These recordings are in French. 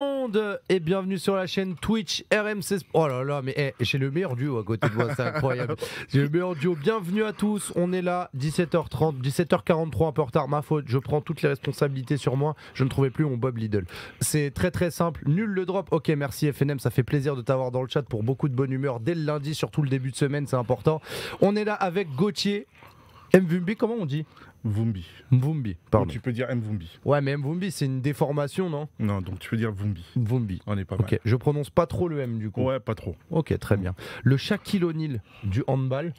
monde et bienvenue sur la chaîne Twitch RMC. Oh là là, mais eh, j'ai le meilleur duo à côté de moi, c'est incroyable. j'ai le meilleur duo. Bienvenue à tous. On est là, 17h30, 17h43, un peu en retard, ma faute. Je prends toutes les responsabilités sur moi. Je ne trouvais plus mon Bob Lidl. C'est très très simple. Nul le drop. Ok, merci FNM, ça fait plaisir de t'avoir dans le chat pour beaucoup de bonne humeur dès le lundi, surtout le début de semaine, c'est important. On est là avec Gauthier. Mvumbi, comment on dit Vumbi. Vumbi. Pardon. tu peux dire Mvumbi. Ouais, mais Mvumbi, c'est une déformation, non Non, donc tu peux dire Vumbi. Vumbi. On est pas mal. Ok, je prononce pas trop le M du coup. Ouais, pas trop. Ok, très bien. Le Shaquille O'Neal du handball.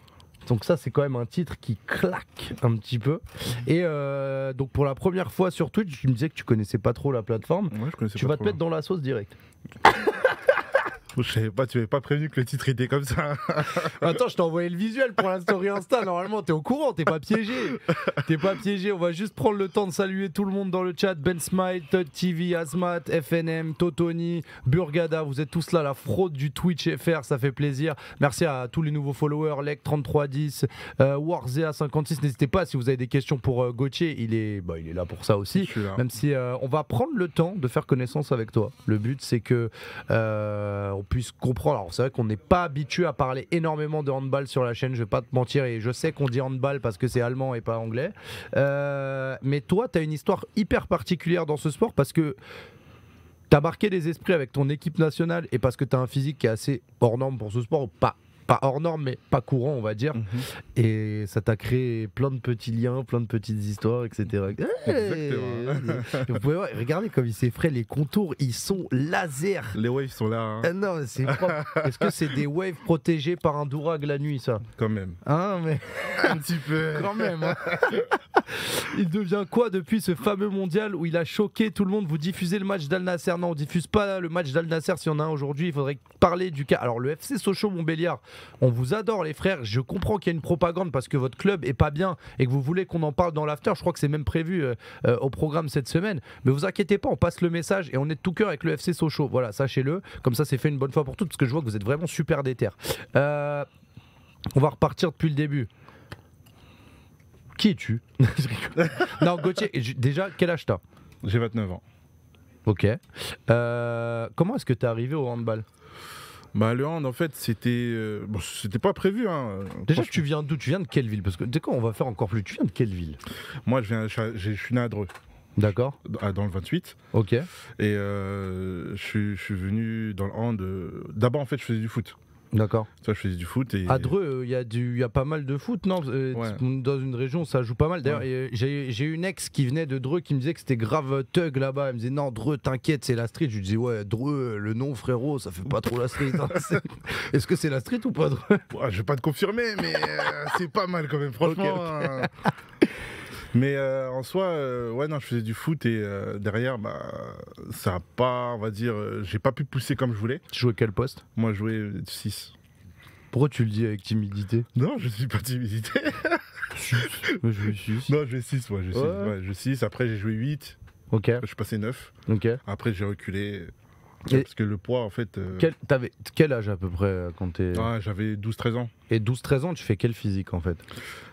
Donc ça, c'est quand même un titre qui claque un petit peu. Et euh, donc pour la première fois sur Twitch, tu me disais que tu connaissais pas trop la plateforme. Ouais, je connaissais tu vas te mettre hein. dans la sauce direct. Je savais pas, tu m'avais pas prévenu que le titre était comme ça. Attends, je t'ai envoyé le visuel pour la story Insta. Normalement, es au courant, t'es pas piégé. T'es pas piégé. On va juste prendre le temps de saluer tout le monde dans le chat. Ben Smile, Todd TV, Azmat, FNM, Totoni, Burgada. Vous êtes tous là, la fraude du Twitch FR, ça fait plaisir. Merci à tous les nouveaux followers, Lec3310, euh, Warzea56. N'hésitez pas si vous avez des questions pour euh, Gauthier. Il est, bah, il est là pour ça aussi. Même si euh, on va prendre le temps de faire connaissance avec toi. Le but, c'est que puisse comprendre. Alors c'est vrai qu'on n'est pas habitué à parler énormément de handball sur la chaîne, je vais pas te mentir, et je sais qu'on dit handball parce que c'est allemand et pas anglais. Euh, mais toi, tu as une histoire hyper particulière dans ce sport parce que tu as marqué des esprits avec ton équipe nationale et parce que tu as un physique qui est assez hors norme pour ce sport, ou pas pas hors norme, mais pas courant, on va dire. Mhm. Et ça t'a créé plein de petits liens, plein de petites histoires, etc. regardez comme il frais les contours, ils sont laser. Les waves sont là. Hein. Ah non, c'est Est-ce que c'est des waves protégées par un dourag la nuit, ça Quand même. Ah, mais... un petit peu. Quand même. Hein. il devient quoi depuis ce fameux mondial où il a choqué tout le monde Vous diffusez le match d'Al Nasser Non, on diffuse pas le match d'Al Nasser. S'il y en a un aujourd'hui, il faudrait parler du cas. Alors, le FC Sochaux-Montbéliard, on vous adore les frères. Je comprends qu'il y a une propagande parce que votre club est pas bien et que vous voulez qu'on en parle dans l'after. Je crois que c'est même prévu euh, euh, au programme cette semaine. Mais vous inquiétez pas, on passe le message et on est de tout cœur avec le FC Sochaux. Voilà, sachez-le. Comme ça, c'est fait une bonne fois pour toutes parce que je vois que vous êtes vraiment super déter. Euh, on va repartir depuis le début. Qui es-tu Non, Gauthier, déjà, quel âge t'as J'ai 29 ans. Ok. comment est-ce que t'es arrivé au handball bah, le hand, en fait, c'était. Euh, c'était pas prévu. Hein. Déjà, tu viens d'où Tu viens de quelle ville Parce que dès quand on va faire encore plus, tu viens de quelle ville Moi, je, viens, je, suis né à Dreux, D'accord ah, dans le 28. Ok. Et euh, je, suis- venu dans le hand. Euh, d'abord, en fait, je faisais du foot. D'accord. Toi, je faisais du foot. Et... À Dreux, euh, il y, y, a pas mal de foot, non euh, Dans une région, ça joue pas mal. D'ailleurs, euh, j'ai une ex qui venait de Dreux qui me disait que c'était grave thug là-bas. Elle me disait, non, Dreux, t'inquiète, c'est la street. Je lui disais, ouais, Dreux, le nom, frérot, ça fait pas trop la street. Hein. Est-ce que c'est la street ou pas Dreux Je vais pas te confirmer, mais c'est pas mal quand même, franchement. Hein. Mais euh, en soi, euh, ouais, non, je faisais du foot et euh, derrière, bah, ça a pas, on va dire, j'ai pas pu pousser comme je voulais. Tu jouais quel poste Moi, je jouais 6. Pourquoi tu le dis avec timidité Non, je suis pas timidité. je jouais 6. Non, je jouais 6, moi, je Après, j'ai joué 8. Ok. Je suis passé 9. Ok. Après, j'ai reculé. parce que le poids, en fait. tu Quel, avais, quel âge à peu près quand ah, j'avais 12-13 ans. Et 12-13 ans, tu fais quelle physique en fait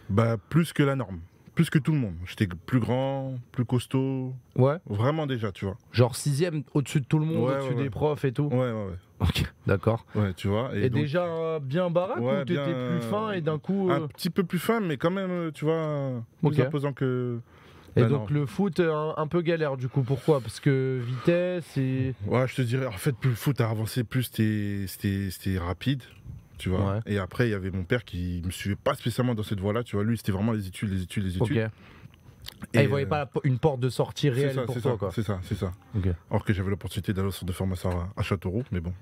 Bah, plus que la norme. Plus que tout le monde. J'étais plus grand, plus costaud. Ouais. Vraiment déjà, tu vois. Genre sixième, au-dessus de tout le monde, au-dessus des profs et tout. Ouais, ouais, Ok, d'accord. Ouais, tu vois. Et, déjà euh, bien baraque ou t'étais plus fin et d'un coup. Un euh, petit peu plus fin, mais quand même, euh, tu vois, plus imposant que. Et bah, donc le foot, un, peu galère du coup. Pourquoi Parce que vitesse et. Ouais, je te dirais, en fait, plus le foot a avancé, plus c'était rapide tu vois. Et après, il y avait mon père qui me suivait pas spécialement dans cette voie-là, tu vois. Lui, c'était vraiment les études, les études, les études. Ah, Et il voyait euh, pas une porte de sortie réelle pour C'est ça, c'est ça. Okay. Alors que j'avais l'opportunité d'aller au centre de formation à Châteauroux, mais bon.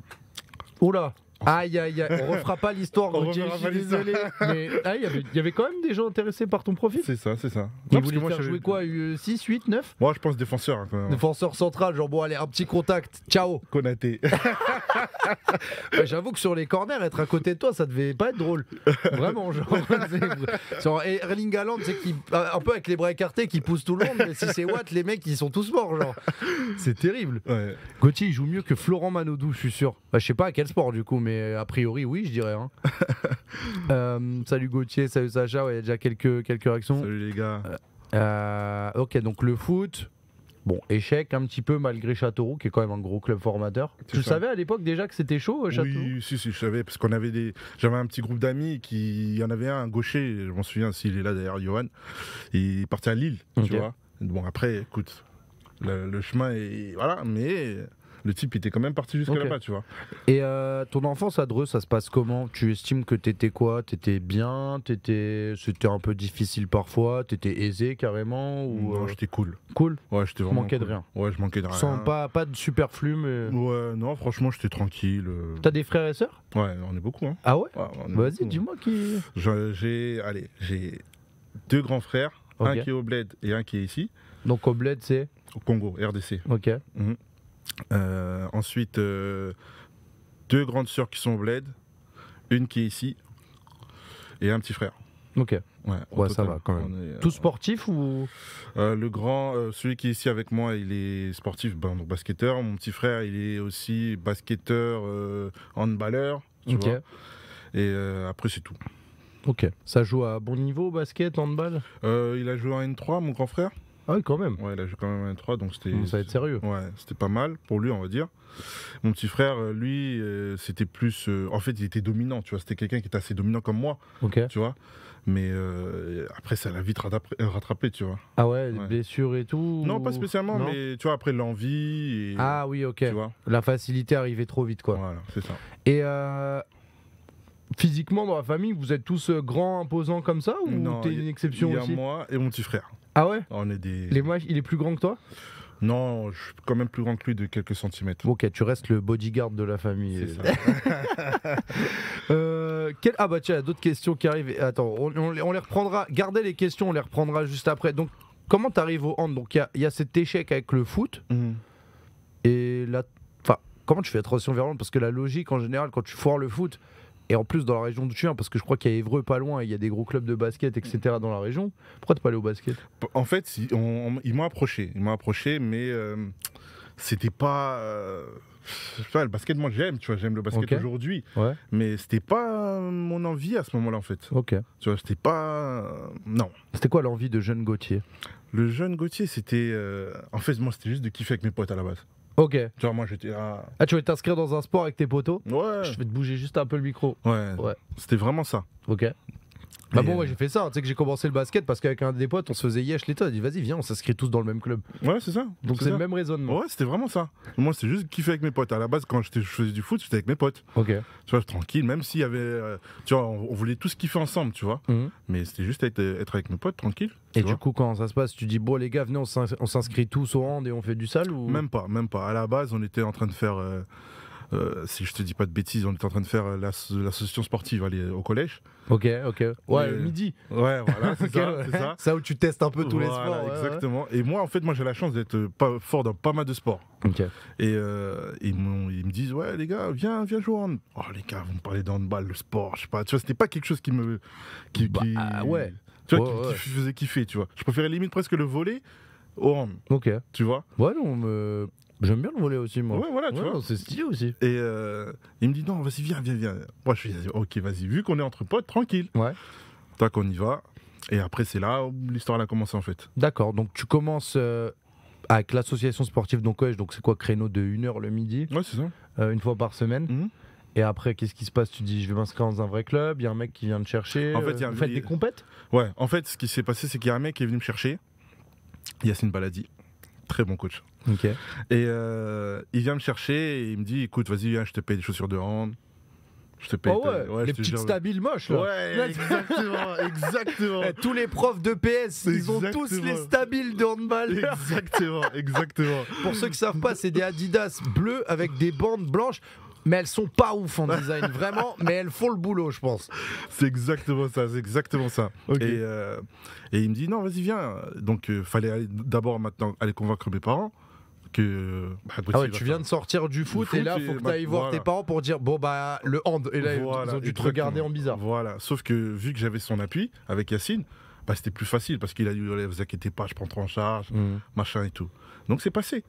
Oula Aïe, aïe, aïe, on refera pas l'histoire de suis désolé. il y, avait, quand même des gens intéressés par ton profil. C'est ça, c'est ça. Ils voulaient faire jouer quoi 6, 8, 9 Moi, je pense défenseur. Hein, quand même. Défenseur central, genre bon, allez, un petit contact, ciao Konaté Bah, j'avoue que sur les corners, être à côté de toi, ça devait pas être drôle. Vraiment, genre. Erling Haaland, c'est euh, un peu avec les bras écartés qui pousse tout le monde, mais si c'est Watt, les mecs, ils sont tous morts, genre. C'est terrible. Gauthier, il joue mieux que Florent Manodou, je suis sûr. Bah, je sais pas à quel sport, du coup, mais euh, a priori, oui, je dirais. Hein. Euh, salut Gauthier, salut Sacha, il y a déjà quelques, quelques réactions. Salut les gars. ok, donc le foot. Bon, échec un petit peu malgré Châteauroux, qui est quand même un gros club formateur. Tu savais à l'époque déjà que c'était chaud, euh, Châteauroux Oui, si, si, je savais, parce qu'on avait des. J'avais un petit groupe d'amis qui. Il y en avait un, gaucher, je m'en souviens, s'il est là derrière Johan. Il partait à Lille, tu vois. Bon, après, écoute, le, le chemin est. Voilà, mais. Le type, il était quand même parti jusqu'à là-bas, tu vois. Et euh, ton enfance à Dreux, ça se passe comment Tu estimes que t'étais quoi T'étais bien T'étais, c'était un peu difficile parfois T'étais aisé carrément ou Non, euh, j'étais cool. Cool. Ouais, j'étais vraiment. Manquais de rien. Ouais, je manquais de rien. Sans pas, pas de superflu, mais. Ouais, non, franchement, j'étais tranquille. Euh. T'as des frères et sœurs Ouais, on est beaucoup. Hein. Ah ouais, Vas-y, hein. dis-moi qui. J'ai, allez, j'ai deux grands frères, un qui est au bled et un qui est ici. Donc au bled, c'est Au Congo, RDC. Ok. Mmh. Euh, ensuite, euh, deux grandes sœurs qui sont au bled, une qui est ici et un petit frère. Ok. Ouais, ça va quand même. Tout euh, sportif ou Le grand, celui qui est ici avec moi, il est sportif, ben, basketteur. Mon petit frère, il est aussi basketteur, handballeur. Tu Et après, c'est tout. Ok. Ça joue à bon niveau, basket, handball Il a joué en N3, mon grand frère. Ah oui, quand même. Ouais, il a quand même un 3, donc c'était. ça va être sérieux. Ouais, c'était pas mal pour lui, on va dire. Mon petit frère, euh, lui, euh, c'était plus. Euh, en fait, il était dominant, tu vois. C'était quelqu'un qui était assez dominant comme moi. Ok. Tu vois. Mais après, ça l'a vite rattrapé, tu vois. Ah ouais, les blessures et tout Non, pas spécialement, mais tu vois, après l'envie. ah oui, ok. Tu vois. La facilité arrivait trop vite, quoi. Voilà, c'est ça. Et physiquement dans la famille, vous êtes tous grands, imposants comme ça ou t'es une exception il y a Moi et mon petit frère. Ah ouais On est des... Les il est plus grand que toi non, je suis quand même plus grand que lui de quelques centimètres. Ok, tu restes le bodyguard de la famille. Ça. Euh, quel... Ah bah tiens, d'autres questions qui arrivent. Attends, on, les reprendra. Gardez les questions, on les reprendra juste après. Donc, comment t'arrives au hand Donc, il y, a cet échec avec le foot. Mhm. Et là, enfin, comment tu fais transition vers Parce que la logique en général, quand tu foires le foot, et en plus dans la région de chien parce que je crois qu'il y a Évreux pas loin, il y a des gros clubs de basket, etc. dans la région. Pourquoi t'es pas aller au basket En fait, ils m'ont approché, ils m'ont approché, mais euh, c'était pas. Euh, le basket, moi j'aime, tu vois, j'aime le basket aujourd'hui, mais c'était pas mon envie à ce moment-là en fait. Ok. Tu vois, c'était pas. Euh, non. C'était quoi l'envie de jeune Gauthier Le jeune Gauthier, c'était. en fait, moi c'était juste de kiffer avec mes potes à la base. Ok. Tu vois, moi j'étais Ah, tu veux t'inscrire dans un sport avec tes potos Ouais. Je vais te bouger juste un peu le micro. Ouais. ouais. C'était vraiment ça. Ok. Bah bon, moi euh, j'ai fait ça, tu sais que j'ai commencé le basket parce qu'avec un des potes, on se faisait yesh les tas, dit vas-y viens, on s'inscrit tous dans le même club. Ouais, c'est ça. Donc c'est le même raisonnement. Ouais, c'était vraiment ça. Moi, c'est juste kiffer avec mes potes. À la base, quand je faisais du foot, c'était avec mes potes. Ok. Tu vois, tranquille, même s'il y avait. Euh, tu vois, on, voulait tous kiffer ensemble, tu vois. Mhm. Mais c'était juste être, euh, être, avec mes potes, tranquille. Et du coup, quand ça se passe, tu dis bon, les gars, venez, on s'inscrit tous au hand et on fait du sale ou... Même pas, même pas. À la base, on était en train de faire. Euh, si je te dis pas de bêtises, on est en train de faire euh, l'association sportive aller au collège. Ok, ok. Ouais, le midi. Ouais, voilà, c'est ça, ça, ça. où tu testes un peu tous les sports. exactement. Et moi, en fait, moi j'ai la chance d'être euh, pas, fort dans pas mal de sports. Ok. Et ils, me disent, ouais, les gars, viens, viens jouer en. Oh, les gars, vont me parler d'handball, le sport, je sais pas. Tu vois, c'était pas quelque chose qui me. Qui, bah, qui... Ah, ouais. Tu vois, qui, qui faisait kiffer, tu vois. Je préférais limite presque le volet au hand. Ok. Tu vois Ouais, non, me J'aime bien le volet aussi, moi. Ouais, voilà, tu vois. C'est stylé aussi. Et euh, il me dit non, vas-y, viens, viens, viens. Moi, je suis ok, vas-y, vu qu'on est entre potes, tranquille. Ouais. Tac, on y va. Et après, c'est là où l'histoire a commencé, en fait. D'accord, donc tu commences euh, avec l'association sportive d'Oncoège, donc c'est quoi, créneau de 1h le midi Ouais, c'est ça. Euh, une fois par semaine. Mhm. Et après, qu'est-ce qui se passe Tu dis, je vais m'inscrire dans un vrai club, il y a un mec qui vient me chercher. En fait, y a des compètes Ouais, en fait, ce qui s'est passé, c'est qu'il y a un mec qui est venu me chercher, Yacine Baladi. Très bon coach. Et euh, il vient me chercher et il me dit écoute, vas-y, viens, je te paye des chaussures de hand. Je te paye. Ah les petites stables moches, Ouais, exactement, exactement. Eh, tous les profs de PS, ils ont tous les stabiles de handball. Exactement, exactement. Pour ceux qui savent pas, c'est des Adidas bleus avec des bandes blanches mais elles sont pas ouf en design, vraiment, mais elles font le boulot, je pense. C'est exactement ça, c'est exactement ça. Euh, et, il me dit, non, vas-y, viens. Donc, il euh, fallait d'abord maintenant aller convaincre mes parents. Que, bah, ah tu viens de sortir du foot, et là, il faut que bah, tu ailles voir tes parents pour dire bon, bah, le hand. Et là, ils ont dû te regarder en bizarre. Voilà, sauf que vu que j'avais son appui avec Yacine, bah, c'était plus facile parce qu'il a dit vous oh, inquiétez pas, je prends en charge, mm. machin et tout. Donc c'est passé.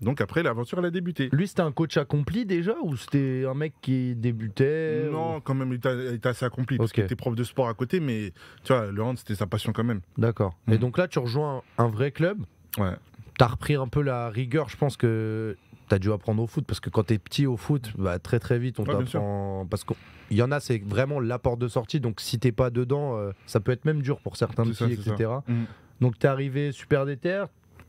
Donc après, l'aventure, elle a débuté. Lui, c'était un coach accompli déjà ou c'était un mec qui débutait Non, quand même, il était assez accompli Il parce était prof de sport à côté, mais tu vois, le hand, c'était sa passion quand même. D'accord. mais Et mm. donc là, tu rejoins un vrai club. Ouais. T'as repris un peu la rigueur, je pense que t'as dû apprendre au foot parce que quand t'es petit au foot, bah, très très vite on t'apprend parce qu'il y en a c'est vraiment la porte de sortie donc si t'es pas dedans, euh, ça peut être même dur pour certains petits, etc. Mm. Donc t'es arrivé super déter,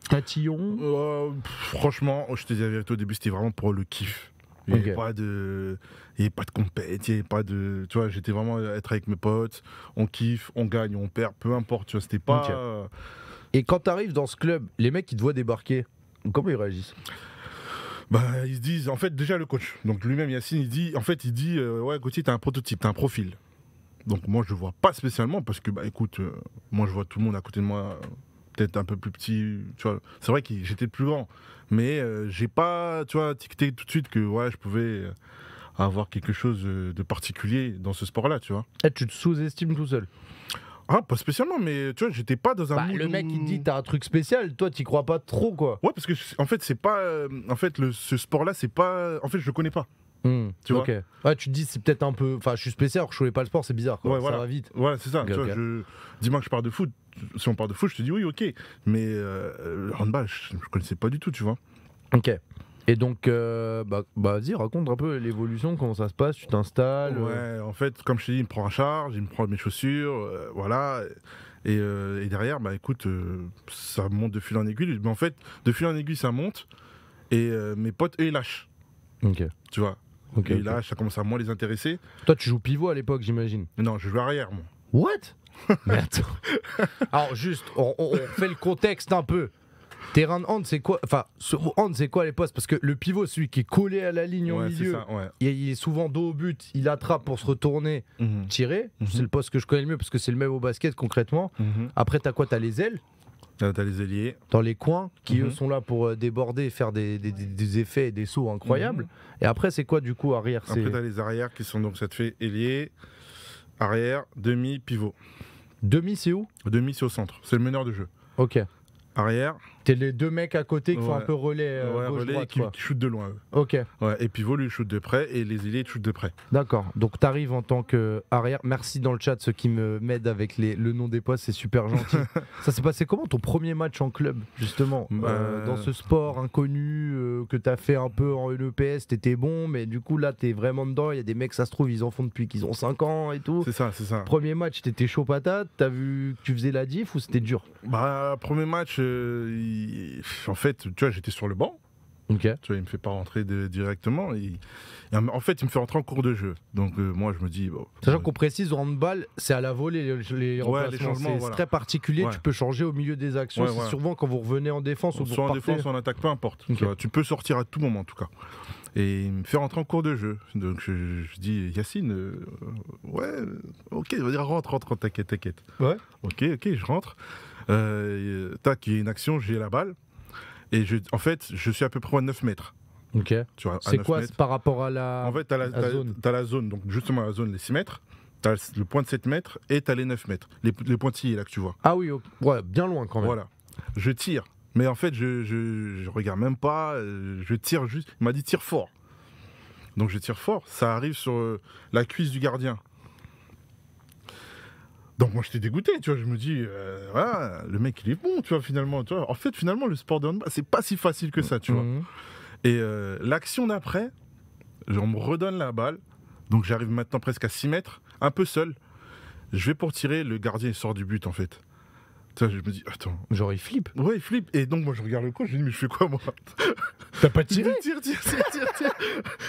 Tatillon euh, Franchement, oh, je te disais au début, c'était vraiment pour le kiff. Il n'y avait pas de, il pas de compète, il y avait pas de, tu vois, j'étais vraiment être avec mes potes, on kiffe, on gagne, on perd, peu importe, tu vois, c'était pas. Et quand tu arrives dans ce club, les mecs qui te voient débarquer, comment ils réagissent bah, ils se disent, en fait, déjà le coach, donc lui-même Yacine, il dit, en fait, il dit, euh, ouais, Gauthier, t'as un prototype, t'as un profil. Donc moi, je le vois pas spécialement parce que, bah, écoute, euh, moi, je vois tout le monde à côté de moi peut-être un peu plus petit. Tu vois, c'est vrai que j'étais plus grand, mais euh, j'ai pas, tu vois, tiqueté tout de suite que ouais, je pouvais euh, avoir quelque chose euh, de particulier dans ce sport-là, tu vois. Eh, tu te sous-estimes tout seul. Ah, pas spécialement, mais tu vois, j'étais pas dans un. Bah, le mec, il dit t'as un truc spécial, toi, t'y crois pas trop, quoi. Ouais, parce que en fait, c'est pas. En fait, ce sport-là, c'est pas. En fait, je le connais pas. Hmm, tu vois tu te dis c'est peut-être un peu enfin je suis spécial alors que je connais pas le sport c'est bizarre quoi. ça va vite ouais c'est ça je... dis-moi que je parle de foot si on parle de fou, je te dis oui, ok. Mais en euh, handball, je, ne connaissais pas du tout, tu vois. Ok. Et donc, euh, bah, bah, vas-y, raconte un peu l'évolution, comment ça se passe, tu t'installes. Euh. Ouais, en fait, comme je te dis, il me prend en charge, il me prend mes chaussures, voilà. Et, derrière, bah écoute, ça monte de fil en aiguille. Mais en fait, de fil en aiguille, ça monte. Et mes potes, eux, ils lâchent. Ok. Tu vois Ok. Et ça commence à moins les intéresser. Toi, tu joues pivot à l'époque, j'imagine Non, je joue arrière, moi. What Alors, juste, on, fait le contexte un peu. Terrain de hand, c'est quoi Enfin, hand, c'est quoi les postes Parce que le pivot, celui qui est collé à la ligne au milieu, il, est souvent dos au but, il attrape pour se retourner, mhm. tirer. Mhm. C'est le poste que je connais le mieux parce que c'est le même au basket concrètement. Mhm. Après, t'as quoi T'as les ailes euh, T'as les ailiers. Dans les coins, qui eux sont là pour euh, déborder, faire des, effets et des sauts incroyables. Et après, c'est quoi du coup arrière Après, t'as les arrières qui sont donc, ça te fait ailier, arrière, demi, pivot. Demi, c'est où Demi, c'est au centre. C'est le meneur de jeu. Ok. Arrière, T'es les deux mecs à côté qui font un peu relais, euh, ouais, qui, shootent de loin. Ok. et puis Volu shoot de près et les ailiers shootent de près. D'accord. Donc t'arrives en tant que arrière. Merci dans le chat ceux qui me m'aident avec les, le nom des postes, c'est super gentil. Ça s'est passé comment ton premier match en club justement euh, euh, dans ce sport inconnu euh, que t'as fait un peu en NEPS, t'étais bon, mais du coup là t'es vraiment dedans. Il y a des mecs ça se trouve ils en font depuis qu'ils ont 5 ans et tout. C'est ça, c'est ça. Premier match, t'étais chaud patate. T'as vu tu faisais la diff ou c'était dur Bah premier match en fait, tu vois, j'étais sur le banc. Ok. Tu vois, il me fait pas rentrer directement. Et, en fait, il me fait rentrer en cours de jeu. Donc euh, moi, je me dis. Bon, Sachant euh, qu'on précise, au handball, c'est à la volée les, les, ouais, C'est très particulier. Tu peux changer au milieu des actions. c'est souvent quand vous revenez en défense ou défense, en attaque, peu importe. Tu, peux sortir à tout moment, en tout cas. Et il me fait rentrer en cours de jeu. Donc je, dis, Yacine, euh, ouais, ok, il va dire rentre, rentre, t'inquiète, t'inquiète. Ouais. Ok, ok, je rentre. Euh, tac, il y a une action, j'ai la balle. Et je, en fait, je suis à peu près à 9 mètres. Ok. C'est quoi par rapport à la, en fait, t'as la, zone donc justement la zone, les 6 mètres. T'as le point de 7 mètres et t'as les 9 mètres. Les, pointillés, là, que tu vois. Ah oui, ouais, bien loin quand même. Voilà. Je tire. Mais en fait, je, je regarde même pas. Euh, je tire juste. Il m'a dit tire fort. Donc je tire fort. Ça arrive sur euh, la cuisse du gardien. Donc moi j'étais dégoûté, tu vois, je me dis, euh, voilà, le mec il est bon, tu vois, finalement, tu vois. En fait, finalement, le sport de handball, c'est pas si facile que ça, tu vois. Mhm. Et euh, l'action d'après, on me redonne la balle, donc j'arrive maintenant presque à 6 mètres, un peu seul. Je vais pour tirer, le gardien sort du but en fait je me dis, attends. Genre, il flippe. Ouais, il flippe. Et donc, moi, je regarde le coach, je me dis, mais je fais quoi, moi T'as pas tiré il Tire, tire, tire, tire.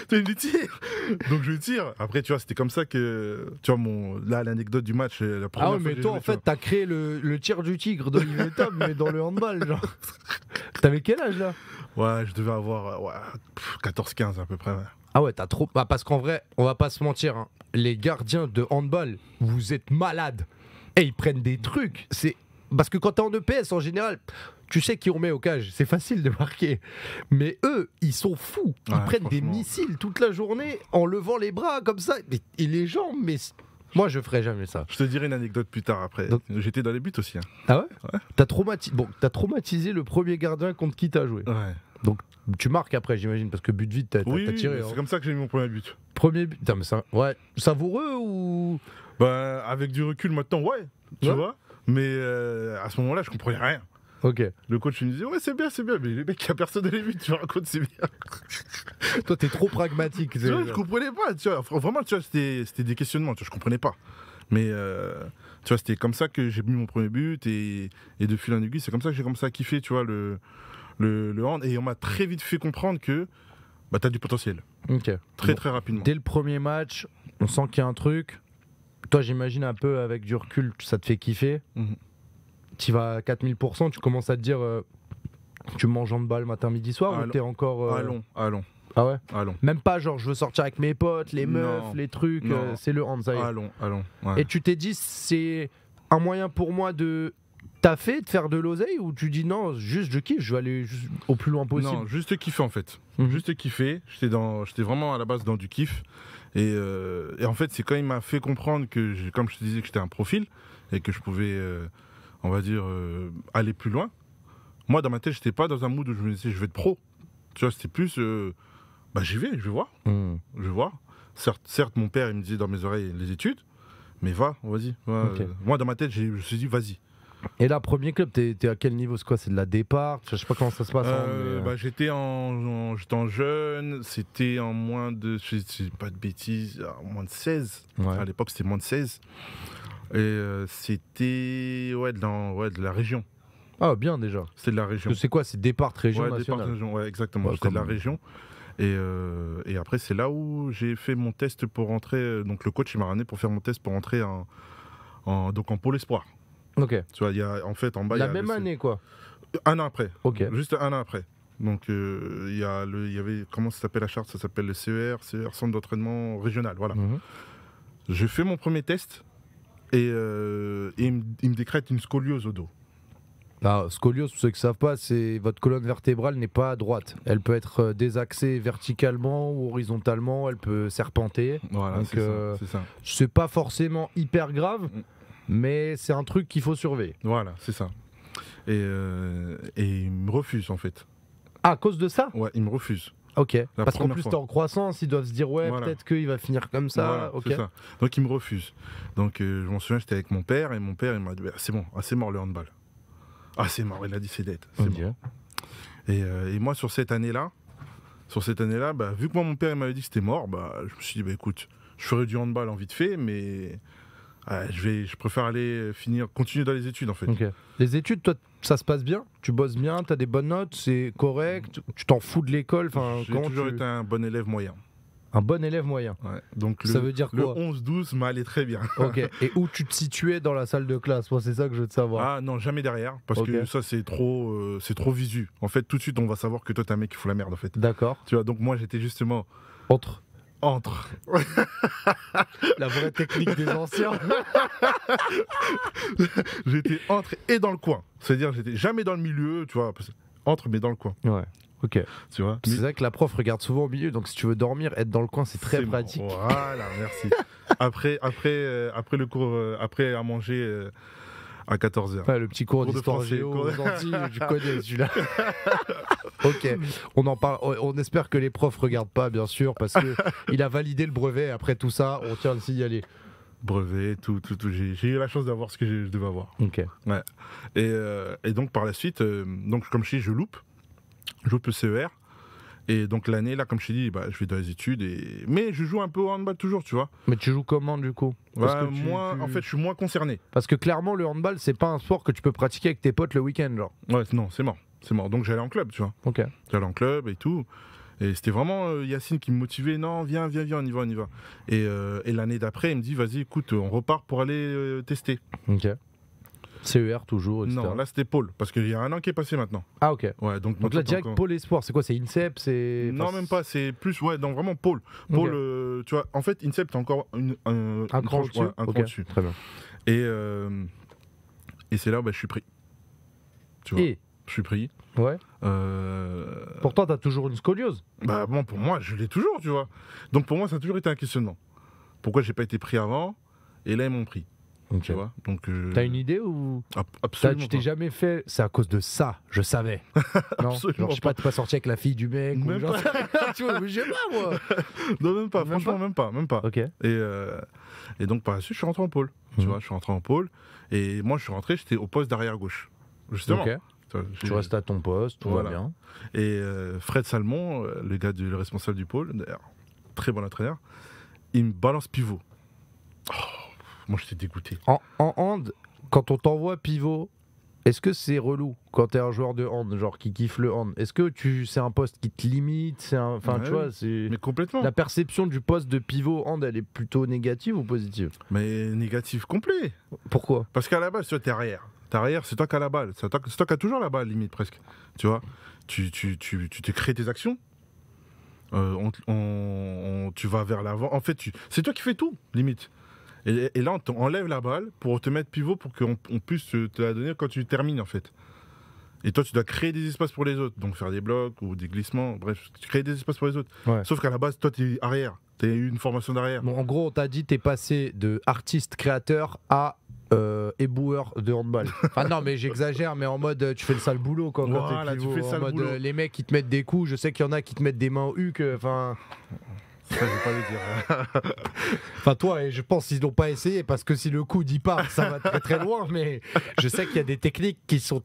tu Donc, je tire. Après, tu vois, c'était comme ça que. Tu vois, mon, là, l'anecdote du match, la première. Ah ouais, mais toi, en fait, t'as créé le, le tir du tigre de Tom, mais dans le handball, genre. T'avais quel âge, là Ouais, je devais avoir 14-15 euh, à peu près. Ah ouais, t'as trop. bah parce qu'en vrai, on va pas se mentir, hein. les gardiens de handball, vous êtes malades. Et ils prennent des trucs. C'est parce que quand t'es en EPS, en général, tu sais qui on met au cage. C'est facile de marquer. Mais eux, ils sont fous. Ils prennent des missiles toute la journée en levant les bras comme ça. Et les jambes, mais moi, je ferai jamais ça. Je te dirai une anecdote plus tard après. J'étais dans les buts aussi. Hein. Ah ouais, T'as bon, traumatisé le premier gardien contre qui t'as joué. Ouais. Donc tu marques après, j'imagine, parce que but vite, t'as tiré. Oui, hein. c'est comme ça que j'ai mis mon premier but. Premier but. ça... ouais. Savoureux ou. ben avec du recul maintenant, ouais. Tu vois mais euh, à ce moment-là, je comprenais rien. Ok. Le coach me disait ouais c'est bien c'est bien mais les mecs il y a personne à les buts tu racontes c'est bien. Toi t'es trop pragmatique. Je comprenais pas vraiment tu c'était des questionnements tu vois, je comprenais pas mais euh, tu vois c'était comme ça que j'ai mis mon premier but et, et de fil en aiguille c'est comme ça que j'ai commencé à kiffer tu vois le hand et on m'a très vite fait comprendre que bah as du potentiel. Très très rapidement. Dès le premier match on sent qu'il y a un truc toi, j'imagine un peu avec du recul, ça te fait kiffer. Mhm. Tu vas à 4000%, tu commences à te dire euh, tu manges en bas le matin, midi, soir ou t'es encore. Euh, allons, allons. Ah ouais Allons. Même pas genre je veux sortir avec mes potes, les meufs, les trucs, euh, c'est le hand, Allons, allons. Et tu t'es dit c'est un moyen pour moi de fait de faire de l'oseille ou tu dis non, juste je kiffe, je vais aller au plus loin possible Non, juste kiffer en fait. Mhm. Juste kiffer. J'étais vraiment à la base dans du kiff. Euh, et, en fait, c'est quand il m'a fait comprendre que, comme je te disais, que j'étais un profil et que je pouvais, euh, on va dire, euh, aller plus loin. Moi, dans ma tête, j'étais pas dans un mood où je me disais, je vais être pro. Tu vois, c'était plus, bah, j'y vais, je vais voir. Hmm. Je vois. Certes, mon père, il me disait dans mes oreilles les études, mais va, vas-y. moi, dans ma tête, je me suis dit, vas-y. Et là, premier club, t'es à quel niveau C'est quoi C'est de la départ Je sais pas comment ça se passe. Hein, euh, euh. bah, j'étais en, jeune, c'était en moins de. pas de bêtises, en ah, moins de 16. À l'époque, c'était moins de 16. Et euh, c'était ouais, ouais, de la région. Ah, bien déjà. C'est de la région. C'est quoi C'est départ région ouais, Départ, région, ouais, exactement. C'était de la région. Et, et après, c'est là où j'ai fait mon test pour rentrer. Donc, le coach m'a ramené pour faire mon test pour rentrer en donc en pôle espoir. Ok. Tu vois, il y a en fait en La même année, quoi. Un an après. Ok. Juste un an après. Donc euh, il y a il y avait comment ça s'appelle la charte Ça s'appelle le CER, CER Centre d'entraînement régional. Voilà. Mhm. Je fais mon premier test et, euh, il, me, décrète une scoliose au dos. Ah, scoliose, pour ceux qui ne savent pas, c'est votre colonne vertébrale n'est pas à droite. Elle peut être euh, désaxée verticalement ou horizontalement, elle peut serpenter. Voilà, c'est euh, C'est pas forcément hyper grave, mm mais c'est un truc qu'il faut surveiller. Voilà, c'est ça. Et, euh, il me refuse en fait. Ah, à cause de ça Ouais, il me refuse. Ok. Parce qu'en plus, t'es en croissance, ils doivent se dire, ouais, peut-être qu'il va finir comme ça. ça. Donc, il me refuse. Donc, euh, je m'en souviens, j'étais avec mon père, et mon père, il m'a dit, bah, c'est bon, ah, c'est mort le handball. Ah, c'est mort, il a dit, c'est dead. C'est euh, Et, moi, sur cette année-là, sur cette année-là, bah, vu que mon père, il m'avait dit que c'était mort, bah, je me suis dit, bah, écoute, je ferai du handball en vite fait, mais je, préfère aller euh, finir, continuer dans les études en fait. Les études, toi, ça se passe bien Tu bosses bien Tu as des bonnes notes C'est correct Tu t'en fous de l'école enfin, J'ai toujours tu... été un bon élève moyen. Un bon élève moyen. Donc le, veut dire le 11-12 allé très bien. Ok. Et où tu te situais dans la salle de classe Moi, c'est ça que je veux te savoir. Ah non, jamais derrière, parce que ça, c'est trop, euh, c'est trop visu. En fait, tout de suite, on va savoir que toi, t'es un mec qui fout la merde, en fait. D'accord. Tu vois, donc moi, j'étais justement. Entre entre. La vraie technique des anciens. j'étais entre et dans le coin. C'est-à-dire, j'étais jamais dans le milieu, tu vois. Entre, mais dans le coin. Ouais. Ok. Tu vois C'est vrai que la prof regarde souvent au milieu, donc si tu veux dormir, être dans le coin, c'est très pratique. Voilà, merci. après, après, euh, après le cours, euh, après à manger. Euh, à 14h. le petit cours, d'histoire géo, je connais celui-là. ok, on en parle. On espère que les profs regardent pas, bien sûr, parce que il a validé le brevet. Après tout ça, on tient à le signaler. Brevet, tout, tout, J'ai eu la chance d'avoir ce que je devais avoir. Ok. Euh, et, donc par la suite, euh, donc comme je dis, je loupe, je loupe le CER. Et donc l'année, là, comme je t'ai dit, bah, je vais dans les études. Et... Mais je joue un peu au handball toujours, tu vois. Mais tu joues comment du coup Parce bah, que moi, En fait, je suis moins concerné. Parce que clairement, le handball, c'est pas un sport que tu peux pratiquer avec tes potes le week-end, genre. Ouais, non, c'est mort. C'est mort. Donc j'allais en club, tu vois. Ok. J'allais en club et tout. Et c'était vraiment euh, Yacine qui me motivait. Non, viens, viens, viens, on y va, on y va. Et, euh, l'année d'après, il me dit, vas-y, écoute, on repart pour aller euh, tester. Ok. CER toujours, Non, là c'était Paul, parce qu'il y a un an qui est passé maintenant. Ah ok. Ouais, donc, donc là, direct, Paul Espoir, c'est quoi C'est INSEP c'est... Non, même pas, c'est plus, ouais, donc vraiment Paul. Paul, euh, tu vois, en fait, INSEP, t'as encore une, un, cran dessus un cran dessus. Très bien. Et, euh, et c'est là où bah, je suis pris. Tu vois et Je suis pris. Ouais. Euh... Pourtant, t'as toujours une scoliose. Bah, bon, pour moi, je l'ai toujours, tu vois. Donc pour moi, ça a toujours été un questionnement. Pourquoi j'ai pas été pris avant Et là, ils m'ont pris. Tu vois Donc, euh, t'as une idée ou Absolument. Tu t'es jamais fait C'est à cause de ça, je savais. non, je sais pas, t'es pas sorti avec la fille du mec ou genre... pas. tu vois, j'ai pas moi. Non, même pas. franchement, même pas, même pas. Ok. Et, euh, et donc par la suite, je suis rentré en pôle. Tu mhm. vois, je suis rentré en pôle. Et moi, je suis rentré, j'étais au poste d'arrière gauche, justement. Tu restes à ton poste, tout va bien. Et euh, Fred Salmon, le gars du le responsable du pôle, très bon entraîneur, il me balance pivot. Oh moi, j'étais dégoûté. En, hand, quand on t'envoie pivot, est-ce que c'est relou quand t'es un joueur de hand, genre qui kiffe le hand Est-ce que tu c'est un poste qui te limite C'est enfin tu vois, c'est mais complètement. La perception du poste de pivot hand, elle est plutôt négative ou positive Mais négative complet. Pourquoi Parce qu'à la base, tu es arrière. T'es arrière, c'est toi qui as la balle. C'est toi, qui as toujours la balle limite presque. Tu vois Tu tu tu tes actions. Euh, tu vas vers l'avant. En fait, c'est toi qui fais tout limite. Et, là, on enlève la balle pour te mettre pivot pour qu'on puisse te la donner quand tu termines, en fait. Et toi, tu dois créer des espaces pour les autres. Donc faire des blocs ou des glissements. Bref, tu crées des espaces pour les autres. Sauf qu'à la base, toi, tu es arrière. Tu as eu une formation d'arrière. Bon, en gros, on t'a dit, tu es passé de artiste-créateur à euh, éboueur de handball. Ah non, mais j'exagère, mais en mode tu fais le sale boulot quand tu fais le boulot. Euh, les mecs qui te mettent des coups, je sais qu'il y en a qui te mettent des mains au huc, enfin je pas hein. enfin, toi, je pense qu'ils n'ont pas essayé parce que si le coup dit pas, ça va très très loin. Mais je sais qu'il y a des techniques qui sont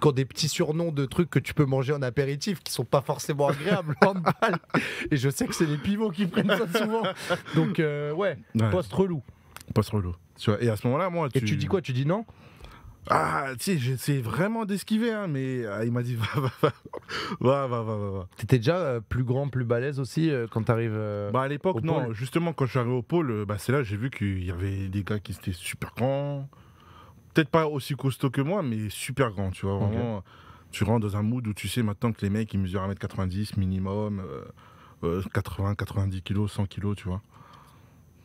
qui ont des petits surnoms de trucs que tu peux manger en apéritif qui sont pas forcément agréables Et je sais que c'est les pivots qui prennent ça souvent. Donc euh, ouais, post poste relou. Poste relou. Et à ce moment-là, moi, tu... Et tu dis quoi Tu dis non ah, tu sais, j'essayais vraiment d'esquiver, hein, mais ah, il m'a dit va, va, va, va, va, T'étais déjà euh, plus grand, plus balèze aussi euh, quand t'arrives. Euh, bah, à l'époque, non. Justement, quand je suis arrivé au pôle, bah, c'est là j'ai vu qu'il y avait des gars qui étaient super grands. Peut-être pas aussi costauds que moi, mais super grands, tu vois. Vraiment, tu rentres dans un mood où tu sais maintenant que les mecs, ils mesurent 1m90 minimum, 80, 90 kg, 100 kg, tu vois.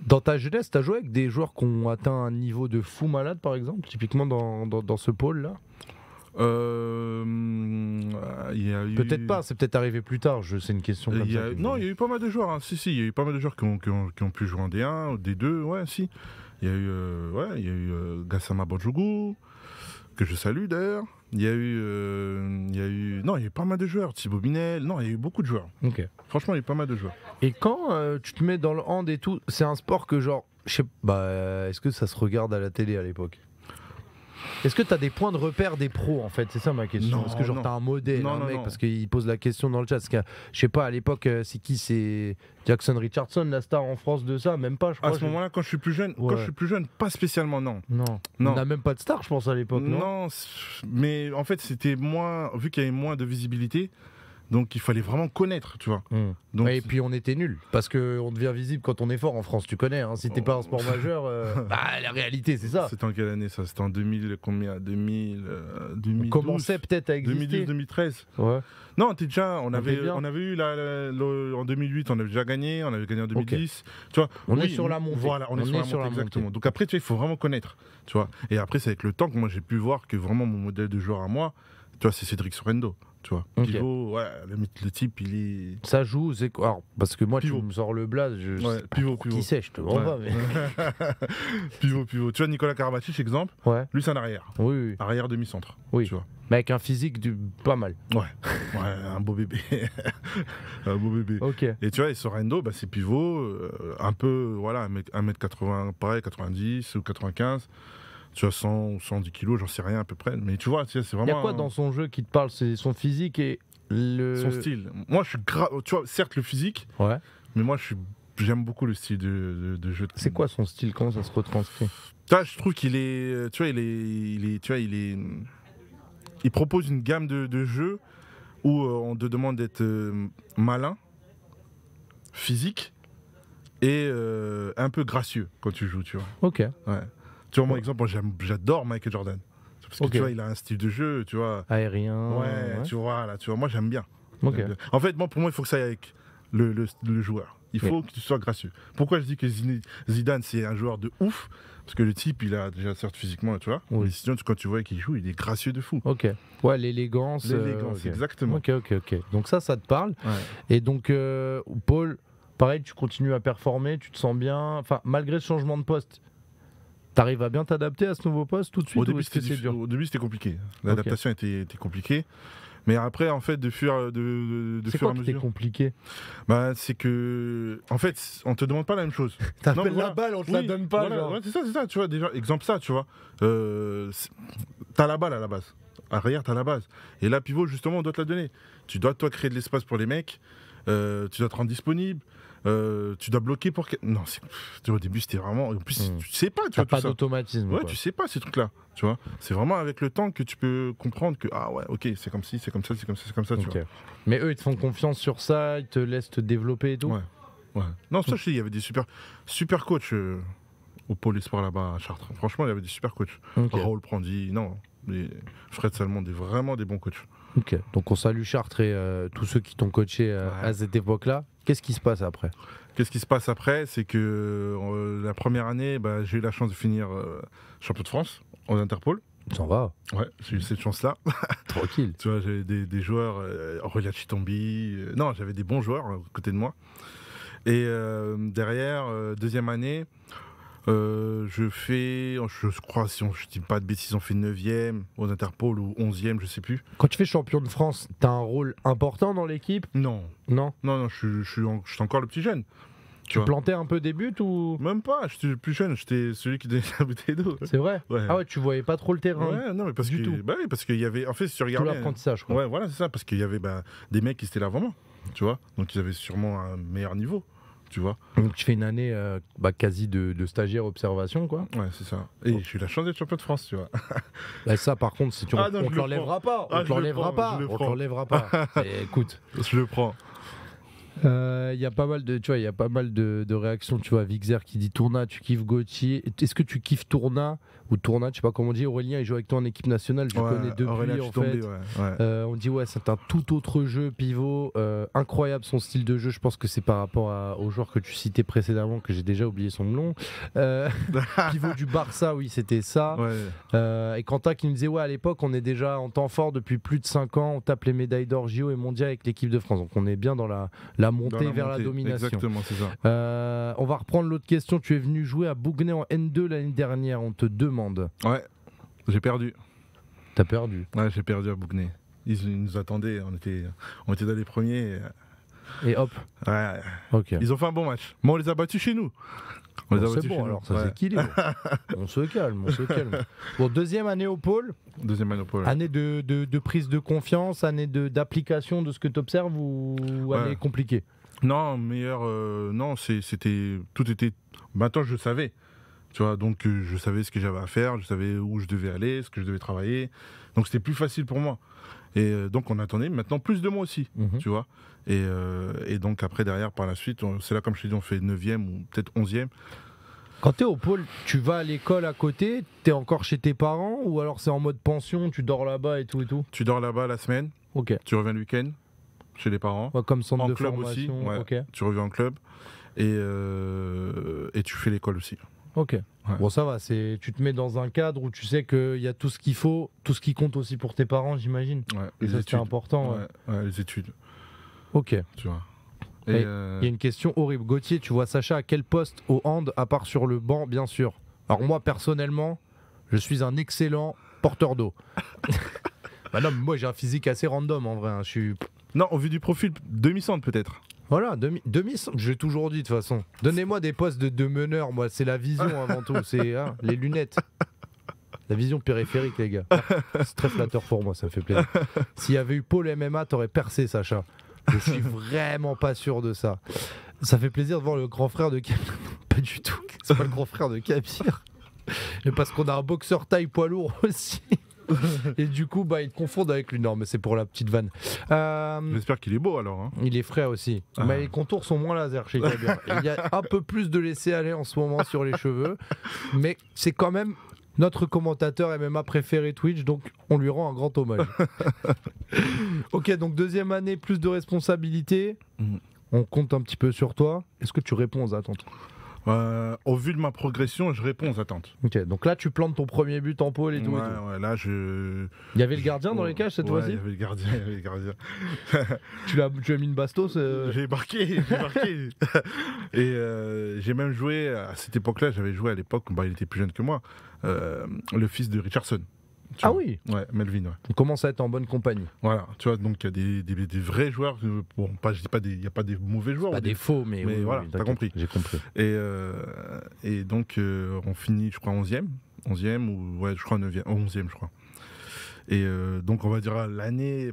Dans ta jeunesse, as joué avec des joueurs qui ont atteint un niveau de fou malade, par exemple, typiquement dans, dans, ce pôle-là euh, Peut-être pas, c'est peut-être arrivé plus tard, c'est une question. Comme ça non, il y a eu pas mal de joueurs, hein. si, si, il y a eu pas mal de joueurs qui ont, pu jouer en D1, ou D2, ouais, si. Il y a eu, euh, ouais, il y a eu euh, Gassama que je salue d'ailleurs. Il y a eu, euh, il y eu, non, il y a eu pas mal de joueurs. Thibaut Binel, non, il y a eu beaucoup de joueurs. Franchement, il y a eu pas mal de joueurs. Et quand euh, tu te mets dans le hand et tout, c'est un sport que genre, je sais, bah, est-ce que ça se regarde à la télé à l'époque est-ce que tu as des points de repère des pros en fait C'est ça ma question. Est-ce que genre tu as un modèle mec Parce qu'il pose la question dans le chat. je sais pas, à l'époque, euh, c'est qui C'est Jackson Richardson, la star en France de ça Même pas, je crois. À ce moment-là, quand je suis plus jeune, quand je suis plus jeune, pas spécialement, non. Non. non. On n'a même pas de star, je pense, à l'époque. Non, mais en fait, c'était moins. Vu qu'il y avait moins de visibilité, donc il fallait vraiment connaître, tu vois. Hmm. Donc, et puis on était nuls, parce qu'on devient visible quand on est fort en France, tu connais. Hein, si t'es pas un sport majeur, euh, bah, la réalité c'est ça. C'était en quelle année ça C'était en 2000, combien 2000, euh, 2012, On commençait peut-être à exister. 2012-2013. Ouais. Non, t'es déjà, on, avait, on avait eu en 2008, on avait déjà gagné, on avait gagné en 2010. Tu vois, on est sur la montée. Voilà, on, est, sur, la, montée, Donc après, tu vois, il faut vraiment connaître, tu vois. Et après, c'est avec le temps que moi j'ai pu voir que vraiment mon modèle de joueur à moi, tu vois, c'est Cédric Sorrendo tu vois. Pivot, ouais, le type, il est. Ça joue, c'est quoi Parce que moi, tu me sors le blaze, je sais pivot, pivot. qui sait je te vois pas. Mais... pivot, pivot. Tu vois, Nicolas Karabatic, exemple, ouais. lui, c'est un arrière. Oui, oui. Arrière demi-centre. Oui. Tu vois. Mais avec un physique pas mal. Ouais, ouais un beau bébé. un beau bébé. Et tu vois, et Sorendo, bah, c'est pivot, euh, un peu, voilà, 1m80, pareil, 90 ou 95 tu vois, 100 ou 110 kilos, j'en sais rien à peu près. Mais tu vois, c'est vraiment. Il y a quoi dans son jeu qui te parle C'est son physique et le... son style. Moi, je suis grave. Tu vois, certes, le physique. Ouais. Mais moi, je suis. J'aime beaucoup le style de, de, jeu. C'est quoi son style Comment ça se retranscrit je trouve qu'il est, tu vois, il est, il est, tu vois, il est, il propose une gamme de, de jeux où euh, on te demande d'être euh, malin, physique et euh, un peu gracieux quand tu joues, tu vois. Ok. Ouais. Tu vois, exemple, j'adore Michael Jordan. Parce que tu vois, il a un style de jeu, tu vois. Aérien. Ouais, tu vois, là, tu vois. Moi, j'aime bien. En fait, moi, pour moi, il faut que ça aille avec le, le, joueur. Il faut que tu sois gracieux. Pourquoi je dis que Zidane, c'est un joueur de ouf Parce que le type, il a déjà, certes, physiquement, tu vois. Oui. sinon, quand tu vois qu'il joue, il est gracieux de fou. Ok. Ouais, l'élégance. Euh, l'élégance, exactement. Ok, ok, ok. Donc, ça, ça te parle. Et donc, euh, Paul, pareil, tu continues à performer, tu te sens bien. Enfin, malgré ce changement de poste. T'arrives à bien t'adapter à ce nouveau poste tout de suite Au début, c'était compliqué. L'adaptation était, compliquée. Mais après, en fait, de fur, de, de, de compliqué. Bah, c'est que, en fait, on te demande pas la même chose. T'appelles la balle, on te la donne pas. c'est ça, c'est ça. Tu vois, déjà, exemple ça, tu vois. Euh, t'as la balle à la base. Arrière, t'as la base. Et là, pivot, justement, on doit te la donner. Tu dois toi créer de l'espace pour les mecs. Euh, tu dois te rendre disponible. Euh, tu dois bloquer pour. Non, au début, c'était vraiment. En plus, hmm. tu sais pas. Tu vois, pas d'automatisme. Ouais, tu sais pas ces trucs-là. Tu vois, c'est vraiment avec le temps que tu peux comprendre que, ah ouais, ok, c'est comme si c'est comme ça, c'est comme ça, c'est comme ça. Tu vois. Mais eux, ils te font confiance sur ça, ils te laissent te développer et tout. Ouais. ouais. Non, ça, hmm. je il y avait des super, super coachs euh, au pôle espoir là-bas à Chartres. Franchement, il y avait des super coachs. Raoul Prandi, non, Fred Salmond des, vraiment des bons coachs. Ok, donc on salue Chartres et euh, tous ceux qui t'ont coaché à cette époque-là. Qu'est-ce qui se passe après Qu'est-ce qui se passe après C'est que euh, la première année, bah, j'ai eu la chance de finir euh, champion de France en Interpol. Ça va. Ouais, j'ai eu cette chance-là. Tranquille. tu vois, j'avais des, joueurs, euh, Chitombi. Euh, non, j'avais des bons joueurs à côté de moi. Et derrière, deuxième année, euh, je fais, je crois, si on, je dis pas de bêtises, on fait 9e aux Interpol ou 11e, je sais plus. Quand tu fais champion de France, t'as un rôle important dans l'équipe Non. Non Non, non, je, je, je, suis encore le petit jeune. Tu, plantais un peu des buts ou Même pas, j'étais plus jeune, j'étais celui qui donnait la bouteille d'eau. C'est vrai Ah ouais, tu voyais pas trop le terrain Ouais, non, mais parce du que, tout. Bah oui, parce qu'il y avait. En fait, si tu Tout l'apprentissage, quoi. Ouais, voilà, c'est ça, parce qu'il y avait bah, des mecs qui étaient là avant moi, tu vois. Donc ils avaient sûrement un meilleur niveau tu Donc tu fais une année euh, bah, quasi de, de, stagiaire observation, quoi. Ouais, c'est ça. Et oh. je suis la chance d'être champion de France, tu vois. bah, ça, par contre, si tu ah on, te l'enlèvera pas, on ah, te l'enlèvera pas, on te l'enlèvera pas. écoute, je le prends. Il euh, y a pas mal de, tu vois, il y a pas mal de, réactions. Tu vois, Vixer qui dit Tourna, tu kiffes Gauthier. Est-ce que tu kiffes Tourna ou Tourna, je sais pas comment on dit. Aurélien, il joue avec toi en équipe nationale. Je connais depuis en euh, on dit ouais, c'est un tout autre jeu, pivot, euh, incroyable son style de jeu. Je pense que c'est par rapport au joueur que tu citais précédemment que j'ai déjà oublié son nom. pivot du Barça, oui, c'était ça. et Quentin qui me disait ouais, à l'époque, on est déjà en temps fort depuis plus de 5 ans. On tape les médailles d'or JO et mondial avec l'équipe de France. Donc on est bien dans la la vers la domination. Exactement, c'est ça. Euh, on va reprendre l'autre question. Tu es venu jouer à Bouguenay en N2 l'année dernière, on te demande. Ouais, j'ai perdu. T'as perdu Ouais, j'ai perdu à Bouguenay. Ils, nous attendaient, on était, on était dans les premiers. Et... hop. Ok. Ils ont fait un bon match. Moi on les a battus chez nous c'est bon, alors ça ouais. on se calme, on se calme. Bon, deuxième année au pôle. Deuxième année au pôle. Année de, de, prise de confiance, année d'application de, ce que tu observes ou, année compliquée Non, meilleur. Euh, non, c'était. Tout était. Maintenant, je savais. Tu vois, donc euh, je savais ce que j'avais à faire, je savais où je devais aller, ce que je devais travailler. Donc c'était plus facile pour moi. Et euh, donc on attendait maintenant plus de mois aussi, mhm. tu vois. Euh, et, donc après, derrière, par la suite, c'est là, comme je te dis, on fait 9e ou peut-être 11e. Quand tu es au pôle, tu vas à l'école à côté, tu es encore chez tes parents ou alors c'est en mode pension, tu dors là-bas et tout et tout Tu dors là-bas la semaine, Ok. tu reviens le week-end chez les parents, ouais, comme centre en club aussi, tu reviens en club et, euh, et tu fais l'école aussi. Ok. Bon, ça va, c'est tu te mets dans un cadre où tu sais qu'il y a tout ce qu'il faut, tout ce qui compte aussi pour tes parents, j'imagine. Ouais, les études. important. Ouais. les études. Ok. Tu vois. Euh, il y a une question horrible. Gauthier, tu vois Sacha à quel poste au hand, à part sur le banc, bien sûr Alors, moi, personnellement, je suis un excellent porteur d'eau. bah non, moi, j'ai un physique assez random en vrai. Hein. Je suis. Non, au vu du profil, demi-centre peut-être. Voilà, demi, demi j'ai toujours dit de toute façon. Donnez-moi des postes de, meneur, moi, c'est la vision hein, avant tout, c'est hein, les lunettes. La vision périphérique, les gars. C'est très flatteur pour moi, ça fait plaisir. S'il y avait eu Paul MMA, t'aurais percé, Sacha. Je suis vraiment pas sûr de ça. Ça fait plaisir de voir le grand frère de Kabir. Pas du tout. C'est pas le grand frère de Kabir. Mais parce qu'on a un boxeur taille poids lourd aussi. Et du coup, bah, ils te confondent avec lui. Non, mais c'est pour la petite vanne. Euh, J'espère qu'il est beau alors. Hein. Il est frais aussi. Ah. Mais les contours sont moins laser chez Il y a un peu plus de laisser-aller en ce moment sur les cheveux. Mais c'est quand même notre commentateur MMA préféré Twitch, donc on lui rend un grand hommage. ok, donc deuxième année, plus de responsabilités. Mm. On compte un petit peu sur toi. Est-ce que tu réponds à ton euh, au vu de ma progression, je réponds aux attentes. Ok, donc là, tu plantes ton premier but en pôle et tout. là, Il y avait le gardien dans oh, les cages cette fois-ci Il y avait le gardien, le gardien. tu, as, mis une bastos euh. J'ai marqué, j'ai marqué. et euh, j'ai même joué, à cette époque-là, j'avais joué à l'époque, bah, il était plus jeune que moi, le fils de Richardson. Ah oui Melvin, ouais. On commence à être en bonne compagnie. Voilà, tu vois, donc il y a des, des, des, vrais joueurs, euh, bon, pas, je dis pas il n'y a pas des mauvais joueurs. Pas des, faux, mais, voilà, oui, compris. compris. Et, euh, et donc, euh, on finit, je crois, 11e, 11e ou, ouais, je crois, 9 11e, je crois. Et donc, on va dire, ah, l'année,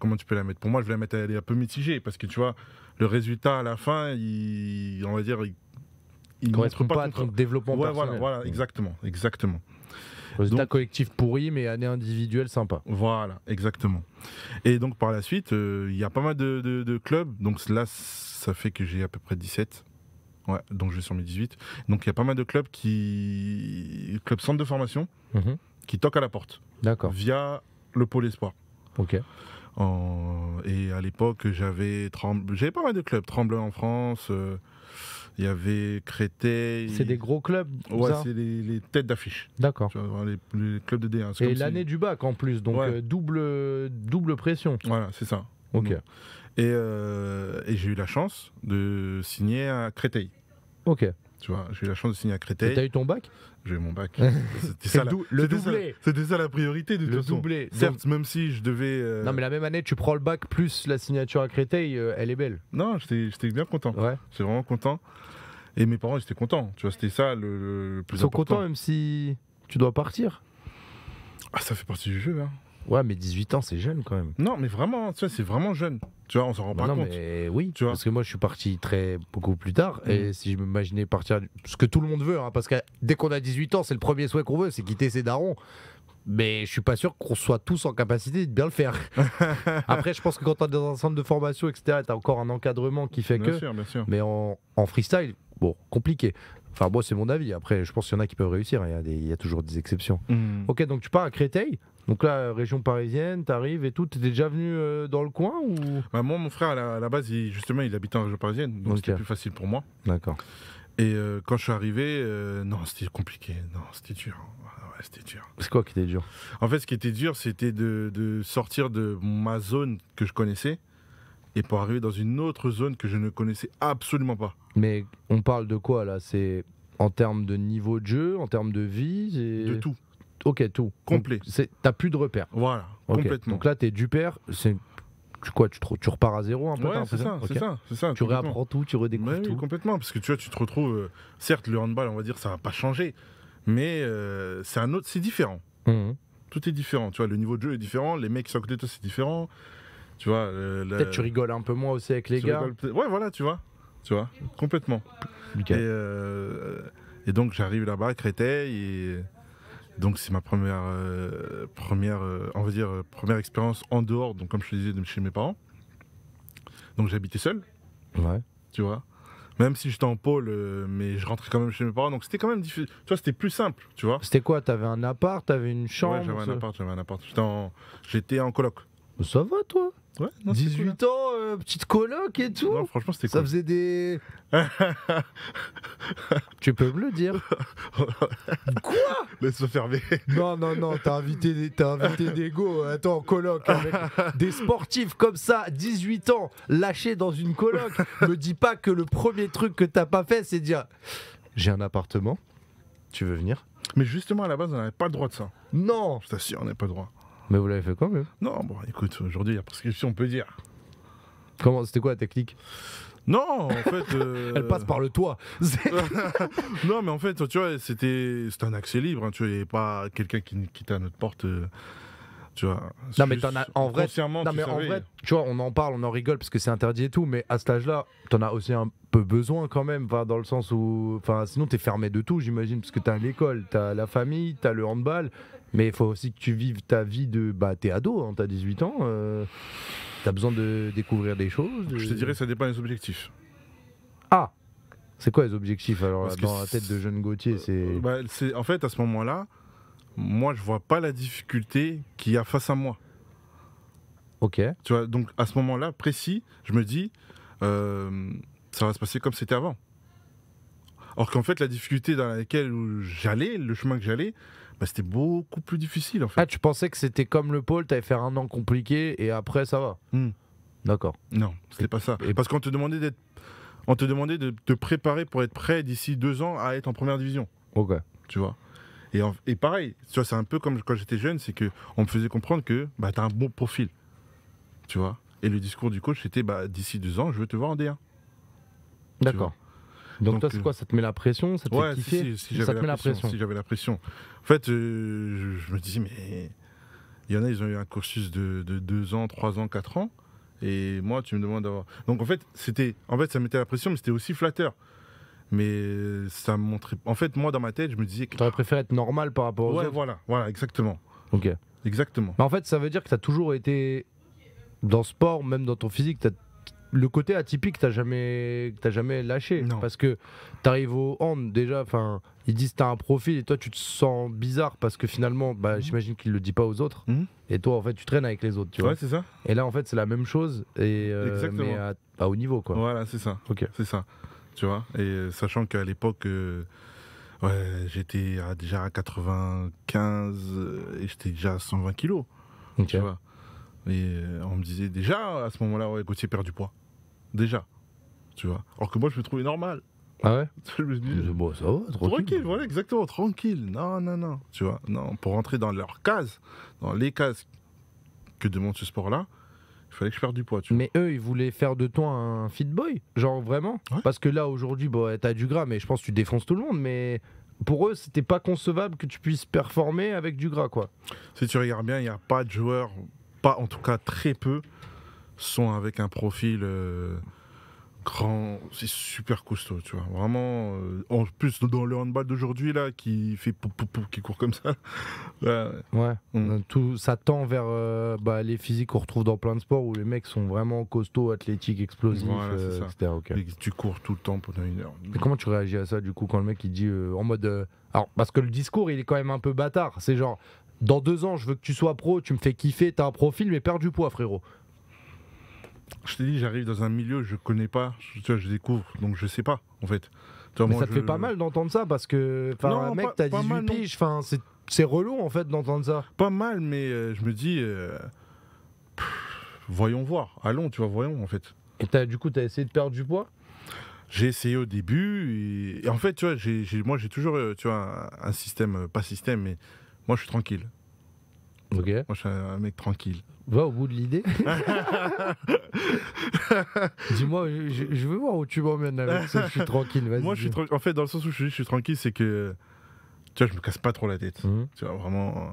comment tu peux la mettre Pour moi, je vais la mettre, à est un peu mitigée, parce que tu vois, le résultat à la fin, on va dire, il, il ne pas, être un développement ouais, voilà, exactement, exactement. Résultat collectif pourri, mais année individuelle sympa. Voilà, exactement. Et donc par la suite, euh, il y a pas mal de, clubs. Donc là, ça fait que j'ai à peu près 17. Ouais, donc je vais sur mes 18. Donc il y a pas mal de clubs qui. clubs centre de formation mhm. qui toquent à la porte. D'accord. Via le pôle espoir. Ok. Et à l'époque, j'avais tremble... pas mal de clubs. tremble en France. Euh, il y avait Créteil. C'est des gros clubs Ouais, c'est les, têtes d'affiche. D'accord. Les, clubs de D1. Et l'année du bac en plus, donc euh, double, double pression. Voilà, c'est ça. Ok. Et, euh, et j'ai eu la chance de signer à Créteil. Ok j'ai eu la chance de signer à Créteil. T'as eu ton bac J'ai eu mon bac. C'était ça, ça, la priorité de le Certes, même si je devais. Euh, non, mais la même année, tu prends le bac plus la signature à Créteil, euh, elle est belle. Non, j'étais bien content. Ouais. J'étais vraiment content. Et mes parents, ils étaient contents. Tu vois, c'était ça le, plus Ils sont contents même si tu dois partir. Ah, ça fait partie du jeu. Hein. Ouais, mais 18 ans, c'est jeune quand même. Non, mais vraiment, tu c'est vraiment jeune. Tu vois, on s'en rend pas compte. non, Mais oui, parce que moi, je suis parti très beaucoup plus tard. Et mhm. si je m'imaginais partir, ce que tout le monde veut, hein, parce que dès qu'on a 18 ans, c'est le premier souhait qu'on veut, c'est quitter ses darons. Mais je suis pas sûr qu'on soit tous en capacité de bien le faire. Après, je pense que quand tu es dans un centre de formation, etc., tu as encore un encadrement qui fait que. Sûr, Mais en, freestyle, bon, compliqué. Enfin, moi, c'est mon avis. Après, je pense qu'il y en a qui peuvent réussir. Il y a, toujours des exceptions. Mhm. Ok, donc tu pars à Créteil. Donc là, région parisienne, t'arrives et tout, t'étais déjà venu euh, dans le coin ou bah, Moi, mon frère, à la, base, justement, il habitait en région parisienne, donc c'était plus facile pour moi. D'accord. Et euh, quand je suis arrivé, euh, non, c'était compliqué, non, c'était dur. Ah c'était dur. C'est quoi qui était dur En fait, ce qui était dur, c'était de, de, sortir de ma zone que je connaissais et pour arriver dans une autre zone que je ne connaissais absolument pas. Mais on parle de quoi là C'est en termes de niveau de jeu, en termes de vie De tout. Ok, tout. Complet. T'as plus de repères. Voilà, complètement. Donc là, t'es du père, c'est tu quoi tu, tu, repars à zéro un peu ouais, c'est ça, C'est ça, ça, tu réapprends tout tu redécouvres tout complètement parce que tu vois tu te retrouves euh, certes le handball on va dire ça n'a pas changé, mais euh, c'est un autre c'est différent mmh. tout est différent tu vois le niveau de jeu est différent les mecs sont à côté de toi c'est différent tu vois peut-être tu rigoles un peu moins aussi avec les gars ouais voilà tu vois tu vois complètement euh, et, donc j'arrive là-bas à et donc c'est ma première, euh, première euh, on va dire, euh, première expérience en dehors, donc comme je te disais, de chez mes parents. Donc j'habitais seul. Ouais. Tu vois même si j'étais en pôle, mais je rentrais quand même chez mes parents, donc c'était quand même Tu c'était plus simple, tu vois. C'était quoi T'avais un appart, t'avais une chambre Ouais, j'avais un appart, j'avais un appart. J'étais en, j'étais en coloc. Ça va, toi 18 hein. ans, euh, petite coloc et tout. Non, franchement, c'était Ça faisait des. tu peux me le dire. Quoi Laisse-moi fermer. Non, non, non, t'as invité des, invité des go. Euh, attends, coloc. Hein, des sportifs comme ça, 18 ans, lâchés dans une coloc. me dis pas que le premier truc que t'as pas fait, c'est dire J'ai un appartement, tu veux venir Mais justement, à la base, on n'avait pas le droit de ça. Non ça, t'assure, on n'avait pas le droit. Mais vous l'avez fait quand même Non, bon, écoute, aujourd'hui, il y a prescription, on peut dire. Comment C'était quoi la technique non, en fait. Euh, Elle passe par le toit. non, mais en fait, tu vois, c'était un accès libre. Hein, tu vois, il avait pas quelqu'un qui, qui était à notre porte. Euh, tu vois. Non, mais en, as, en vrai. Non, mais en vrai, tu vois, on en parle, on en rigole parce que c'est interdit et tout. Mais à ce âge-là, t'en as aussi un peu besoin quand même. Dans le sens où. Sinon, t'es fermé de tout, j'imagine, parce que t'as l'école, t'as la famille, t'as le handball. Mais il faut aussi que tu vives ta vie de. Bah, t'es ado, hein, t'as 18 ans. Euh, t'as besoin de découvrir des choses. Je te dirais, ça dépend des objectifs. Ah C'est quoi les objectifs alors dans la tête de jeune Gauthier euh, bah, c'est... en fait, à ce moment-là, moi, je vois pas la difficulté qu'il y a face à moi. Ok. Tu vois, donc à ce moment-là, précis, je me dis, euh, ça va se passer comme c'était avant. Or qu'en fait, la difficulté dans laquelle j'allais, le chemin que j'allais, bah, c'était beaucoup plus difficile en fait. Ah, tu pensais que c'était comme le pôle, t'avais fait un an compliqué et après ça va hmm. D'accord. Non, c'était pas ça. Et parce qu'on te demandait d'être. On te demandait de te préparer pour être prêt d'ici deux ans à être en première division. Ok. Tu vois et, et, pareil, tu vois, c'est un peu comme quand j'étais jeune, c'est que on me faisait comprendre que bah, tu as un bon profil. Tu vois Et le discours du coach, c'était bah, d'ici deux ans, je veux te voir en D1. D'accord. Donc, toi, c'est euh, quoi Ça te met la pression Ça te fait Ça te met la pression, Si j'avais la pression. En fait, euh, je me dis, mais il y en a, ils ont eu un cursus de, de 2 ans, 3 ans, 4 ans. Et moi, tu me demandes d'avoir. Donc en fait, c'était, en fait, ça mettait la pression, mais c'était aussi flatteur. Mais ça me montrait. En fait, moi, dans ma tête, je me disais que. aurais préféré être normal par rapport aux ouais, voilà, voilà, exactement. Ok. Exactement. Mais en fait, ça veut dire que tu as toujours été dans le sport, même dans ton physique, le côté atypique, t'as jamais, t'as jamais lâché. Parce que tu arrives au hand déjà, enfin, ils disent tu as un profil et toi tu te sens bizarre parce que finalement, bah, mhm. j'imagine qu'il le dit pas aux autres. Mhm. Et toi, en fait, tu traînes avec les autres, tu vois. c'est ça. Et là, en fait, c'est la même chose et euh, mais à, haut bah, niveau, quoi. Voilà, c'est ça. C'est ça. Tu vois. Et euh, sachant qu'à l'époque. Euh, ouais, j'étais déjà à 95 et j'étais déjà à 120 kilos. Tu vois. Et on me disait déjà à ce moment-là, ouais, Gauthier perd du poids déjà. Tu vois. Alors que moi, je me trouvais normal. Ah ouais tranquille. voilà, exactement, tranquille. Non, non, non. Tu vois, non, pour rentrer dans leur case dans les cases que demande ce sport-là, il fallait que je perde du poids. Tu mais eux, ils voulaient faire de toi un fit boy, genre vraiment Parce que là, aujourd'hui, bon, t'as du gras, mais je pense que tu défonces tout le monde, mais pour eux, c'était pas concevable que tu puisses performer avec du gras, quoi. Si tu regardes bien, il n'y a pas de joueurs pas en tout cas très peu, sont avec un profil euh, grand, c'est super costaud, tu vois. Vraiment, euh, en plus dans le handball d'aujourd'hui là, qui fait pou, pou, qui court comme ça. Bah, ouais. Euh, tout, ça tend vers bah, les physiques qu'on retrouve dans plein de sports où les mecs sont vraiment costauds, athlétiques, explosifs, etc. tu cours tout le temps pendant une heure. Mais comment tu réagis à ça du coup quand le mec il dit en mode, alors parce que le discours il est quand même un peu bâtard. C'est genre dans deux ans, je veux que tu sois pro, tu me fais kiffer, t'as un profil, mais perds du poids, frérot je t'ai dis, j'arrive dans un milieu, je connais pas, je, tu je découvre, donc je sais pas, en fait. ça te fait pas mal d'entendre ça, parce que, non, mec, t'as dit piges, enfin, c'est, relou, en fait, d'entendre ça. Pas mal, mais euh, je me dis, euh, voyons voir, allons, tu vois, voyons, en fait. Et as, du coup, t'as essayé de perdre du poids j'ai essayé au début, et, en fait, tu vois, moi j'ai toujours, euh, tu vois, un système, pas système, mais moi je suis tranquille. Moi, je suis un mec tranquille. Va au bout de l'idée. Dis-moi, je, veux voir où tu m'emmènes avec ça. Je suis tranquille, Moi, je suis En fait, dans le sens où je, suis tranquille, c'est que. Tu vois, je me casse pas trop la tête. Mmh. Tu vois, vraiment. Euh,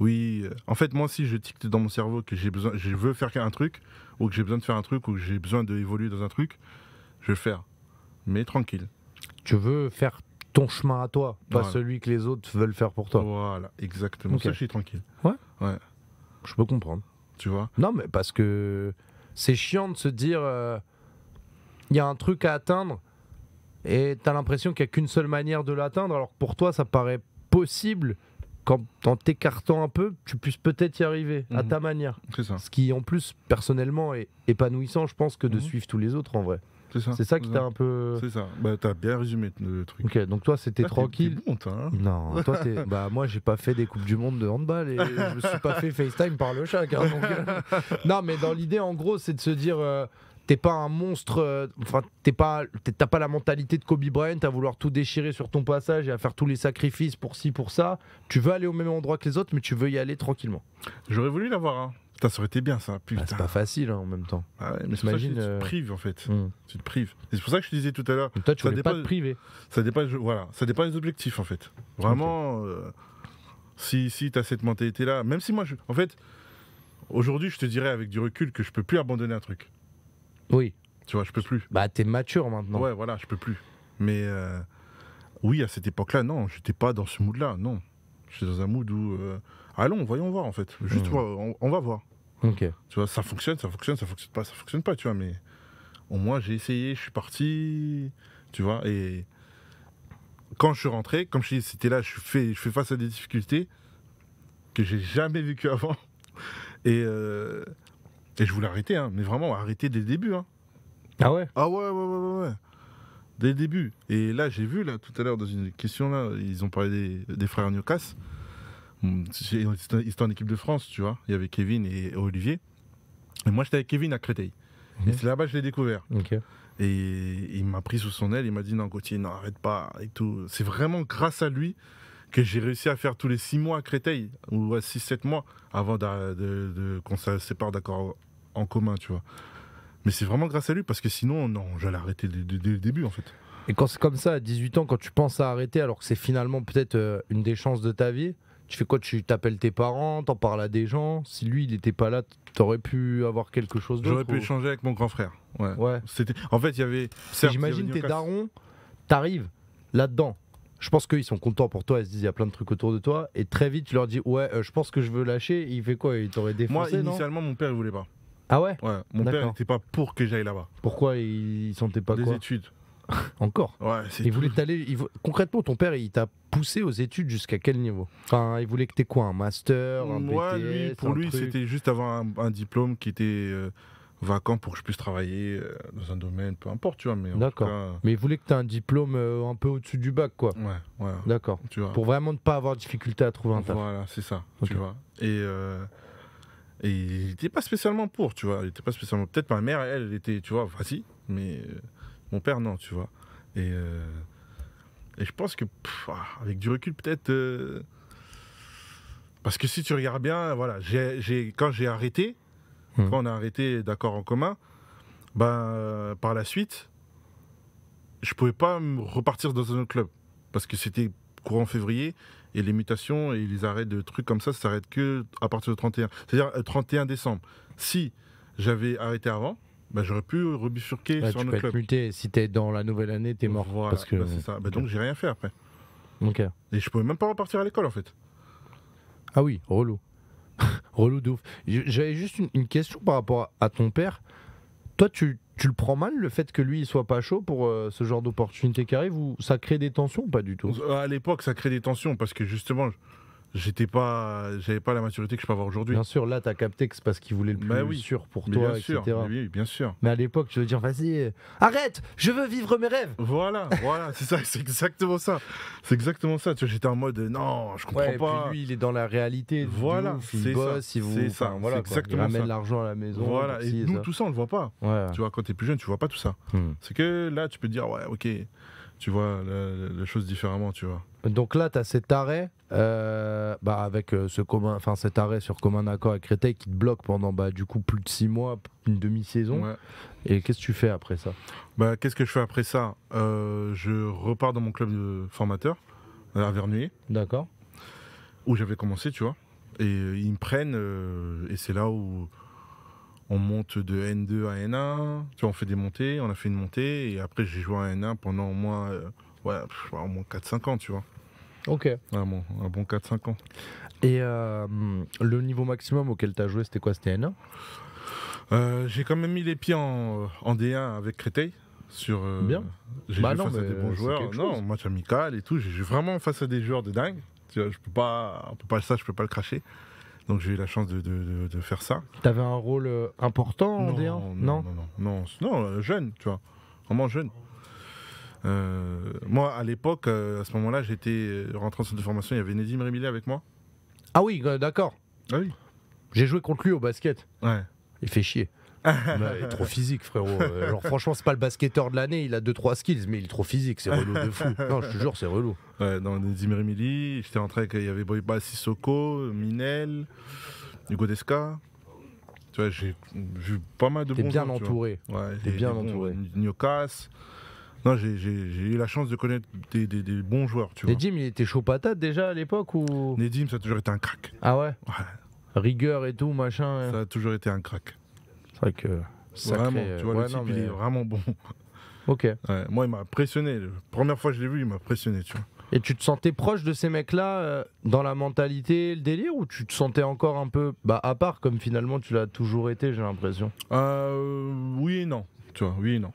oui. Euh, en fait, moi, si je ticte dans mon cerveau que j'ai besoin, je veux faire un truc, ou que j'ai besoin de faire un truc, ou que j'ai besoin d'évoluer dans un truc, je vais le faire. Mais tranquille. Tu veux faire ton chemin à toi, pas celui que les autres veulent faire pour toi. Voilà, exactement. Ça, je suis tranquille. Ouais. Ouais. Je peux comprendre, tu vois. Non, mais parce que c'est chiant de se dire, euh, il y a un truc à atteindre et t'as l'impression qu'il n'y a qu'une seule manière de l'atteindre, alors que pour toi, ça paraît possible qu'en t'écartant un peu, tu puisses peut-être y arriver à mhm. ta manière. Ça. Ce qui, en plus, personnellement, est épanouissant, je pense, que de mhm. suivre tous les autres en vrai. C'est ça. C'est ça qui t'a un peu. C'est ça. Bah, t'as bien résumé le truc. Ok, donc toi, c'était ah, tranquille. hein non, toi, t'es. bah, moi, j'ai pas fait des Coupes du Monde de handball et je me suis pas fait FaceTime par le chat. Hein, euh. non, mais dans l'idée, en gros, c'est de se dire. Euh, t'es pas un monstre, euh, enfin t'es pas, t'as pas la mentalité de Kobe Bryant à vouloir tout déchirer sur ton passage et à faire tous les sacrifices pour ci pour ça. Tu veux aller au même endroit que les autres, mais tu veux y aller tranquillement. J'aurais voulu l'avoir. Hein ça aurait été bien ça. Bah, c'est pas facile hein, en même temps. Ah tu te prives en fait. Hmm. C'est pour ça que je te disais tout à l'heure. ça dépend... pas te priver. Ça dépend, voilà, ça des objectifs en fait. Vraiment, euh, si, si tu as cette mentalité-là, même si moi, je... en fait, aujourd'hui, je te dirais avec du recul que je peux plus abandonner un truc. Oui. Tu vois, je peux plus. Bah, t'es mature maintenant. Ouais, voilà, je peux plus. Mais euh, oui, à cette époque-là, non, j'étais pas dans ce mood-là, non. J'étais dans un mood où. Euh, allons, voyons voir en fait. Juste, hmm. on, va voir. Ok. Tu vois, ça fonctionne, ça fonctionne, ça fonctionne pas, ça fonctionne pas, tu vois, mais au moins j'ai essayé, je suis parti, tu vois, et quand je suis rentré, comme je c'était là, je fais, je fais face à des difficultés que j'ai jamais vécues avant, euh, et, je voulais arrêter, hein, mais vraiment arrêter dès le début. Hein. Ah ouais Ah ouais, ouais, ouais, ouais. dès le début. Et là, j'ai vu, là, tout à l'heure, dans une question, là, ils ont parlé des, frères Newcastle c'était en équipe de France, tu vois. Il y avait Kevin et Olivier. Et moi, j'étais avec Kevin à Créteil. Et mhm. c'est là-bas que je l'ai découvert. Et il m'a pris sous son aile. Il m'a dit Non, Gauthier, non, arrête pas. Et tout. C'est vraiment grâce à lui que j'ai réussi à faire tous les 6 mois à Créteil, ou à 6-7 mois, avant de, qu'on se sépare d'accord en commun, tu vois. Mais c'est vraiment grâce à lui, parce que sinon, non, j'allais arrêter dès, le début, en fait. Et quand c'est comme ça, à 18 ans, quand tu penses à arrêter, alors que c'est finalement peut-être euh, une des chances de ta vie, tu fais quoi Tu t'appelles tes parents, t'en parles à des gens. Si lui, il n'était pas là, t'aurais pu avoir quelque chose d'autre. J'aurais pu échanger avec mon grand frère. Ouais. C'était. En fait, il y avait. J'imagine tes darons, t'arrives là-dedans. Je pense qu'ils sont contents pour toi, ils se disent il y a plein de trucs autour de toi, et très vite tu leur dis ouais, euh, je pense que je veux lâcher. il fait quoi Il t'aurait défoncé Moi, initialement, mon père il voulait pas. Ah ouais, ouais Mon père n'était pas pour que j'aille là-bas. Pourquoi il sentait pas quoi Des études. Encore. Ouais, il voulait aller. Concrètement, ton père, il t'a poussé aux études jusqu'à quel niveau Enfin, il voulait que tu aies quoi Un master un pour lui, c'était juste avoir un, diplôme qui était euh, vacant pour que je puisse travailler euh, dans un domaine, peu importe, tu vois. Mais D'accord. Euh mais il voulait que tu aies un diplôme un peu au-dessus du bac, quoi. Ouais, ouais. D'accord. Pour vraiment ne pas avoir de difficulté à trouver un taf. Voilà, c'est ça. Tu vois. Et. il n'était pas spécialement pour, tu vois. Il était pas spécialement. Peut-être ma mère, elle, elle était, tu vois, vas-y, mais mon père, non, tu vois. Et, euh, et je pense que, ah, avec du recul, peut-être. Euh, parce que si tu regardes bien, voilà, quand j'ai arrêté, hmm. quand on a arrêté d'accord en commun, ben, euh, par la suite, je pouvais pas repartir dans un autre club. Parce que c'était courant février et les mutations et les arrêts de trucs comme ça, ça s'arrête que à partir du 31. C'est-à-dire 31 décembre. Si j'avais arrêté avant, bah, j'aurais pu rebifurquer bah, sur tu peux Être muté. Si t'es dans la nouvelle année, t'es mort. parce que... Bah, c'est ça. Bah, donc j'ai rien fait après. Ok. Et je pouvais même pas repartir à l'école en fait. Ah oui, relou. relou de ouf. J'avais juste une, question par rapport à ton père. Toi, tu, tu, le prends mal le fait que lui il soit pas chaud pour euh, ce genre d'opportunité qui arrive ou ça crée des tensions ou pas du tout À l'époque, ça crée des tensions parce que justement, j'étais pas, j'avais pas la maturité que je peux avoir aujourd'hui. Bien sûr, là, tu as capté que c'est parce qu'il voulait le bah plus sûr pour toi, bien etc. Sûr, mais bien sûr. Mais à l'époque, tu veux dire, vas-y, arrête, je veux vivre mes rêves. Voilà, voilà, c'est ça, c'est exactement ça. C'est exactement ça. Tu vois, j'étais en mode, non, je comprends pas. Puis lui, il est dans la réalité. Voilà, c'est ça, si vous, ça, voilà, exactement il ramène l'argent à la maison. Voilà, et nous, tout ça, on le voit pas. Tu vois, quand t'es plus jeune, tu vois pas tout ça. Hmm. C'est que là, tu peux te dire, ouais, ok, tu vois les choses différemment, tu vois. Donc là, tu as cet arrêt euh, bah avec euh, ce commun, enfin cet arrêt sur commun accord avec Créteil qui te bloque pendant bah, du coup plus de 6 mois, une demi-saison. Et qu'est-ce que tu fais après ça bah, Qu'est-ce que je fais après ça euh, Je repars dans mon club de formateur à Vernier. D'accord. Où j'avais commencé, tu vois. Et ils me prennent, et c'est là où on monte de N2 à N1. Tu vois, on fait des montées, on a fait une montée, et après j'ai joué à N1 pendant moins, ouais, au moins 4-5 ans, tu vois. Ok. Ah bon, un bon 4-5 ans. Et euh, le niveau maximum auquel tu as joué, c'était quoi C'était n euh, J'ai quand même mis les pieds en, en D1 avec Créteil. Sur, euh, Bien. J'ai bah joué non, face à des bons joueurs. Non, match amical et tout. J'ai joué vraiment face à des joueurs de dingue. je peux pas, peut pas ça, je peux pas le cracher. Donc j'ai eu la chance de, de, de, faire ça. T'avais un rôle important en D1 non non, non non, non, non, jeune, tu vois. Vraiment jeune. Euh, moi, à l'époque, euh, à ce moment-là, j'étais euh, rentré en centre de formation, il y avait Nedim Remili avec moi. Ah oui, d'accord. Ah oui. J'ai joué contre lui au basket. Ouais. Il fait chier. il est trop physique, frérot. Alors franchement, c'est pas le basketteur de l'année. Il a 2-3 skills, mais il est trop physique. C'est relou de fou. Non, je te jure, c'est relou. Ouais, dans j'étais rentré avec. Il y avait Boyba Sissoko, Minel, Hugo Desca. Tu vois, j'ai vu pas mal de T'es bien entouré. T'es bien entouré j'ai eu la chance de connaître des, bons joueurs. Tu Nedim, il était chaud patate déjà à l'époque ou Nedim, ça a toujours été un crack. Ah ouais, Rigueur et tout, machin. Ça a toujours été un crack. C'est vrai que. Vraiment, tu vois, il est vraiment bon. Ok. moi, il m'a impressionné. La première fois que je l'ai vu, il m'a impressionné, tu Et tu te sentais proche de ces mecs-là euh, dans la mentalité, le délire, ou tu te sentais encore un peu bah, à part, comme finalement tu l'as toujours été, j'ai l'impression euh, Oui et non, tu vois, oui et non.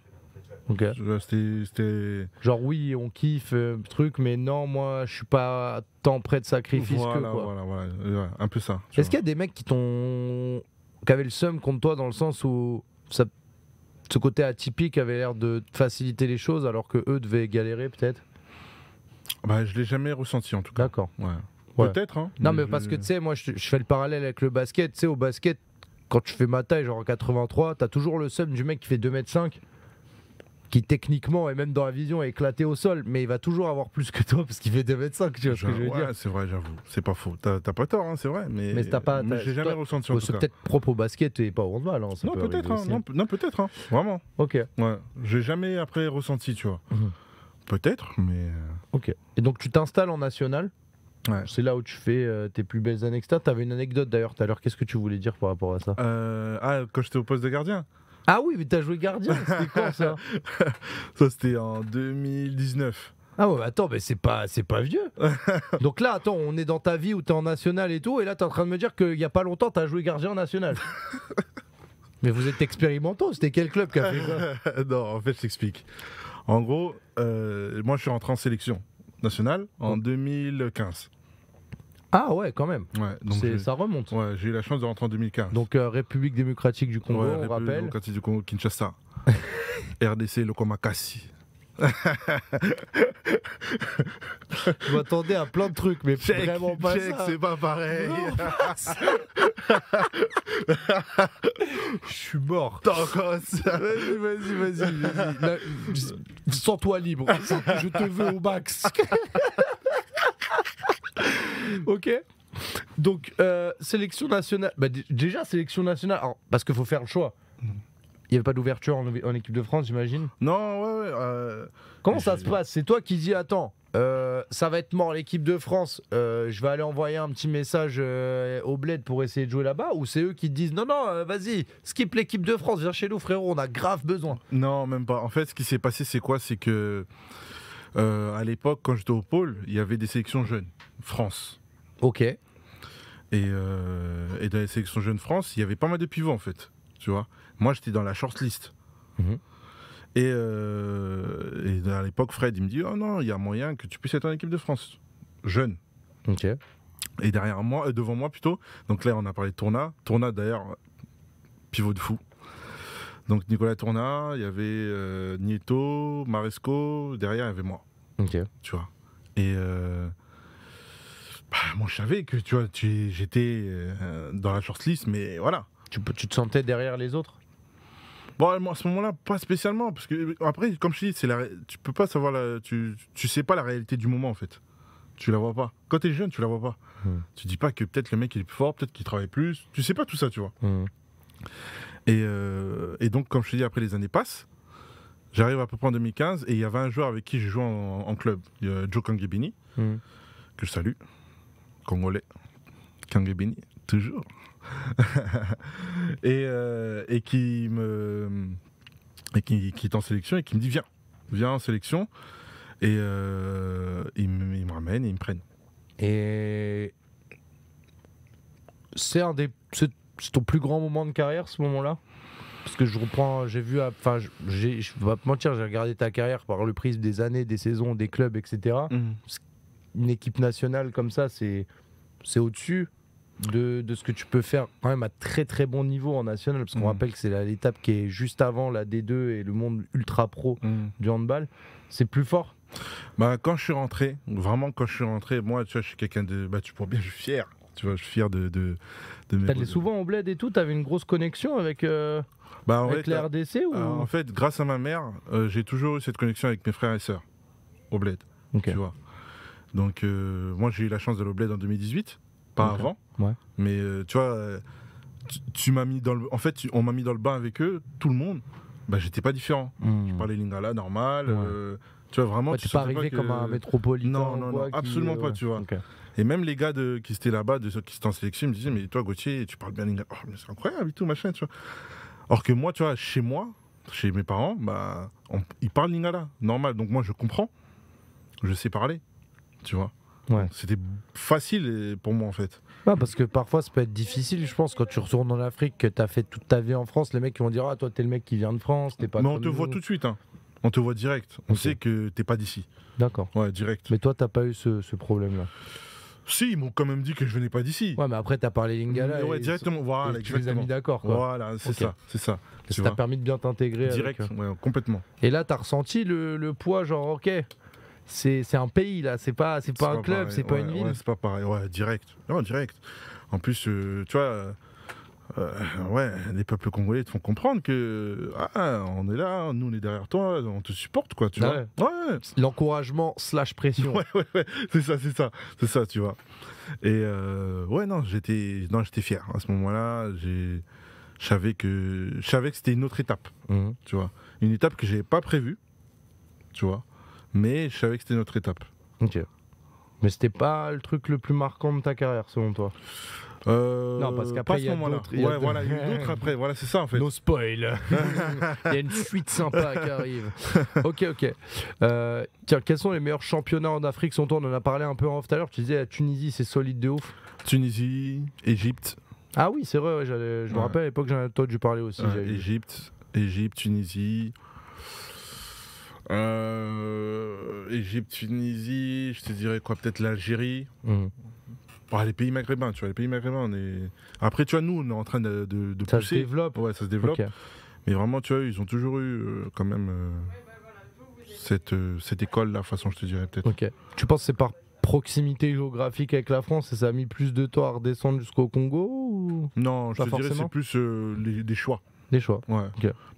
Genre, oui, on kiffe, euh, truc, mais non, moi, je suis pas tant près de sacrifice que. Voilà, voilà, euh, un peu ça. Est-ce qu'il y a des mecs qui t'ont. qui avaient le seum contre toi dans le sens où ce côté atypique avait l'air de faciliter les choses alors que eux devaient galérer peut-être bah, Je l'ai jamais ressenti en tout cas. D'accord. Peut-être. Hein, non, mais, parce que tu sais, moi, je fais le parallèle avec le basket. Tu sais, au basket, quand tu fais ma taille, genre en 83, t'as toujours le seum du mec qui fait 2m5 qui techniquement et même dans la vision est éclaté au sol, mais il va toujours avoir plus que toi parce qu'il fait 2m5, tu vois ce que je veux c'est vrai, j'avoue, c'est pas faux, t'as pas tort, hein, c'est vrai, mais, mais t'as pas, j'ai jamais ressenti ça oh, C'est peut-être propre au basket et pas au handball, hein, non, peut être hein, non, peut-être, vraiment. Ok. Ouais, j'ai jamais après ressenti, tu vois. Mhm. Peut-être, mais. Euh, ok. Et donc tu t'installes en national C'est là où tu fais euh, tes plus belles anecdotes. avais une anecdote d'ailleurs tout à l'heure. Qu'est-ce que tu voulais dire par rapport à ça euh, Ah, quand j'étais au poste de gardien ah oui, mais t'as joué gardien, c'était quand ça Ça c'était en 2019. Ah ouais, attends, mais c'est pas, c'est pas vieux. Donc là, attends, on est dans ta vie où t'es en national et tout, et là t'es en train de me dire qu'il y a pas longtemps t'as joué gardien en national. mais vous êtes expérimentaux, c'était quel club qui a ça Non, en fait, je En gros, euh, moi je suis rentré en sélection nationale en 2015. Mmh. Ah ouais, quand même. Ouais, donc ça remonte. Ouais, j'ai eu la chance de rentrer en 2015. Donc euh, République démocratique du Congo, on République démocratique du Congo, Kinshasa. RDC, Lokomakasi. Je m'attendais à plein de trucs, mais vraiment pas c'est pas pareil. Je suis mort. Vas-y, vas-y, vas-y. vas-y. Sens-toi libre. Je te veux au max. ok Donc, euh, sélection nationale. Bah, déjà, sélection nationale. Alors, parce qu'il faut faire le choix. Mm. Il n'y avait pas d'ouverture en, équipe de France, j'imagine Non, ouais, ouais. Euh, Comment ça se passe C'est toi qui dis attends, euh, ça va être mort l'équipe de France, je vais aller envoyer un petit message au bled pour essayer de jouer là-bas Ou c'est eux qui disent non, non, vas-y, skip l'équipe de France, viens chez nous, frérot, on a grave besoin Non, même pas. En fait, ce qui s'est passé, c'est quoi C'est que euh, à l'époque, quand j'étais au pôle, il y avait des sélections jeunes, France. Ok. Euh, et, dans les sélections jeunes France, il y avait pas mal de pivots, en fait. Tu vois Moi, j'étais dans la shortlist. Mhm. Euh, et, à l'époque, Fred, il me dit Oh non, il y a moyen que tu puisses être en équipe de France. Jeune. Ok. Et derrière moi, devant moi plutôt. Donc là, on a parlé de Tourna. Tourna, d'ailleurs, pivot de fou. Donc Nicolas Tourna, il y avait euh, Nieto, Maresco, derrière il y avait moi. Ok. Tu vois. Et euh, bah, moi je savais que tu vois, tu, j'étais euh, dans la shortlist, mais voilà. Tu, tu te sentais derrière les autres Bon, à ce moment-là, pas spécialement, parce que après, comme je dis, c'est la, tu peux pas savoir, tu, sais pas la réalité du moment en fait. Tu la vois pas. Quand tu es jeune, tu la vois pas. tu hmm. Tu dis pas que peut-être le mec il est plus fort, peut-être qu'il travaille plus. Tu sais pas tout ça, tu vois. Hmm. Euh, et, donc, comme je te dis, après les années passent. J'arrive à peu près en 2015 et il y avait un joueur avec qui je joue en, club, Joe Kangebini, hmm. que je salue, congolais. Kangebini, toujours. Euh, et, qui me qui, est en sélection et qui me dit viens, viens en sélection. Et euh, ils, me, ils, me, ramènent et ils me prennent. Et c'est un des c'est ton plus grand moment de carrière, ce moment-là parce que je reprends, j'ai vu, enfin, je vais pas mentir, j'ai regardé ta carrière par le prisme des années, des saisons, des clubs, etc. Mmh. Une équipe nationale comme ça, c'est au-dessus de, ce que tu peux faire quand même à très très bon niveau en national, parce qu'on mmh. rappelle que c'est l'étape qui est juste avant la D2 et le monde ultra pro mmh. du handball. C'est plus fort. Bah, quand je suis rentré, vraiment quand je suis rentré, moi, tu vois, je suis quelqu'un de, bah, tu pourrais bien, je suis fier. Tu vois, je suis fier de, T'allais souvent au bled et tout, t'avais une grosse connexion avec, euh, bah, la euh, RDC euh, En fait, grâce à ma mère, j'ai toujours eu cette connexion avec mes frères et sœurs au bled. vois. Donc, moi, j'ai eu la chance d'aller au bled en 2018, pas avant. Mais tu vois, tu, m'as mis dans le... En fait, on m'a mis dans le bain avec eux, tout le monde. Bah, j'étais pas différent. Hmm. Je parlais lingala normal. tu vois, vraiment. tu pas arrivé comme un métropolitain. Non, non, non, absolument pas, tu vois. Et même les gars de, qui étaient là-bas, de ceux qui étaient en sélection, me disaient, mais toi Gauthier, tu parles bien l'ingala oh, c'est incroyable et tout, machin, tu vois. Or que moi, tu vois, chez moi, chez mes parents, bah, ils parlent lingala, normal. Donc moi, je comprends, je sais parler, tu vois. Ouais. C'était facile pour moi en fait. Bah, parce que parfois ça peut être difficile, je pense, quand tu retournes en Afrique, que tu as fait toute ta vie en France, les mecs vont dire Ah, toi t'es le mec qui vient de France, t'es pas. Mais on te voit tout de suite, hein. on te voit direct, on sait que t'es pas d'ici. D'accord. Ouais, direct. Mais toi t'as pas eu ce, ce problème là si, ils m'ont quand même dit que je venais pas d'ici. Ouais, mais après, t'as parlé Lingala. Ouais, et directement. voilà, avec les as mis d'accord. Voilà, c'est ça. C'est ça. Ça t'a permis de bien t'intégrer. Direct, euh. complètement. Et là, t'as ressenti le, poids, genre, ok, c'est un pays, là, c'est pas, c'est pas un club, c'est pas une ville. c'est pas pareil, ouais, direct. Non, direct. En plus, euh, tu vois euh, ouais, les peuples congolais te font comprendre que ah, on est là, nous on est derrière toi, on te supporte quoi, tu ah vois. L'encouragement slash pression. ouais, ouais, c'est ça, c'est ça, c'est ça, tu vois. Et euh, ouais, non, j'étais, non, j'étais fier à ce moment-là. je savais que, savais que c'était une autre étape, mmh. tu vois, une étape que j'avais pas prévue, tu vois, mais je savais que c'était notre étape. Ok. Mais c'était pas le truc le plus marquant de ta carrière, selon toi euh, non, parce qu'après, il y a d'autres. Ouais, voilà, il y a d'autres après. Voilà, c'est ça en fait. No spoil. il y a une fuite sympa qui arrive. Ok, ok. Euh, tiens, quels sont les meilleurs championnats en Afrique Son on en a parlé un peu en off tout à l'heure. Tu disais la Tunisie, c'est solide de ouf. Tunisie, Égypte. Ah oui, c'est vrai, je me rappelle à l'époque, j'en entendu parler aussi. Égypte, Égypte, Tunisie. Euh, Égypte, Tunisie, je te dirais quoi Peut-être l'Algérie. Mmh. Bah, les pays maghrébins, tu vois, les pays maghrébins, on est. Après, tu vois, nous, on est en train de, ça pousser. Ça se développe. Ouais, ça se développe. Mais vraiment, tu vois, ils ont toujours eu euh, quand même euh, cette, euh, cette école-là, façon, je te dirais peut-être. Ok. Tu penses que c'est par proximité géographique avec la France et ça a mis plus de temps à redescendre jusqu'au Congo Non, je te dirais c'est plus des choix. Des choix. Ouais.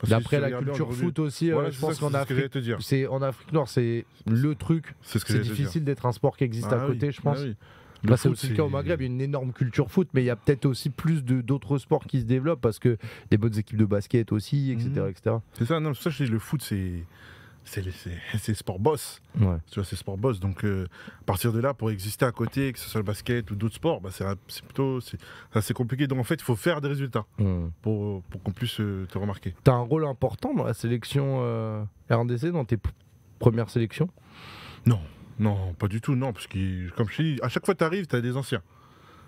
D'après la culture foot aussi, je pense qu'en Afrique, c'est en Afrique noire c'est le truc. C'est difficile d'être un sport qui existe bah à côté, je bah pense. Bah, c'est aussi le cas au Maghreb, il y a une énorme culture foot, mais il y a peut-être aussi plus d'autres sports qui se développent parce que des bonnes équipes de basket aussi, etc. Mhm. C'est ça, non, le foot, c'est. sport boss. Tu c'est sport boss. Donc, euh, à partir de là, pour exister à côté, que ce soit le basket ou d'autres sports, bah, c'est plutôt assez compliqué. Donc, en fait, il faut faire des résultats pour, qu'on puisse euh, te remarquer. Tu as un rôle important dans la sélection euh, dans tes premières sélections Non. Non, pas du tout, non, parce que comme je dis, à chaque fois tu arrives, tu as des anciens.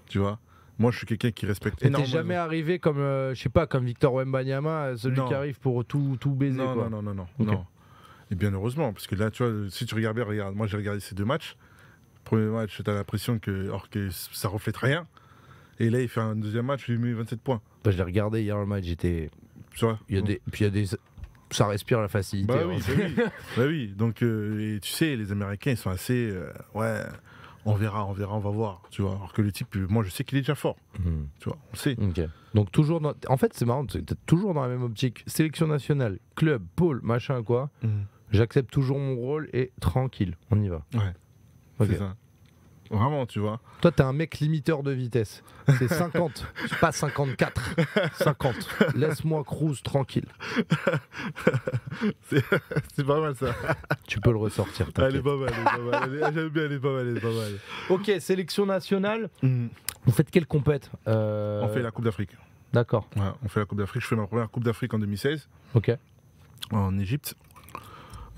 Tu vois moi, je suis quelqu'un qui respecte Et T'es jamais arrivé comme, euh, je sais pas, comme Victor Wembanyama, euh, celui qui arrive pour tout, tout baiser. Non, non, non, non, non, Et bien heureusement, parce que là, tu vois, si tu regardes regarde, moi j'ai regardé ces deux matchs. Premier match, t'as l'impression que, alors que ça reflète rien. Et là, il fait un deuxième match, il lui met 27 points. Bah, je l'ai regardé hier le match, j'étais. Tu vois il y a des... Puis il y a des ça respire la facilité. Bah oui, hein. bah oui. Bah oui. donc euh, tu sais, les Américains, ils sont assez. Euh, ouais, on verra, on verra, on va voir. Tu vois, alors que le type, euh, moi, je sais qu'il est déjà fort. Hmm. Tu vois, on sait. Donc, toujours dans... En fait, c'est marrant, c'est toujours dans la même optique. Sélection nationale, club, pôle, machin, quoi. Hmm. J'accepte toujours mon rôle et tranquille, on y va. Ouais. Ok. C'est ça. Vraiment, tu vois. Toi, t'es un mec limiteur de vitesse. C'est 50, pas 54. 50. Laisse-moi cruise tranquille. c'est pas mal ça. Tu peux le ressortir. Ah, elle est pas mal, J'aime bien, elle est pas mal, est pas mal. Ok, sélection nationale. Mm. Vous faites quelle compète euh, On fait la Coupe d'Afrique. D'accord. on fait la Coupe d'Afrique. Je fais ma première Coupe d'Afrique en 2016. Ok. En Égypte.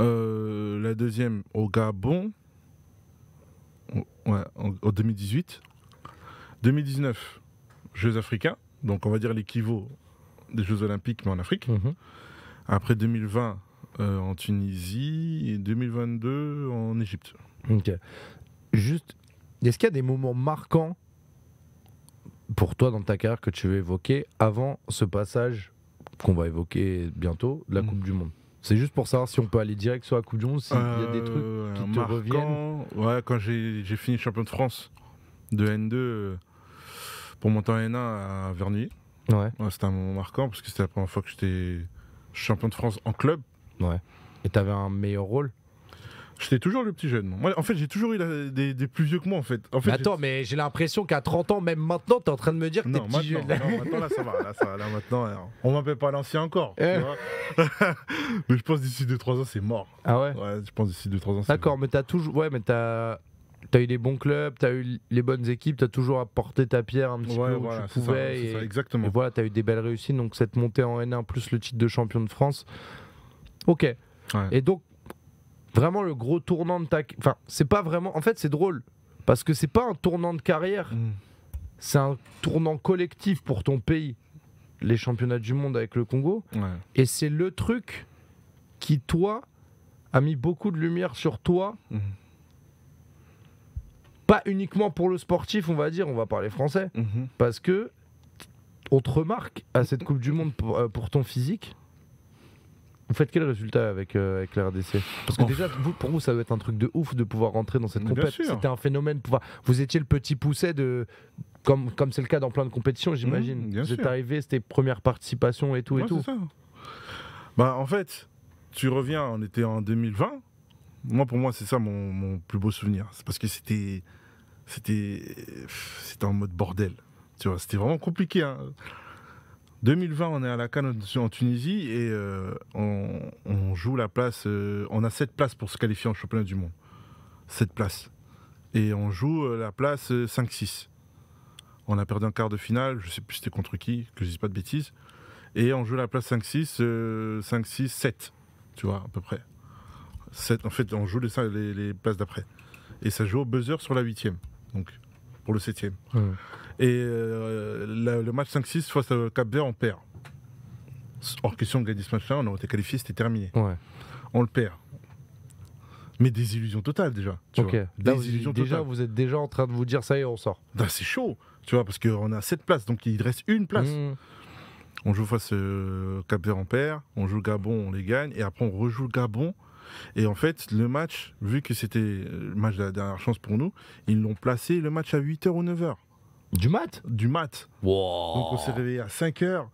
Euh, la deuxième au Gabon en, 2018. 2019, Jeux africains, donc on va dire l'équivalent des Jeux olympiques, mais en Afrique. Mhm. Après 2020, euh, en Tunisie, et 2022, en Égypte. Juste, est-ce qu'il y a des moments marquants pour toi dans ta carrière que tu veux évoquer avant ce passage qu'on va évoquer bientôt la mhm. Coupe du Monde c'est juste pour savoir si on peut aller direct sur la Coupe du s'il y a des euh, trucs qui te reviennent. Ouais, quand j'ai fini champion de France de N2 euh, pour monter en N1 à Vernier. ouais c'était un moment marquant parce que c'était la première fois que j'étais champion de France en club. Ouais. Et t'avais un meilleur rôle J'étais toujours le petit jeune. en fait, j'ai toujours eu des, plus vieux que moi, en fait. En attends, mais j'ai l'impression qu'à 30 ans, même maintenant, t'es en train de me dire que t'es petit jeune. Là. Non, maintenant, ça va. Là, ça là maintenant, on m'appelle pas l'ancien encore. Euh. mais je pense d'ici 2-3 ans, c'est mort. Ah ouais Ouais, je pense d'ici 2-3 ans, D'accord, mais t'as toujours... Ouais, mais t'as... as eu les bons clubs, t'as eu les bonnes équipes, t'as toujours apporté ta pierre un petit peu où tu pouvais. exactement. voilà, t'as eu des belles réussites, donc cette montée en N1 plus le titre de champion de France. Ok. Et donc, vraiment le gros tournant de ta. Enfin, c'est pas vraiment. En fait, c'est drôle. Parce que c'est pas un tournant de carrière. Mm. C'est un tournant collectif pour ton pays. Les championnats du monde avec le Congo. Et c'est le truc qui, toi, a mis beaucoup de lumière sur toi. Mm. Pas uniquement pour le sportif, on va dire, on va parler français. Mm-hmm. Parce que on te remarque à cette Coupe du Monde pour, euh, pour ton physique. Vous faites quel résultat avec, euh, avec la RDC Parce que déjà, pour vous, ça doit être un truc de ouf de pouvoir rentrer dans cette compétition. C'était un phénomène. Pouvoir... Vous étiez le petit pousset de. Comme, comme c'est le cas dans plein de compétitions, j'imagine. Mmh, vous êtes arrivé, c'était première participation et tout et tout. Bah, en fait, tu reviens, on était en 2020. Moi, pour moi, c'est ça mon, plus beau souvenir. C'est parce que c'était. C'était. C'était en mode bordel. Tu vois, c'était vraiment compliqué. Hein. 2020, on est à la Cannes en Tunisie et euh, on, joue la place. Euh, on a 7 places pour se qualifier en championnat du monde. 7 places. Et on joue euh, la place 5-6. On a perdu un quart de finale, je sais plus c'était contre qui, que je dise pas de bêtises. Et on joue la place 5-6, 5-6, 7, tu vois, à peu près. en fait, on joue les, les, places d'après. Et ça joue au buzzer sur la 8 Donc, pour le 7 e et euh, le match 5-6 face au Cap Vert, on perd. Hors question de gagner ce match-là, on aurait été qualifié, c'était terminé. On le perd. Mais des illusions totales déjà. Tu déjà, vous êtes déjà en train de vous dire ça y est, on sort. Bah, c'est chaud, tu vois, parce qu'on a 7 places, donc il reste une place. Mmh. On joue face à euh, Cap Vert en perd, on joue Gabon, on les gagne, et après on rejoue le Gabon. Et en fait, le match, vu que c'était euh, le match de la dernière chance pour nous, ils l'ont placé le match à 8h ou 9h. Du mat Du mat. Wow. Donc on s'est réveillé à 5 heures.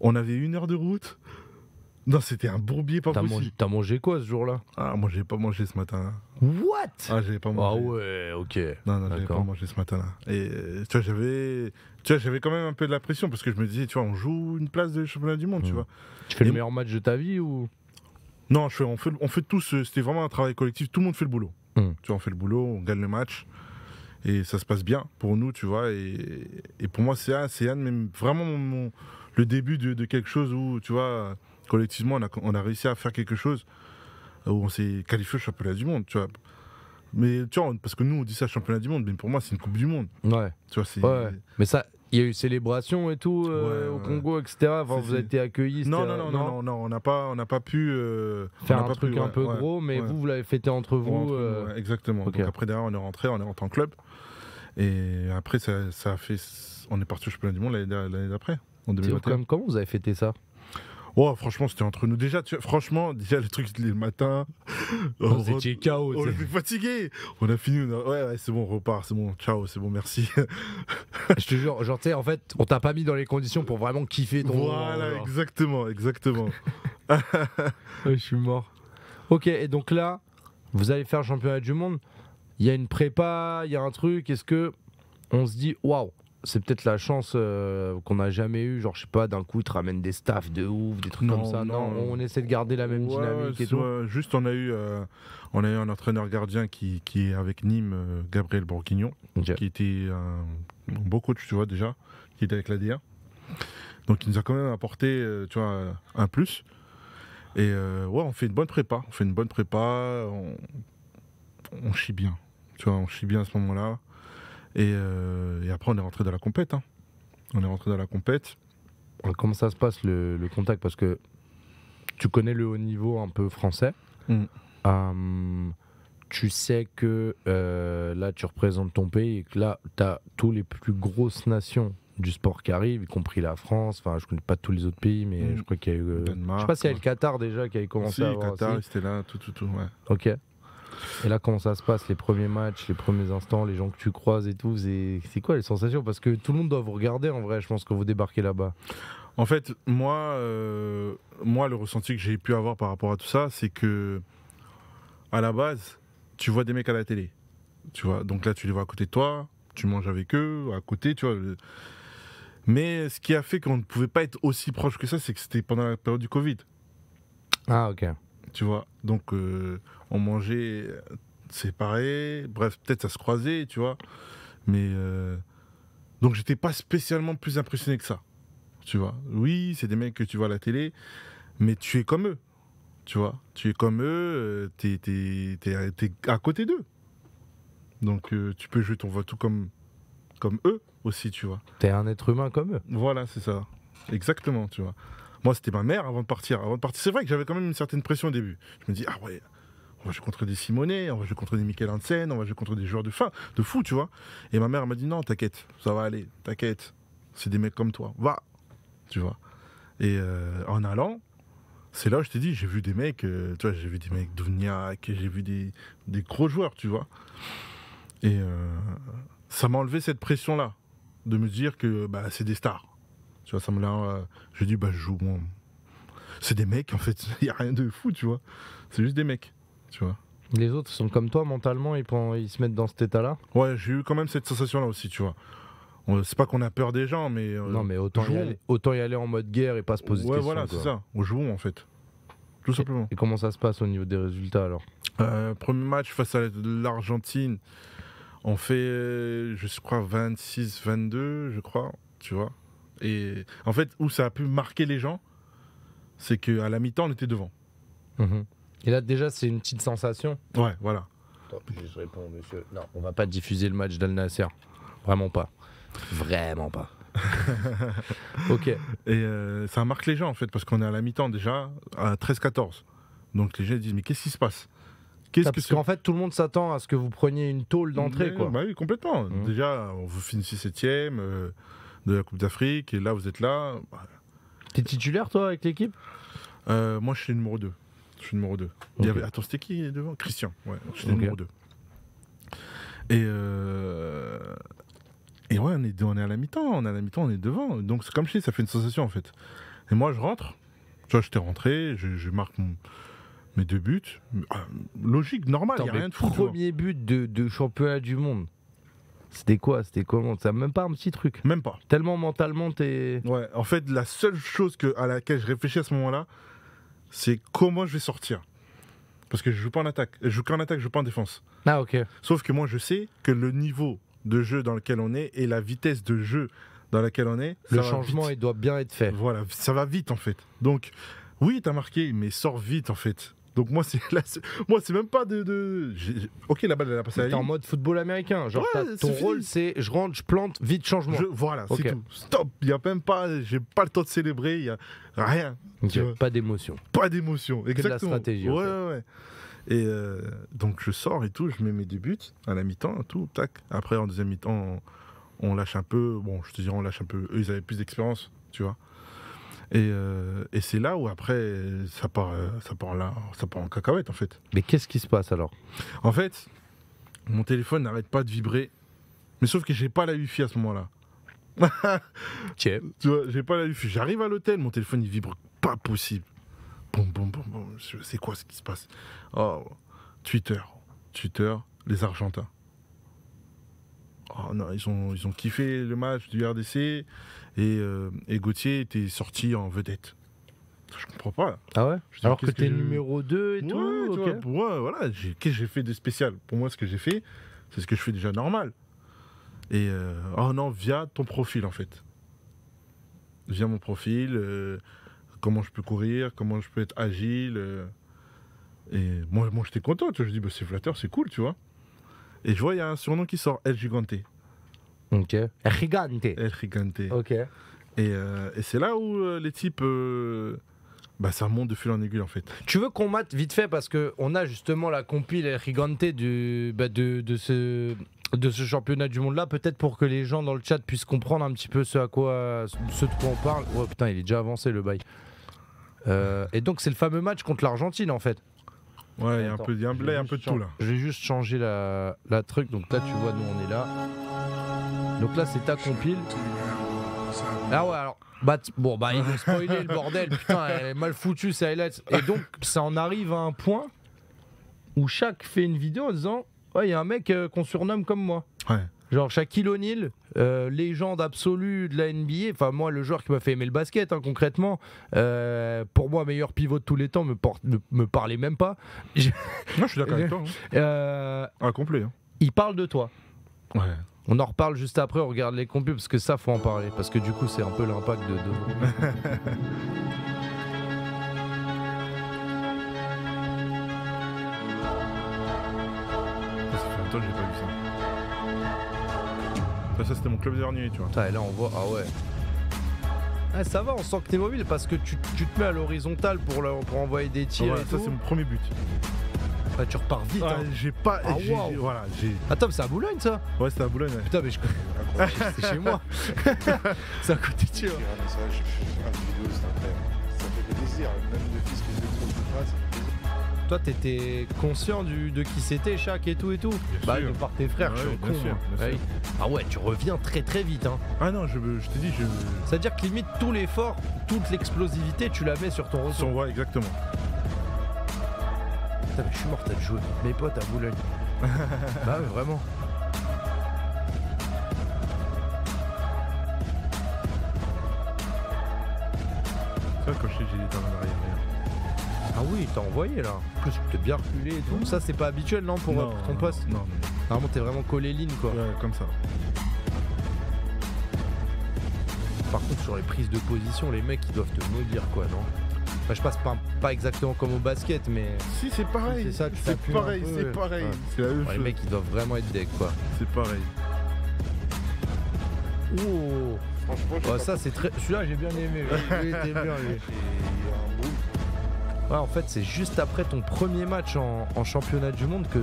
On avait une heure de route. Non, c'était un bourbier pas possible. T'as mangé quoi ce jour-là Ah, moi j'ai pas mangé ce matin. What Ah, j'avais pas mangé. Ah ouais, ok. Non, non, pas mangé ce matin-là. Et euh, tu vois, j'avais, j'avais quand même un peu de la pression parce que je me disais, tu vois, on joue une place de championnat du monde, tu mm. vois. Tu fais le meilleur match de ta vie ou Non, je fais, on fait, on fait tous. Euh, c'était vraiment un travail collectif. Tout le monde fait le boulot. Mm. Tu vois, on fait le boulot, on gagne le match et ça se passe bien pour nous, tu vois. Et, pour moi, c'est un, même, vraiment le début de, quelque chose où, tu vois, collectivement, on a, on a réussi à faire quelque chose où on s'est qualifié au championnat du monde, tu vois. Mais tu vois, parce que nous, on dit ça championnat du monde, mais pour moi, c'est une Coupe du Monde. Ouais. Tu vois, c'est. Ouais. Mais ça. Il y a eu célébration et tout euh, au Congo, etc. Enfin, vous avez été accueillis. Non, non, non, non, non, on n'a pas, on n'a pas pu euh, faire on a un truc un peu gros, mais vous, vous l'avez fêté entre vous. Euh, exactement. Donc après derrière, on est rentré, on est rentré en club. Et après, ça, a fait. On est parti au championnat du monde l'année d'après, en Comment vous avez fêté ça Oh, franchement, c'était entre nous. Déjà, franchement, déjà, le truc, le matin. on était chaos, On était fatigué. On a fini. Ouais, c'est bon, on repart. C'est bon, ciao, c'est bon, merci. Je te jure, genre, tu sais, en fait, on t'a pas mis dans les conditions pour vraiment kiffer Voilà, exactement, exactement. je suis mort. Ok, et donc là, vous allez faire championnat du monde il y a une prépa, il y a un truc, est-ce que on se dit waouh, c'est peut-être la chance euh, qu'on n'a jamais eu genre je sais pas, d'un coup tu ramènes des staffs de ouf, des trucs comme ça. Non, on essaie de garder la même dynamique et tout. Juste on a eu euh, on a un entraîneur gardien qui, est avec Nîmes, euh, Gabriel Bourguignon, qui était un beau coach, tu vois déjà, qui était avec la dia Donc il nous a quand même apporté, tu vois, un plus. Et ouais, on fait une bonne prépa, on fait une bonne prépa, on chie bien tu vois, chie bien à ce moment-là. Euh, et, après, on est rentré dans la compète. Hein. On est rentré dans la compète. Euh, comment ça se passe le, contact Parce que tu connais le haut niveau un peu français. Mm. Hum, tu sais que euh, là, tu représentes ton pays et que là, tu as toutes les plus grosses nations du sport qui arrivent, y compris la France. Enfin, je connais pas tous les autres pays, mais mm. je crois qu'il y a eu. je sais pas s'il y a le Qatar déjà qui avait commencé à avoir Qatar, c'était là, tout, tout, tout. Ouais. Ok. Et là, comment ça se passe Les premiers matchs, les premiers instants, les gens que tu croises et tout, c'est quoi les sensations Parce que tout le monde doit vous regarder en vrai, je pense, quand vous débarquez là-bas. En fait, moi, euh, moi, le ressenti que j'ai pu avoir par rapport à tout ça, c'est que, à la base, tu vois des mecs à la télé. Tu vois, donc là, tu les vois à côté de toi, tu manges avec eux, à côté, tu vois. Mais ce qui a fait qu'on ne pouvait pas être aussi proche que ça, c'est que c'était pendant la période du Covid. Ah, ok. Tu vois. Donc, on euh, mangeait euh, séparé, Bref, peut-être ça se croisait, tu vois. Mais. Euh, donc, j'étais pas spécialement plus impressionné que ça. Tu vois. Oui, c'est des mecs que tu vois à la télé, mais tu es comme eux. Tu vois. Tu es comme eux, euh, t'es es, à côté d'eux. Donc, tu peux jouer ton voiture tout comme, comme eux aussi, tu vois. T'es un être humain comme eux. Voilà, c'est ça. Exactement, tu vois. Moi, c'était ma mère avant de partir. Avant de partir, c'est vrai que j'avais quand même une certaine pression au début. Je me dis, ah ouais, on va jouer contre des Simonet, on va jouer contre des Michael Hansen, on va jouer contre des joueurs de fin, de fou, tu vois. Et ma mère m'a dit, non, t'inquiète, ça va aller, t'inquiète. C'est des mecs comme toi, va, tu vois. Et euh, en allant, c'est là où je t'ai dit, j'ai vu des mecs, euh, tu vois, j'ai vu des mecs d'Ouvniac, j'ai vu des, gros joueurs, tu vois. Et euh, ça m'a enlevé cette pression-là, de me dire que bah, c'est des stars ça me l'a. Euh, je dis, bah, je joue. C'est des mecs, en fait. Il n'y a rien de fou, tu vois. C'est juste des mecs, tu vois. Les autres sont comme toi mentalement, ils, se mettent dans cet état-là Ouais, j'ai eu quand même cette sensation-là aussi, tu vois. C'est pas qu'on a peur des gens, mais. Euh, non, mais autant y, aller, autant y, aller, en mode guerre et pas se poser ouais, questions. Ouais, voilà, c'est ça. On joue, en fait. Tout simplement. Et comment ça se passe au niveau des résultats alors euh, Premier match face à l'Argentine, on fait, je crois, 26-22, je crois, tu vois. Et en fait, où ça a pu marquer les gens, c'est qu'à la mi-temps, on était devant. Mhm. Et là, déjà, c'est une petite sensation. Ouais, voilà. je réponds, monsieur. Non, on va pas diffuser le match d'Al Nasser. Vraiment pas. Vraiment pas. ok. Et euh, ça marque les gens, en fait, parce qu'on est à la mi-temps déjà, à 13-14. Donc les gens disent, mais qu'est-ce qui se passe ah, parce qu'en fait, tout le monde s'attend à ce que vous preniez une tôle d'entrée, quoi. Bah oui, complètement. Mhm. Déjà, on vous finissez 7 Euh, de la Coupe d'Afrique. Et là, vous êtes là. Bah, T'es titulaire, toi, avec l'équipe euh, Moi, je suis numéro 2. Je suis numéro 2. Attends, c'était qui devant Christian. Ouais, suis numéro 2. Et, euh, et ouais, on est, on est à la mi-temps. On est à la mi-temps, on est devant. Donc, c'est comme si ça fait une sensation, en fait. Et moi, je rentre. Tu je j'étais rentré, je, marque mes deux buts. Ah, logique, normal, il n'y a rien de fou. Premier but de, de championnat du monde. C'était quoi C'était comment Ça même pas un petit truc. Même pas. Tellement mentalement t'es. Ouais. En fait, la seule chose que, à laquelle je réfléchis à ce moment-là, c'est comment je vais sortir. Parce que je joue pas en attaque. Je joue qu'en attaque, je joue pas en défense. Ah ok. Sauf que moi, je sais que le niveau de jeu dans lequel on est et la vitesse de jeu dans laquelle on est. Le changement, il doit bien être fait. Voilà, ça va vite en fait. Donc, oui, t'as marqué, mais sors vite en fait. Donc moi, c'est moi, c'est même pas de. Ok, la balle, elle a passé T'es en mode football américain. Genre, ton rôle, c'est je rentre, je plante, vite, changement Voilà, c'est tout. Stop. Il y a même pas. J'ai pas le temps de célébrer. Il n'y a rien. Pas d'émotion. Pas d'émotion. Exactement. la stratégie. Ouais, ouais, Et euh, donc, je sors et tout. Je mets mes deux buts à la mi-temps, tout. Tac. Après, en deuxième mi-temps, on, lâche un peu. Bon, je te dis on lâche un peu. Eux, ils avaient plus d'expérience, tu vois. Euh, et, c'est là où après, ça part, euh, ça, part là, ça part en cacahuète en fait. Mais qu'est-ce qui se passe alors En fait, mon téléphone n'arrête pas de vibrer. Mais sauf que j'ai pas la Wi-Fi à ce moment-là. Tiens Tu vois, j'ai pas la wi J'arrive à l'hôtel, mon téléphone il vibre pas possible. Bon, bon, bon, bon. C'est quoi ce qui se passe Oh, Twitter. Twitter, les Argentins oh non, ils, ont, ils ont kiffé le match du RDC et, euh, et Gauthier était sorti en vedette. Je comprends pas. Ah ouais Alors que t'es numéro 2 et tout voilà, qu'est-ce que j'ai fait de spécial Pour moi, ce que j'ai fait, c'est ce que je fais déjà normal. Et euh, oh non, via ton profil en fait. Via mon profil, euh, comment je peux courir, comment je peux être agile. et moi, moi j'étais content, je dis, bah, c'est flatteur, c'est cool, tu vois. Et je vois, il y a un surnom qui sort, El Gigante. Ok. El Gigante. El Gigante. Ok. Et, euh, et c'est là où euh, les types. Euh, bah, ça monte de fil en aiguille en fait. Tu veux qu'on mate vite fait parce que on a justement la compile El Gigante du, bah, de, de ce de ce championnat du monde là, peut-être pour que les gens dans le chat puissent comprendre un petit peu ce à quoi ce de quoi on parle. Oh putain, il est déjà avancé le bail. et donc c'est le fameux match contre l'Argentine en fait. Ouais, il y a un peu, un, peu de tout là. Je vais juste changer la, la truc. Donc là, tu vois, nous on est là. Donc là, c'est ta compile. Ah ouais, alors. Bah, bon, bah, ils ont spoiler le bordel. Putain, elle est mal foutue, ces highlights. Et donc, ça en arrive à un point où chaque fait une vidéo en disant Ouais, il y a un mec euh, qu'on surnomme comme moi. Ouais. Genre Shaquille O'Neal, euh, légende absolue de la NBA, enfin moi le joueur qui m'a fait aimer le basket hein, concrètement, euh, pour moi meilleur pivot de tous les temps, me, me, parlait même pas. non je suis d'accord avec toi. Hein. Euh, hein. Il parle de toi. Ouais. On en reparle juste après, on regarde les compus parce que ça faut en parler, parce que du coup c'est un peu l'impact de... de... Ça, ça c'était mon club dernier, tu vois. Putain, et là on voit, ah ouais. Ah, ça va, on sent que t'es mobile parce que tu, tu te mets à l'horizontale pour, pour envoyer des tirs. et ça c'est mon premier but. Bah, tu repars vite. Ah, j'ai pas. Ah, waouh. Voilà, j'ai. Attends, mais c'est à Boulogne ça Ouais, c'était à Boulogne. Putain, mais je c'est chez moi. c'est à côté de chez moi. un message, vidéo, c'est Ça fait plaisir, même de fils que je trouve pas, ça toi, t'étais conscient du, de qui c'était chaque et tout et tout. bah, sûr. par tes frères, je suis con. Ah ouais, tu reviens très très vite. Hein. Ah non, je, je te dis, je. C'est-à-dire que limite tout l'effort, toute l'explosivité, tu la mets sur ton retour. Son, exactement. Putain, mais je suis mort te jouer Mes potes à Boulogne. bah, ouais vraiment. Ça, quand je j'ai dit dans ah oui, t'as envoyé là. que plus, t'es bien reculé et tout. Ça, c'est pas habituel, non, pour, ton poste Non. non. Normalement, t'es vraiment collé ligne, quoi. Ouais, comme ça. Par contre, sur les prises de position, les mecs, ils doivent te maudire, quoi, non enfin, Je passe pas, exactement comme au basket, mais. Si, c'est pareil. C'est ça, tu C'est pareil, c'est pareil. Les mecs, ils doivent vraiment être deck, quoi. C'est pareil. Oh Franchement, oh, ça c'est très. Celui-là j'ai bien aimé. Il bien lui. Ouais, en fait, c'est juste après ton premier match en, championnat du monde que,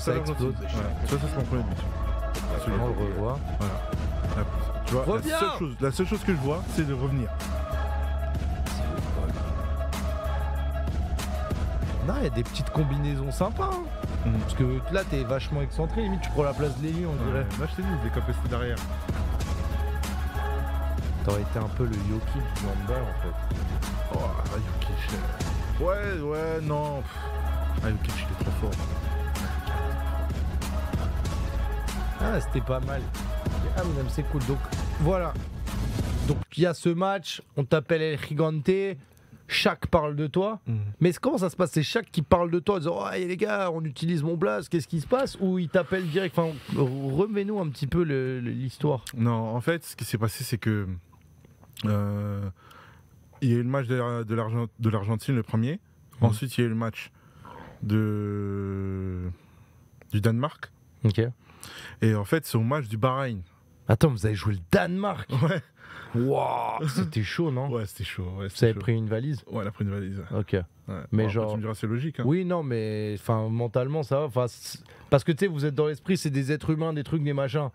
ça explose. Ça, ça c'est mon premier match. Absolument le revoit. Voilà. tu vois, la seule, chose, que je vois, c'est de revenir. Non, il y a des petites combinaisons sympas. hein. Mm. Parce que là, t'es vachement excentré. Limite, tu prends la place de l'élu, on dirait. Là, je t'ai dit, je derrière. T'aurais été un peu le Yoki du handball, en fait. Oh, là, Yoki, euh. Ouais, ouais, non. Ah, le il était trop fort. Ah, c'était pas mal. Ah, madame, c'est cool. Donc, voilà. Donc, il y a ce match. On t'appelle El Gigante. Chaque parle de toi. Mm. Mais comment ça se passe C'est chaque qui parle de toi en disant oh, les gars, on utilise mon blaze qu'est-ce qui se passe Ou il t'appelle direct Enfin, remets-nous un petit peu l'histoire. Non, en fait, ce qui s'est passé, c'est que. Euh, il y a eu le match de l'Argentine, le premier. Mhm. Ensuite, il y a eu le match de... du Danemark. Ok. Et en fait, c'est au match du Bahreïn. Attends, vous avez joué le Danemark Ouais. C'était chaud, non Ouais, c'était chaud. vous avez pris une valise Ouais, elle a pris une valise. Ok. Mais genre. tu me diras, c'est logique. Hein. Oui, non, mais enfin, mentalement, ça va. parce que tu sais, vous êtes dans l'esprit, c'est des êtres humains, des trucs, des machins.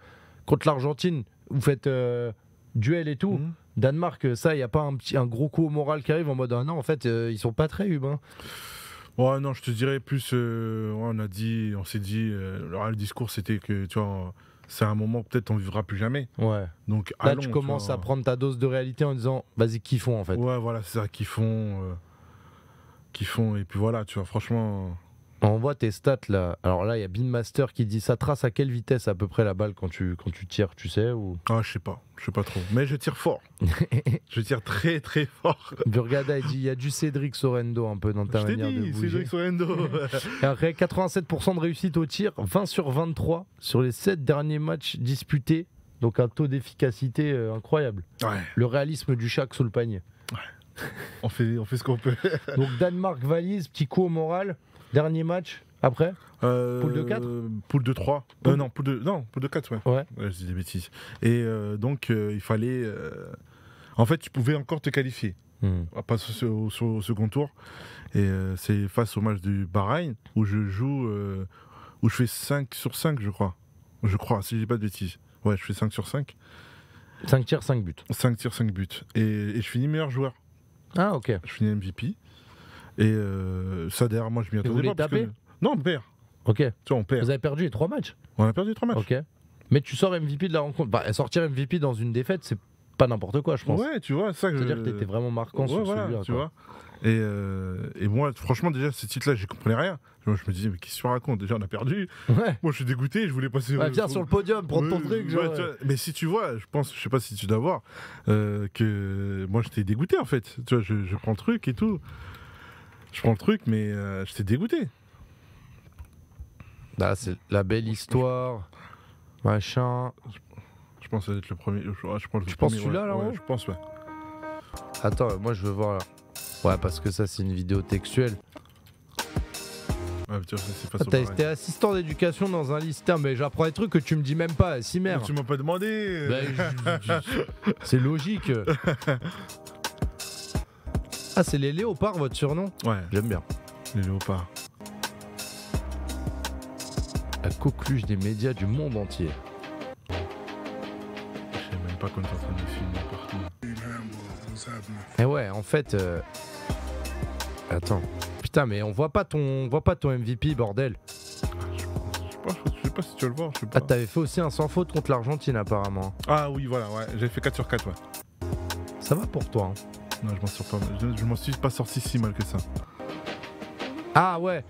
Contre l'Argentine, vous faites. Euh, duel et tout. Hmm. Danemark, ça, il n'y a pas un, petit, un gros coup au moral qui arrive en mode ah non, en fait, euh, ils sont pas très humains. Hein. Ouais, non, je te dirais plus. Euh, on a dit, on s'est dit, euh, le discours c'était que tu vois, c'est un moment peut-être on vivra plus jamais. Ouais. Donc là, tu commences à prendre ta dose de réalité en disant vas-y font en fait. Ouais, voilà, c'est ça, qui font font et puis voilà, tu vois, franchement. On voit tes stats là. Alors là, il y a Binmaster qui dit ça trace à quelle vitesse à peu près la balle quand tu, quand tu tires, tu sais ou... Ah, je sais pas, je sais pas trop. Mais je tire fort. je tire très très fort. Burgada, il dit il y a du Cédric Sorendo un peu dans ta manière de bouger. Cédric Sorendo. Après, 87% de réussite au tir, 20 sur 23 sur les 7 derniers matchs disputés. Donc un taux d'efficacité euh, incroyable. Le réalisme du chac sous le panier. On, fait, on fait ce qu'on peut. Donc Danemark valise, petit coup au moral. Dernier match après euh, Poule de 4 Poule de 3. Euh, non, poule de, non, de 4, ouais. je dis des bêtises. Et euh, donc, euh, il fallait. en fait, tu pouvais encore te qualifier. Mmh. À passer au, sur, second tour. Et c'est face au match du Bahreïn où je joue. où je fais 5 sur 5, je crois. Je crois, si je dis pas de bêtises. Ouais, je fais 5 sur 5. 5 tirs, 5 buts. 5 tirs, 5 buts. Et, et je finis meilleur joueur. Ah, ok. Je finis MVP. Et euh, ça, derrière moi, je m'y attendais vous pas. taper Non, on perd. Ok. Tu vois, on perd. Vous avez perdu les trois matchs On a perdu les trois matchs. Ok. Mais tu sors MVP de la rencontre. Bah, sortir MVP dans une défaite, c'est pas n'importe quoi, je pense. Ouais, tu vois, ça que C'est-à-dire que t'étais vraiment marquant sur celui-là. Tu vois. Euh, et, moi, franchement, déjà, ces titres-là, j'y comprenais rien. Moi, je me disais, mais qu'est-ce que tu racontes Déjà, on a perdu. Moi, je suis dégoûté, je voulais passer. viens sur le podium, prends ton truc. mais si tu vois, je pense, je sais pas si tu dois voir, euh, que moi, j'étais dégoûté, en fait. Tu vois, je, je prends le truc et tout. Je prends le truc, mais je euh, j'étais dégoûté. Là, bah, c'est la belle histoire, machin. Je pense que ça être le premier. Je, tu penses celui-là, là, oui Je pense, ouais. Attends, euh, moi, je veux voir là. Ouais, parce que ça, c'est une vidéo textuelle. Ah, assistant d'éducation dans un lycée, mais j'apprends des trucs que tu me dis même pas, si merde. Tu m'as pas demandé. Bah, c'est logique. Ah, c'est les léopards, votre surnom Ouais. J'aime bien. Les léopards. La coqueluche des médias du monde entier. Je sais même pas qu'on est en train de filmer partout. Eh ouais, en fait. Euh, attends. Putain, mais on voit pas ton, voit pas ton MVP, bordel. Je sais, pas, je sais pas si tu veux le voir. Je sais pas. Ah, t'avais fait aussi un sans faute contre l'Argentine, apparemment. Ah oui, voilà, ouais. J'ai fait 4 sur 4, ouais. Ça va pour toi. Hein. Non, je m'en suis pas, je, je suis pas sorti si mal que ça. Ah ouais.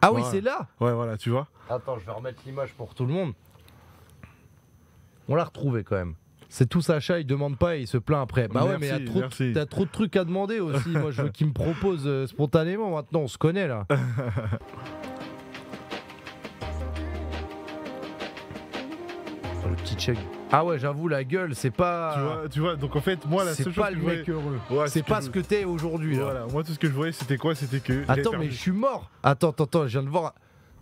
Ah oui, c'est là. Ouais, voilà, tu vois. Attends, je vais remettre l'image pour tout le monde. On l'a retrouvé quand même. C'est tout Sacha, il demande pas et il se plaint après. Bah ouais, mais t'as trop de trucs à demander aussi. Moi, je veux qu'il me propose euh, spontanément. Maintenant, on se connaît là. le petit check ah ouais, j'avoue, la gueule, c'est pas. Tu vois, donc en fait, moi, la seule chose. C'est pas le mec heureux. c'est pas ce que t'es aujourd'hui. Voilà, moi, tout ce que je voyais, c'était quoi C'était que. Attends, mais je suis mort Attends, attends, attends, je viens de voir.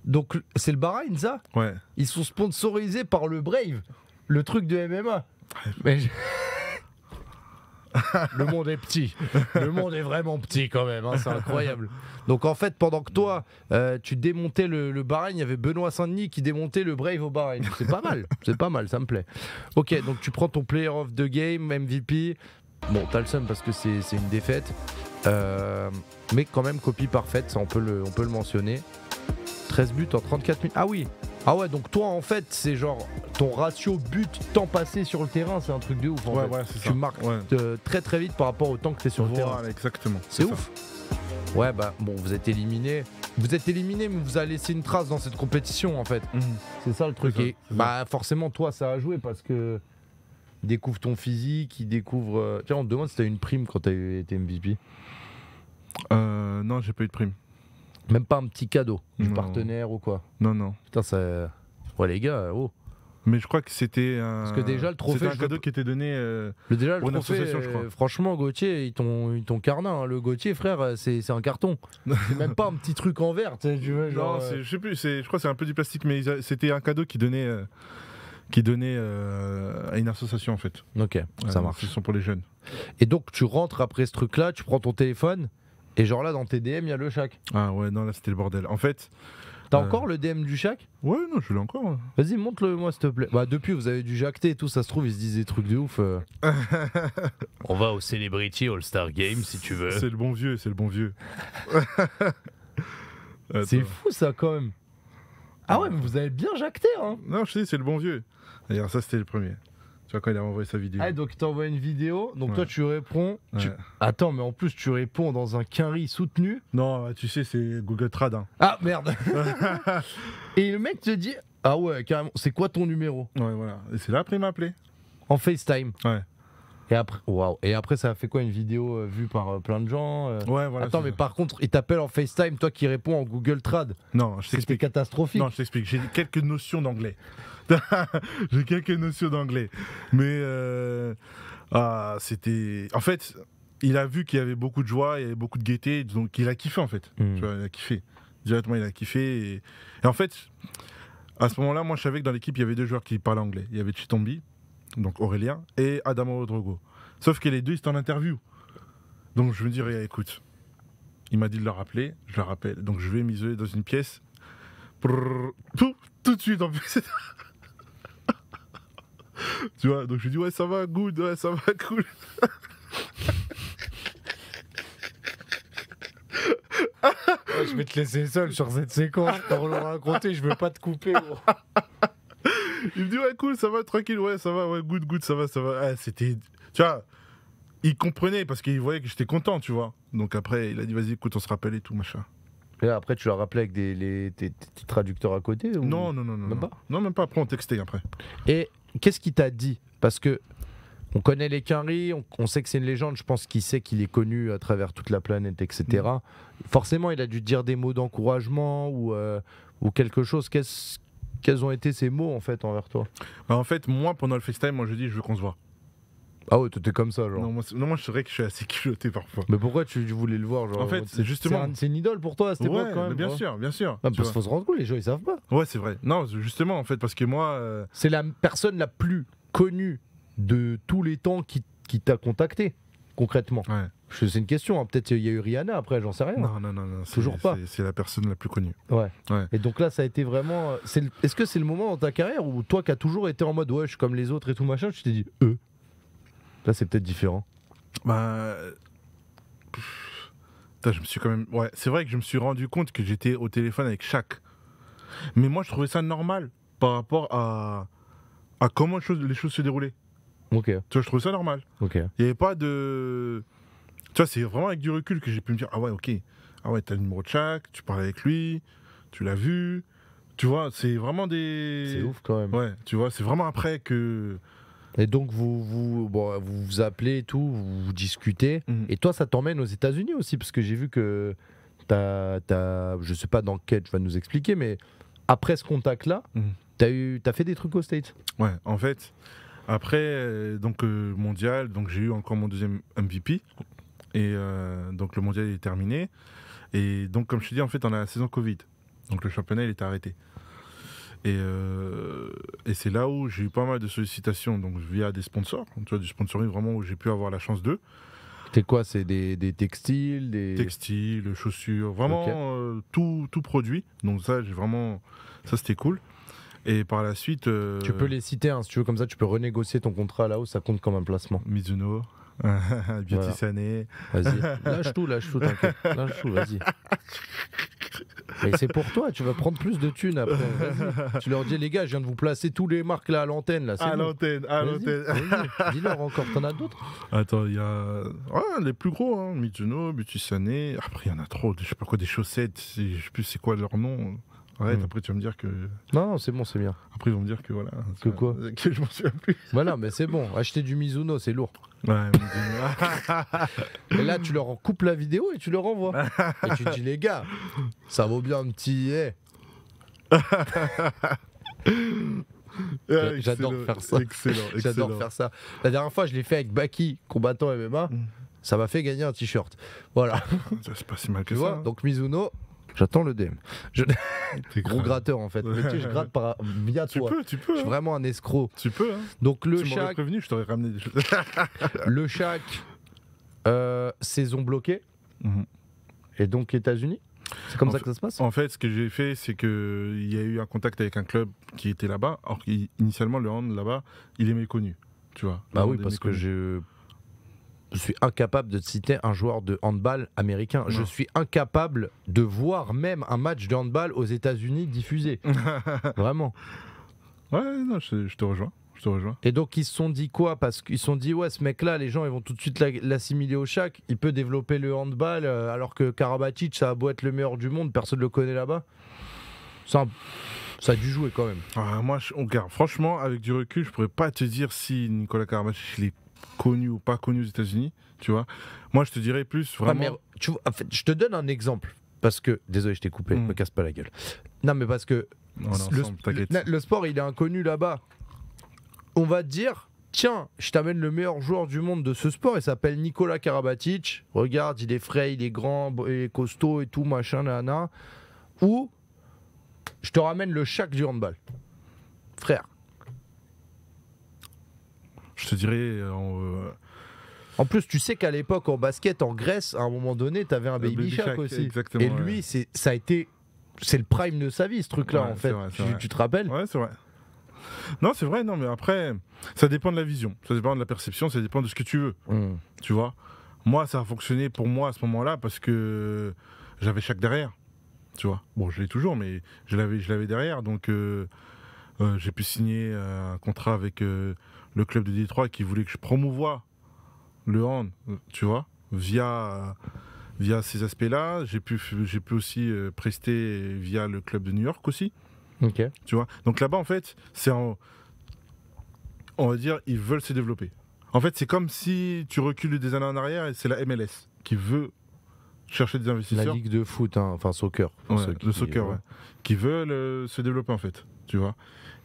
Donc, c'est le Bahreïn, ça Ouais. Ils sont sponsorisés par le Brave, le truc de MMA. Mais le monde est petit. Le monde est vraiment petit quand même. Hein, c'est incroyable. Donc en fait, pendant que toi, euh, tu démontais le, Bahreïn, il y avait Benoît Saint-Denis qui démontait le Brave au Bahreïn. C'est pas mal. C'est pas mal, ça me plaît. Ok, donc tu prends ton player of the game, MVP. Bon, t'as le seum parce que c'est une défaite. Euh, mais quand même, copie parfaite, ça on peut le, on peut le mentionner. 13 buts en 34 minutes. Ah oui, ah ouais, donc toi en fait, c'est genre ton ratio but temps passé sur le terrain, c'est un truc de ouf. En fait. tu marques euh, très très vite par rapport au temps que tu es sur le terrain. exactement. C'est ouf. Ouais, bah bon, vous êtes éliminé. Vous êtes éliminé, mais vous avez laissé une trace dans cette compétition en fait. Mhm. C'est ça le truc. Et bah forcément, toi, ça a joué parce que découvre ton physique, il découvre. Euh, tiens, on te demande si t'as eu une prime quand t'as été MVP. Euh, non, j'ai pas eu de prime. Même pas un petit cadeau du partenaire ou quoi Non, non. Putain, ça. Ouais, les gars, oh. Mais je crois que c'était un. Parce que déjà, le trophée. un cadeau qui était donné. Euh, le, déjà, le trophée, Franchement, Gauthier, ils t'ont carnat. Le Gauthier, frère, c'est un carton. même pas un petit truc en vert. Tu veux, non, euh. je sais plus. Je crois que c'est un peu du plastique, mais c'était un cadeau qui donnait. Euh, qui donnait à une association en fait. Ok, ça marche. Ce sont pour les jeunes. Et donc tu rentres après ce truc-là, tu prends ton téléphone, et genre là, dans tes DM, il y a le chac. Ah ouais, non, là, c'était le bordel. En fait. T'as euh, encore le DM du chac Ouais, non, je l'ai encore. Vas-y, montre-le moi, s'il te plaît. Bah, depuis, vous avez du jacté et tout, ça se trouve, ils se disent des trucs de ouf. Euh. On va au Celebrity All-Star Game si tu veux. C'est le bon vieux, c'est le bon vieux. C'est fou ça quand même. Ah ouais, mais vous avez bien jacté, hein Non, je sais, c'est le bon vieux. D'ailleurs, ça, c'était le premier. Tu vois, quand il a envoyé sa vidéo. Ah, donc tu envoies une vidéo, donc toi tu réponds. Attends, mais en plus tu réponds dans un quinri soutenu. Non, euh, tu sais, c'est Google Trad. Hein. Ah merde Et le mec te dit Ah ouais, carrément, c'est quoi ton numéro Ouais, voilà. Et c'est là après il m'a appelé. En FaceTime. Ouais. Et après, waouh. Et après, ça a fait quoi une vidéo euh, vue par euh, plein de gens euh Attends, mais par contre, il t'appelle en FaceTime, toi qui réponds en Google Trad. Non, je C'était catastrophique. Non, je t'explique. J'ai quelques notions d'anglais. J'ai quelques notions d'anglais, mais ah, c'était. En fait, il a vu qu'il y avait beaucoup de joie, il y avait beaucoup de gaieté, donc il a kiffé en fait. Hmm. il a kiffé. Directement, il a kiffé. Et, et en fait, à ce moment-là, moi, je savais que dans l'équipe, il y avait deux joueurs qui parlaient anglais. Il y avait Chitombi donc Aurélien, et Adamo Drogo. Sauf que les deux, ils sont en interview. Donc je me dis, eh, écoute, il m'a dit de le rappeler, je le rappelle. Donc je vais m'isoler dans une pièce. tout, tout, de suite en plus. tu vois, donc je lui dis, ouais, ça va, good, ouais, ça va, cool. je vais te laisser seul sur cette séquence pour le raconter, je veux pas te couper. Gros. Il me dit ouais cool, ça va, tranquille, ouais ça va, ouais good, good, ça va, ça va. Ah, c'était, tu vois, il comprenait parce qu'il voyait que j'étais content, tu vois. Donc après, il a dit vas-y, écoute, on se rappelle et tout machin. Et après, tu l'as rappelé avec des, les, tes, traducteurs à côté ou... Non, non, non, non. Même pas même pas. Après, on textait après. Et qu'est-ce qu'il t'a dit Parce que on connaît les Quinry, on, sait que c'est une légende, je pense qu'il sait qu'il est connu à travers toute la planète, etc. Mm. Forcément, il a dû dire des mots d'encouragement ou, euh, ou quelque chose. Qu'est-ce quels ont été ces mots en fait envers toi bah, En fait, moi pendant le FaceTime, moi je dis je veux qu'on se voit. Ah ouais, t'étais comme ça, genre. Non, moi, je serais que je suis assez culotté parfois. Mais pourquoi tu, voulais le voir, En fait, c'est justement. C'est une idole pour toi à cette époque, quand même. Bien hein. sûr, bien sûr. Ah, parce qu'il faut se rendre compte, les gens ils savent pas. Ouais, c'est vrai. Non, justement, en fait, parce que moi. Euh, c'est la personne la plus connue de tous les temps qui, qui t'a contacté, concrètement. Ouais. C'est une question. Hein. Peut-être il y a eu Rihanna après, j'en sais rien. Non, non, non, non toujours pas. C'est la personne la plus connue. Ouais. Et donc là, ça a été vraiment. Est-ce que c'est le moment dans ta carrière où toi, qui as toujours été en mode ouais, je suis comme les autres et tout machin, tu t'es dit eux. Là, c'est peut-être différent. Bah. je me suis quand même. Ouais, c'est vrai que je me suis rendu compte que j'étais au téléphone avec chaque. Mais moi, je trouvais ça normal par rapport à, à comment les choses, se déroulaient. Ok. Toi, je trouvais ça normal. Ok. Il n'y avait pas de. Tu vois, c'est vraiment avec du recul que j'ai pu me dire, ah ouais, ok, ah ouais, t'as le numéro de chaque, tu parles avec lui, tu l'as vu. Tu vois, c'est vraiment des. C'est ouf quand même. Ouais, tu vois, c'est vraiment après que. Et donc, vous vous, vous, vous appelez et tout, vous, discutez. Mhm. Et toi, ça t'emmène aux États-Unis aussi, parce que j'ai vu que T'as, t'as Je sais pas dans quelle Je vais nous expliquer, mais après ce contact-là, mhm. T'as tu as, fait des trucs aux States. Ouais, en fait, après, euh, donc euh, mondial, donc j'ai eu encore mon deuxième MVP. Et euh, donc le mondial est terminé. Et donc, comme je te dis, en fait, on a la saison Covid. Donc le championnat, il est arrêté. Et, euh, et c'est là où j'ai eu pas mal de sollicitations, donc via des sponsors, tu vois, du sponsoring vraiment où j'ai pu avoir la chance d'eux. C'est quoi C'est des, textiles des... Textiles, chaussures, vraiment euh, tout, tout, produit. Donc ça, j'ai vraiment. Ça, c'était cool. Et par la suite. Tu peux les citer, hein, si tu veux, comme ça, tu peux renégocier ton contrat là-haut, ça compte comme un placement. Mizuno. Beauty voilà. Sané. Vas-y, lâche tout, lâche tout, t'inquiète. Lâche tout, vas-y. Et c'est pour toi, tu vas prendre plus de thunes après. Tu leur dis, les gars, je viens de vous placer tous les marques là à l'antenne. Là, à l'antenne, à l'antenne. Dis-leur encore, t'en as d'autres Attends, il y a. les plus gros, hein. Mizuno, Beauty Sané. Après, il y en a trop, je sais pas quoi, des chaussettes, je sais plus c'est quoi leur nom. Hmm. après tu vas me dire que. Non, c'est bon, c'est bien. Après, ils vont me dire que voilà. Que quoi Que je m'en souviens plus. Voilà, bah mais c'est bon. Acheter du Mizuno, c'est lourd. Ouais, et là, tu leur coupes la vidéo et tu leur envoies. et tu dis, les gars, ça vaut bien un petit. Hey. J'adore faire ça. Excellent, J'adore faire ça. La dernière fois, je l'ai fait avec Baki, combattant MMA. Ça m'a fait gagner un t-shirt. Voilà. C'est pas si mal que tu Vois hein. Donc Mizuno, J'attends le DM. Je... Gros gratteur en fait. Mais tu sais, je gratte par... via toi. Tu peux, tu peux. Je suis hein. vraiment un escroc. Tu peux. Hein. Donc le tu prévenu, je t'aurais ramené des choses. le chac, euh, saison bloquée. Mhm. Et donc États-Unis. C'est comme ça que ça se passe En fait, ce que j'ai fait, c'est qu'il y a eu un contact avec un club qui était là-bas. Or, initialement, le hand là-bas, il est méconnu. Tu vois, bah oui, parce que je je suis incapable de citer un joueur de handball américain. Je suis incapable de voir même un match de handball aux États-Unis diffusé. Vraiment. Ouais, non, je, te rejoins. Et donc ils se sont dit quoi Parce qu'ils se sont dit ouais ce mec là les gens ils vont tout de suite l'assimiler au chac, il peut développer le handball euh, alors que Karabatic ça a beau être le meilleur du monde, personne le connaît là-bas. Ça, ça a dû jouer quand même. moi on franchement avec du recul je pourrais pas te dire si Nicolas Karabatic connu ou pas connu aux États-Unis, tu vois. Moi, je te dirais plus vraiment. tu je te donne un exemple parce que désolé, je t'ai coupé, ne hmm. me casse pas la gueule. Non, mais parce que le, sport, il est inconnu là-bas. On va te dire, tiens, je t'amène le meilleur joueur du monde de ce sport. Il s'appelle Nicolas Karabatic. Regarde, il est frais, il est grand, il est costaud et tout, machin, nana. Ou je te ramène le Shaq du handball. Frère, je te dirais. Euh, euh, en, plus, tu sais qu'à l'époque, en basket, en Grèce, à un moment donné, tu avais un baby, baby aussi. Et lui, c'est, ça a été. C'est le prime de sa vie, ce truc-là, en fait. tu, te rappelles Ouais, c'est vrai. Non, c'est vrai, non, mais après, ça dépend de la vision, ça dépend de la perception, ça dépend de ce que tu veux. Hmm. Tu vois Moi, ça a fonctionné pour moi à ce moment-là parce que j'avais chaque derrière. Tu vois Bon, je l'ai toujours, mais je l'avais, je l'avais derrière. Donc, euh, j'ai pu signer un contrat avec le club de Détroit qui voulait que je promouvoie le hand, tu vois, via, via ces aspects-là. J'ai pu, j'ai pu aussi euh, prester via le club de New York aussi. Ok. Tu vois, donc là-bas, en fait, c'est en, on va dire, ils veulent se développer. En fait, c'est comme si tu recules des années en arrière et c'est la MLS qui veut chercher des investisseurs. La ligue de foot, hein, enfin soccer. de le euh, soccer, ouais. Qui veulent euh, se développer en fait, tu vois.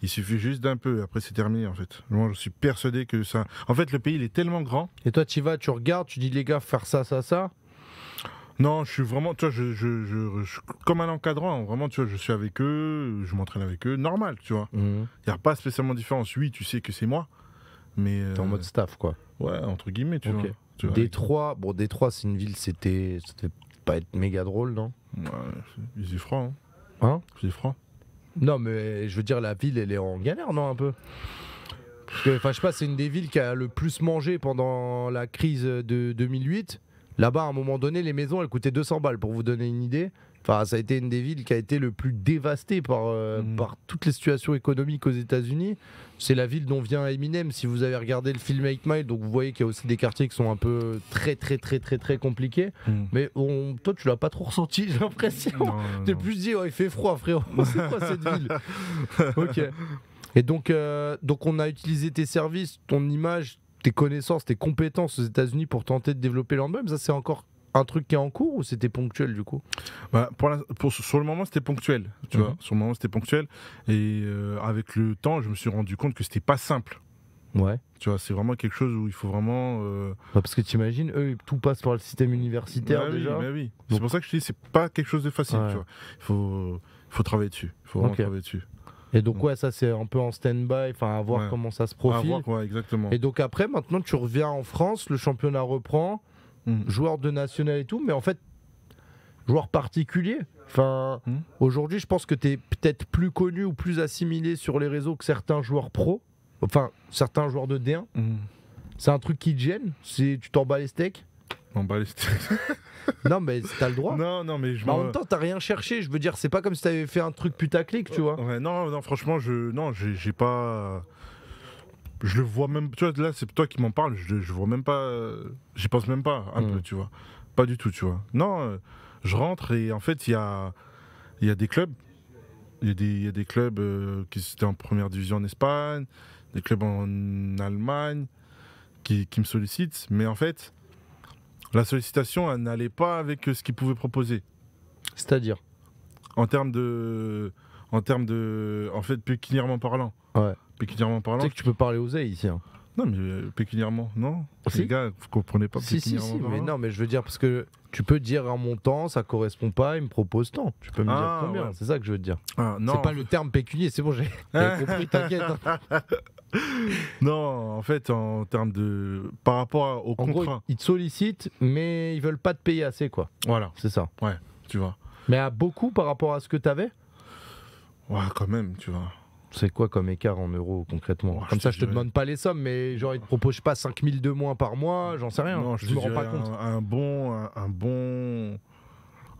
Il suffit juste d'un peu, après c'est terminé en fait. Moi je suis persuadé que ça. En fait, le pays il est tellement grand. Et toi, tu vas, tu regardes, tu dis les gars, faire ça, ça, ça. Non, je suis vraiment, tu vois, je, je, comme un encadrant, hein, vraiment, tu vois, je suis avec eux, je m'entraîne avec eux, normal, tu vois. Mhm. Il n'y a pas spécialement de différence. Oui, tu sais que c'est moi, mais. en euh, mode staff, quoi. Ouais, entre guillemets, tu vois. Détroit, bon, Détroit, c'est une ville, c'était. pas être méga drôle, non Ouais, il fait froid. Hein, hein Il Non, mais je veux dire, la ville, elle est en galère, non, un peu Enfin, je sais pas, c'est une des villes qui a le plus mangé pendant la crise de 2008. Là-bas, à un moment donné, les maisons, elles coûtaient 200 balles, pour vous donner une idée. Enfin, ça a été une des villes qui a été le plus dévastée par, euh, mm. par toutes les situations économiques aux États-Unis. C'est la ville dont vient Eminem. Si vous avez regardé le film 8 Mile, donc vous voyez qu'il y a aussi des quartiers qui sont un peu très, très, très, très, très compliqués. Mm. Mais on, toi, tu l'as pas trop ressenti, j'ai l'impression. T'es plus dit, oh, il fait froid, frérot. C'est quoi cette ville Ok. Et donc, euh, donc, on a utilisé tes services, ton image, tes connaissances, tes compétences aux États-Unis pour tenter de développer l'album. Ça, c'est encore un truc qui est en cours ou c'était ponctuel du coup bah, pour, Sur le moment, c'était ponctuel. Tu mhm. vois, sur le moment, c'était ponctuel. Et euh, avec le temps, je me suis rendu compte que c'était pas simple. Ouais. Tu vois, c'est vraiment quelque chose où il faut vraiment. Euh, bah, parce que tu imagines, eux, tout passe par le système universitaire. Bah déjà. Bah oui, C'est pour ça que je te dis, c'est pas quelque chose de facile. Il faut, travailler dessus. Il faut travailler dessus. Et donc, ouais, ça c'est un peu en stand-by, enfin à voir comment ça se profile. exactement. Et donc, après, maintenant, tu reviens en France, le championnat reprend. Mm. joueur de national et tout, mais en fait, joueur particulier. Enfin, mm. aujourd'hui, je pense que tu es peut-être plus connu ou plus assimilé sur les réseaux que certains joueurs pro, enfin, certains joueurs de D1. Mm. C'est un truc qui te gêne, tu t'en bats les steaks. non, mais t'as le droit. Non, non, mais je. Bah, en même temps, t'as rien cherché. Je veux dire, c'est pas comme si t'avais fait un truc putaclic, tu euh, vois. Ouais, non, non, franchement, je, non, j'ai pas je le vois même. Tu vois, là, c'est toi qui m'en parles, je, vois même pas. Euh, j'y pense même pas, un mm. peu, tu vois. Pas du tout, tu vois. Non, euh, je rentre et en fait, il y a, y a des clubs. Il y, a des clubs euh, qui étaient en première division en Espagne, des clubs en Allemagne qui, me sollicitent. Mais en fait, la sollicitation, elle n'allait pas avec ce qu'ils pouvaient proposer. C'est-à-dire En termes de. En termes de. En fait, pécuniairement parlant. Ouais. Pécuniairement parlant. Tu sais que tu peux parler aux ailes ici. Hein. Non, mais euh, pécuniairement, non Les gars, vous comprenez pas si, Si, si, mais non, mais je veux dire, parce que tu peux dire en montant, ça correspond pas, il me propose tant. Tu peux me dire ah, combien, c'est ça que je veux te dire. Ah, c'est pas le terme pécunier, c'est bon, j'ai compris, t'inquiète. Hein. non, en fait, en termes de. Par rapport au en ils te sollicitent, mais ils veulent pas te payer assez, quoi. Voilà. C'est ça. Ouais, tu vois. Mais à beaucoup par rapport à ce que t'avais Ouais, quand même, tu vois. C'est quoi comme écart en euros concrètement Comme ça, je te demande pas les sommes, mais genre, ils te proposent pas 5000 de moins par mois, j'en sais rien. je, me rends pas compte. Un, bon. Un, bon.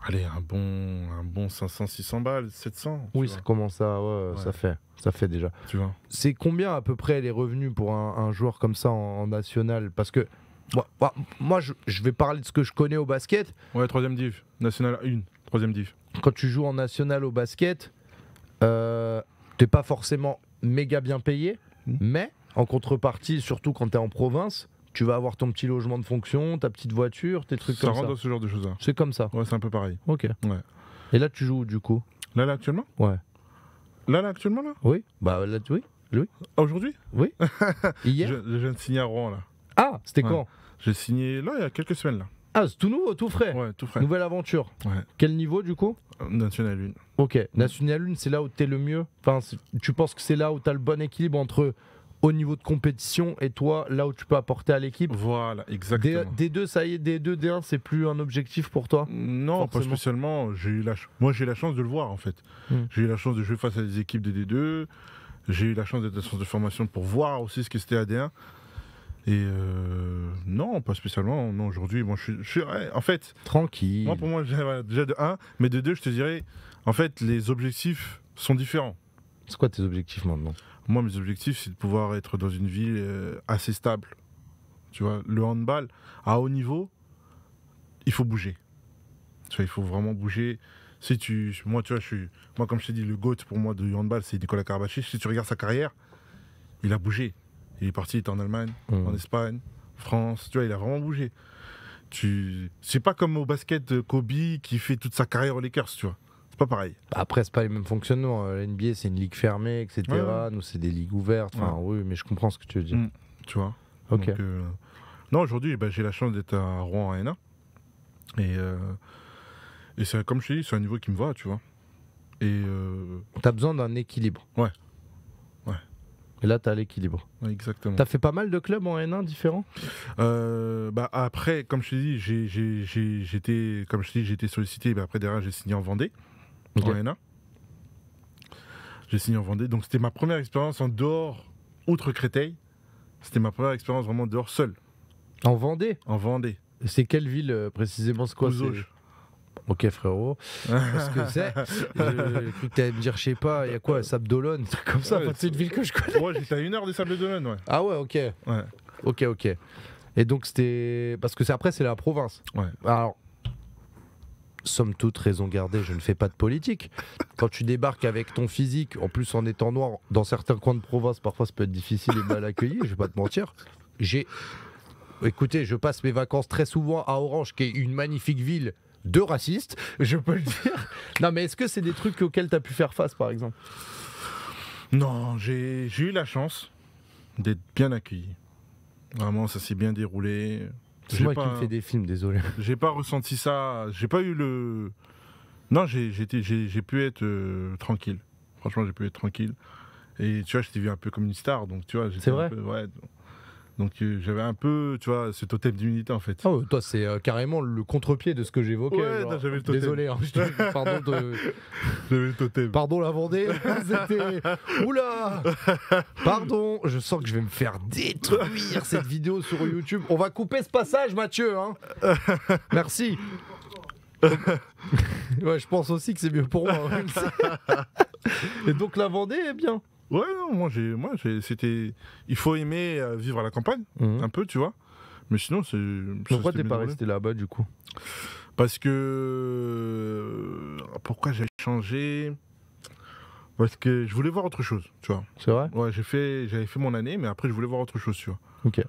Allez, un bon, un bon 500, 600 balles, 700. Oui, ça commence à. Ça fait. Ça fait déjà. Tu vois. C'est combien à peu près les revenus pour un, joueur comme ça en, national Parce que. moi, je, vais parler de ce que je connais au basket. Ouais, troisième div. National 1. Troisième div. Quand tu joues en national au basket. Euh, t'es pas forcément méga bien payé, hmm. mais en contrepartie, surtout quand tu es en province, tu vas avoir ton petit logement de fonction, ta petite voiture, tes trucs comme ça. Ça dans ce genre de choses C'est comme ça. Ouais, c'est un peu pareil. Ok. Ouais. Et là, tu joues du coup Là, là, actuellement Ouais. Là, là, actuellement, là Oui. Bah, là, oui. Ah, aujourd'hui Oui. Hier je, viens de signer à Rouen, là. Ah, c'était quand J'ai signé, là, il y a quelques semaines, là. Ah, c'est tout nouveau, tout frais. Nouvelle aventure. Quel niveau du coup euh, National 1. Ok, National 1, c'est là où t'es le mieux. Enfin, tu penses que c'est là où t'as le bon équilibre entre au niveau de compétition et toi là où tu peux apporter à l'équipe. Voilà, exactement. Des, deux, ça y est, des deux, D1, c'est plus un objectif pour toi Non, pas spécialement. la Moi, j'ai eu la chance de le voir en fait. Hmm. J'ai eu la chance de jouer face à des équipes de D2. J'ai eu la chance d'être à la de formation pour voir aussi ce que c'était AD1. Et euh, non, pas spécialement. Non, aujourd'hui, bon, je, suis, en fait tranquille. Moi, pour moi, déjà de 1, mais de 2, je te dirais, en fait, les objectifs sont différents. C'est quoi tes objectifs maintenant Moi, mes objectifs, c'est de pouvoir être dans une ville euh, assez stable. Tu vois, le handball à haut niveau, il faut bouger. Tu vois, il faut vraiment bouger. Si tu, moi, tu vois, je suis, moi, comme je t'ai dit, le GOAT pour moi de handball, c'est Nicolas Karabachi. Si tu regardes sa carrière, il a bougé. Il est parti, il est en Allemagne, mm. en Espagne, France. Tu vois, il a vraiment bougé. Tu... C'est pas comme au basket Kobe qui fait toute sa carrière aux Lakers, tu vois. C'est pas pareil. Bah, après, c'est pas les mêmes fonctionnements. Hein. L'NBA, c'est une ligue fermée, etc. Nous, c'est des ligues ouvertes. Enfin, oui, mais je comprends ce que tu veux dire. Mm. tu vois. Ok. Euh, non, aujourd'hui, bah, j'ai la chance d'être à Rouen en Et, euh, et c'est, comme je te dis, c'est un niveau qui me va, tu vois. Et. Euh... T'as besoin d'un équilibre. Ouais. Et là, tu as l'équilibre. Exactement. Tu as fait pas mal de clubs en N1 différents euh, bah Après, comme je te dis, j'étais comme sollicité. après, derrière, j'ai signé en Vendée, en N1. J'ai signé en Vendée. Donc, c'était ma première expérience en dehors, outre Créteil. C'était ma première expérience vraiment dehors, seul. En Vendée En Vendée. C'est quelle ville euh, précisément ce quoi Ok frérot, qu'est-ce que c'est. J'ai cru que me dire, je sais pas, il y a quoi, euh, Sable d'Olonne, comme ça. c'est une ville que je connais. Ouais, une heure des Sables d'Olonne, ouais. Ah ouais, ok. Ok, ok. Et donc c'était parce que c'est après c'est la province. Alors somme toute raison gardée, je ne fais pas de politique. Quand tu débarques avec ton physique, en plus en étant noir, dans certains coins de province, parfois ça peut être difficile et mal accueilli, je vais pas te mentir. J'ai. Écoutez, je passe mes vacances très souvent à Orange, qui est une magnifique ville deux racistes, je peux le dire. Non, mais est-ce que c'est des trucs auxquels tu as pu faire face, par exemple Non, j'ai eu la chance d'être bien accueilli. Vraiment, ça s'est bien déroulé. C'est moi qui me fais des films, désolé. J'ai pas ressenti ça. J'ai pas eu le. Non, j'ai pu être euh, tranquille. Franchement, j'ai pu être tranquille. Et tu vois, j'étais vu un peu comme une star, donc tu vois, un vrai peu. Ouais, donc euh, j'avais un peu, tu vois, ce totem d'immunité en fait. Ah toi, c'est euh, carrément le contre-pied de ce que j'évoquais. Ouais, le totem. Désolé, hein, pardon. De... J'avais le totem. Pardon la Vendée, c'était. Oula Pardon, je sens que je vais me faire détruire cette vidéo sur YouTube. On va couper ce passage, Mathieu. Hein Merci. ouais, je pense aussi que c'est mieux pour moi. Hein. Et donc la Vendée, est bien. Ouais, non, moi, j'ai, moi c'était. Il faut aimer euh, vivre à la campagne, mhm. un peu, tu vois. Mais sinon, c'est. Pourquoi t'es pas resté là-bas, du coup Parce que. Euh, pourquoi j'ai changé Parce que je voulais voir autre chose, tu vois. C'est vrai Ouais, j'ai fait, j'avais fait mon année, mais après, je voulais voir autre chose, tu vois. Ok.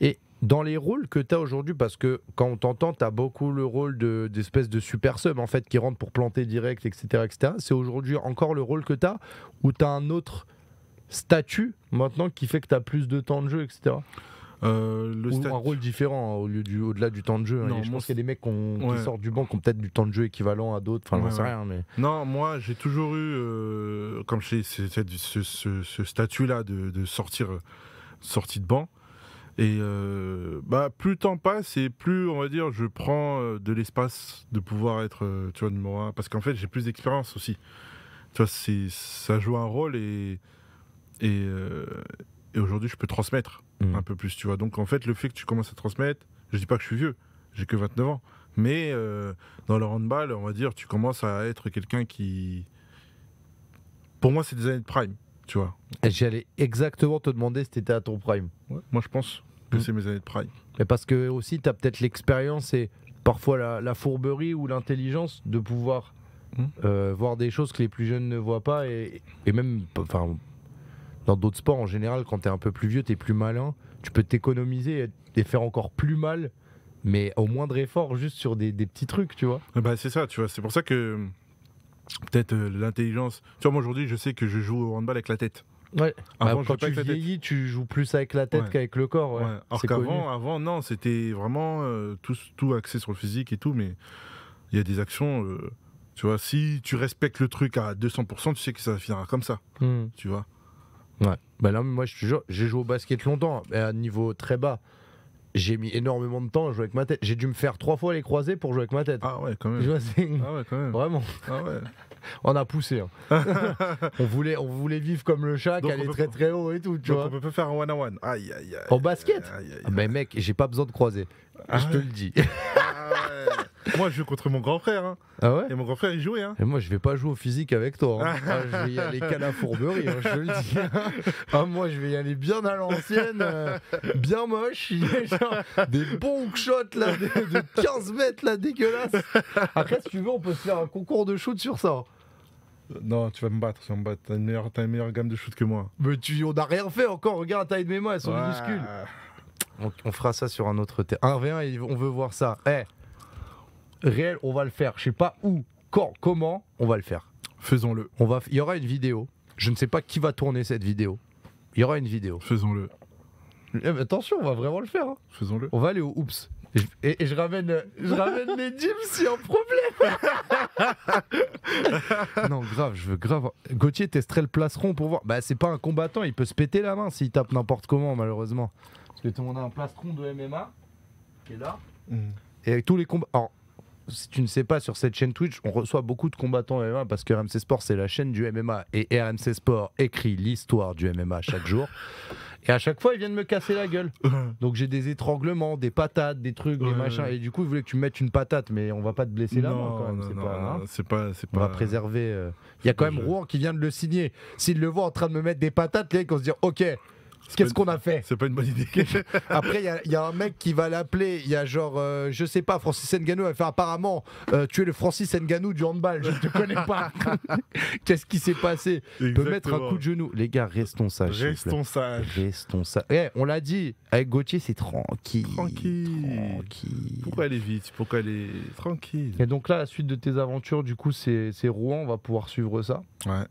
Et dans les rôles que tu as aujourd'hui, parce que quand on t'entend, tu as beaucoup le rôle d'espèce de, super sub en fait qui rentre pour planter direct, etc. etc. C'est aujourd'hui encore le rôle que tu as ou tu as un autre statut maintenant qui fait que tu as plus de temps de jeu, etc. Euh, le un rôle différent hein, au lieu du au-delà du temps de jeu. Hein. je pense qu'il y a des mecs qui sortent du banc qui ont peut-être du temps de jeu équivalent à d'autres. Enfin, rien. Mais non, moi j'ai toujours eu euh, comme ce, ce, statut là de, de sortir sortie de banc. Et euh, bah, plus le temps passe et plus, on va dire, je prends euh, de l'espace de pouvoir être, euh, tu vois, numéro un. Parce qu'en fait, j'ai plus d'expérience aussi. Tu vois, ça joue un rôle et, et, aujourd'hui, je peux transmettre mmh. un peu plus, tu vois. Donc, en fait, le fait que tu commences à transmettre, je dis pas que je suis vieux, j'ai que 29 ans. Mais dans le handball, on va dire, tu commences à être quelqu'un qui. Pour moi, c'est des années de prime, tu vois. J'allais exactement te demander si tu étais à ton prime. moi, je pense. Mm. c'est mes années de prime. Mais parce que aussi, tu as peut-être l'expérience et parfois la, fourberie ou l'intelligence de pouvoir mm. euh, voir des choses que les plus jeunes ne voient pas. Et, même, enfin, dans d'autres sports en général, quand tu es un peu plus vieux, tu es plus malin, tu peux t'économiser et, faire encore plus mal, mais au moindre effort, juste sur des, petits trucs, tu vois. Bah, c'est ça, tu vois. C'est pour ça que peut-être euh, l'intelligence. Tu vois, moi aujourd'hui, je sais que je joue au handball avec la tête. Ouais. Avant, bah, quand tu vieillis, tu joues plus avec la tête qu'avec le corps. qu'avant, avant, non, c'était vraiment euh, tout, tout, axé sur le physique et tout, mais il y a des actions. Euh, tu vois, si tu respectes le truc à 200%, tu sais que ça finira comme ça. Hmm. Tu vois. Ouais. Bah là, moi, je j'ai joué au basket longtemps, à un niveau très bas j'ai mis énormément de temps à jouer avec ma tête. J'ai dû me faire trois fois les croiser pour jouer avec ma tête. Ah ouais, quand même. Ah ouais, quand même. Vraiment. Ah on a poussé. Hein. on, voulait, on voulait vivre comme le chat, est très très haut et tout. Tu vois. on peut faire un one-on-one. Aïe, aïe, aïe, en basket ah, Mais mec, j'ai pas besoin de croiser. Ah je te le dis. Moi, je joue contre mon grand frère. Hein. Ah ouais Et mon grand frère, il jouait. Hein. Et moi, je vais pas jouer au physique avec toi. Hein. Ah, je vais y aller qu'à la fourberie, hein, hein. ah, moi, je vais y aller bien à l'ancienne, euh, bien moche. des bons shots là, de, 15 mètres là, dégueulasse. Après, si tu veux, on peut se faire un concours de shoot sur ça. Non, tu vas me battre, tu T'as une, meilleure, une meilleure gamme de shoot que moi. Mais tu, on n'a rien fait encore. Regarde la taille de mes mains, elles sont minuscules. On, on, fera ça sur un autre terrain. 1v1, on veut voir ça. Eh, réel, on va le faire. Je sais pas où, quand, comment, on va le faire. Faisons-le. On va. Il y aura une vidéo. Je ne sais pas qui va tourner cette vidéo. Il y aura une vidéo. Faisons-le. Eh, attention, on va vraiment le faire. Hein. Faisons-le. On va aller au Oups. Et je, ramène, je ramène les y si un problème. non, grave, je veux grave. Gauthier testerait le plastron pour voir. Bah, c'est pas un combattant, il peut se péter la main s'il tape n'importe comment, malheureusement. Parce que monde a un plastron de MMA qui est là. Mm. Et avec tous les combats si tu ne sais pas, sur cette chaîne Twitch, on reçoit beaucoup de combattants MMA parce que RMC Sport, c'est la chaîne du MMA. Et RMC Sport écrit l'histoire du MMA chaque jour. Et à chaque fois, ils viennent me casser la gueule. Donc j'ai des étranglements, des patates, des trucs, des machins. Et du coup, ils voulaient que tu me mettes une patate, mais on va pas te blesser là quand même. Hein. C'est pas, On va préserver. Euh. Il y a quand même Rouen qui vient de le signer. S'il le voit en train de me mettre des patates, les mecs vont se dire Ok, Qu'est-ce qu'on a fait C'est pas une bonne idée. Après, il y, a un mec qui va l'appeler. Il y a genre, euh, je sais pas, Francis Nganou va faire apparemment euh, tuer le Francis Nganou du handball. Je ne te connais pas. Qu'est-ce qui s'est passé Il Peut mettre un coup de genou. Les gars, restons sages. Restons sages. Restons sages. Eh, on l'a dit, avec Gauthier, c'est tranquille. Tranquille. Tranquille. Pourquoi aller vite Pourquoi aller tranquille Et donc là, la suite de tes aventures, du coup, c'est Rouen. On va pouvoir suivre ça. Ouais.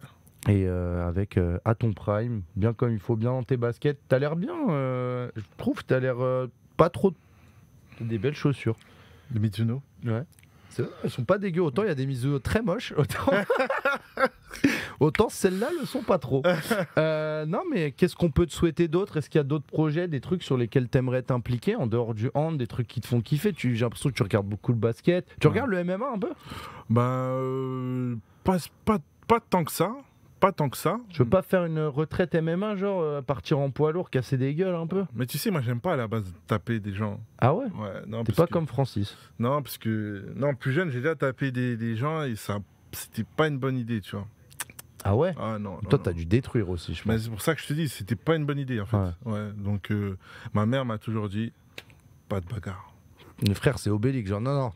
Et euh, avec à euh, ton prime, bien comme il faut, bien dans tes baskets. T'as l'air bien, euh, je trouve, t'as l'air pas trop. des belles chaussures. Des Mizuno Ouais. elles sont pas dégueu. Autant il y a des Mizuno très moches, autant. celles-là le sont pas trop. non, mais qu'est-ce qu'on peut te souhaiter d'autre Est-ce qu'il y a d'autres projets, des trucs sur lesquels t'aimerais t'impliquer en dehors du hand, des trucs qui te font kiffer tu, J'ai l'impression que tu regardes beaucoup le basket. Tu regardes le MMA un peu Bah, pas, pas, pas, tant que ça pas tant que ça. Je veux pas faire une retraite MMA, genre euh, partir en poids lourd, casser des gueules un peu. Mais tu sais, moi j'aime pas à la base taper des gens. Ah ouais, ouais non, T'es pas comme Francis. Non, parce que. Non, plus jeune, j'ai déjà tapé des, des gens et ça c'était pas une bonne idée, tu vois. Ah ouais ah non, Toi, t'as dû détruire aussi, je pense. c'est pour ça que je te dis, c'était pas une bonne idée, en fait. Ouais. donc, euh, ma mère m'a toujours dit, pas de bagarre. Les frère c'est obélique, genre, non, non,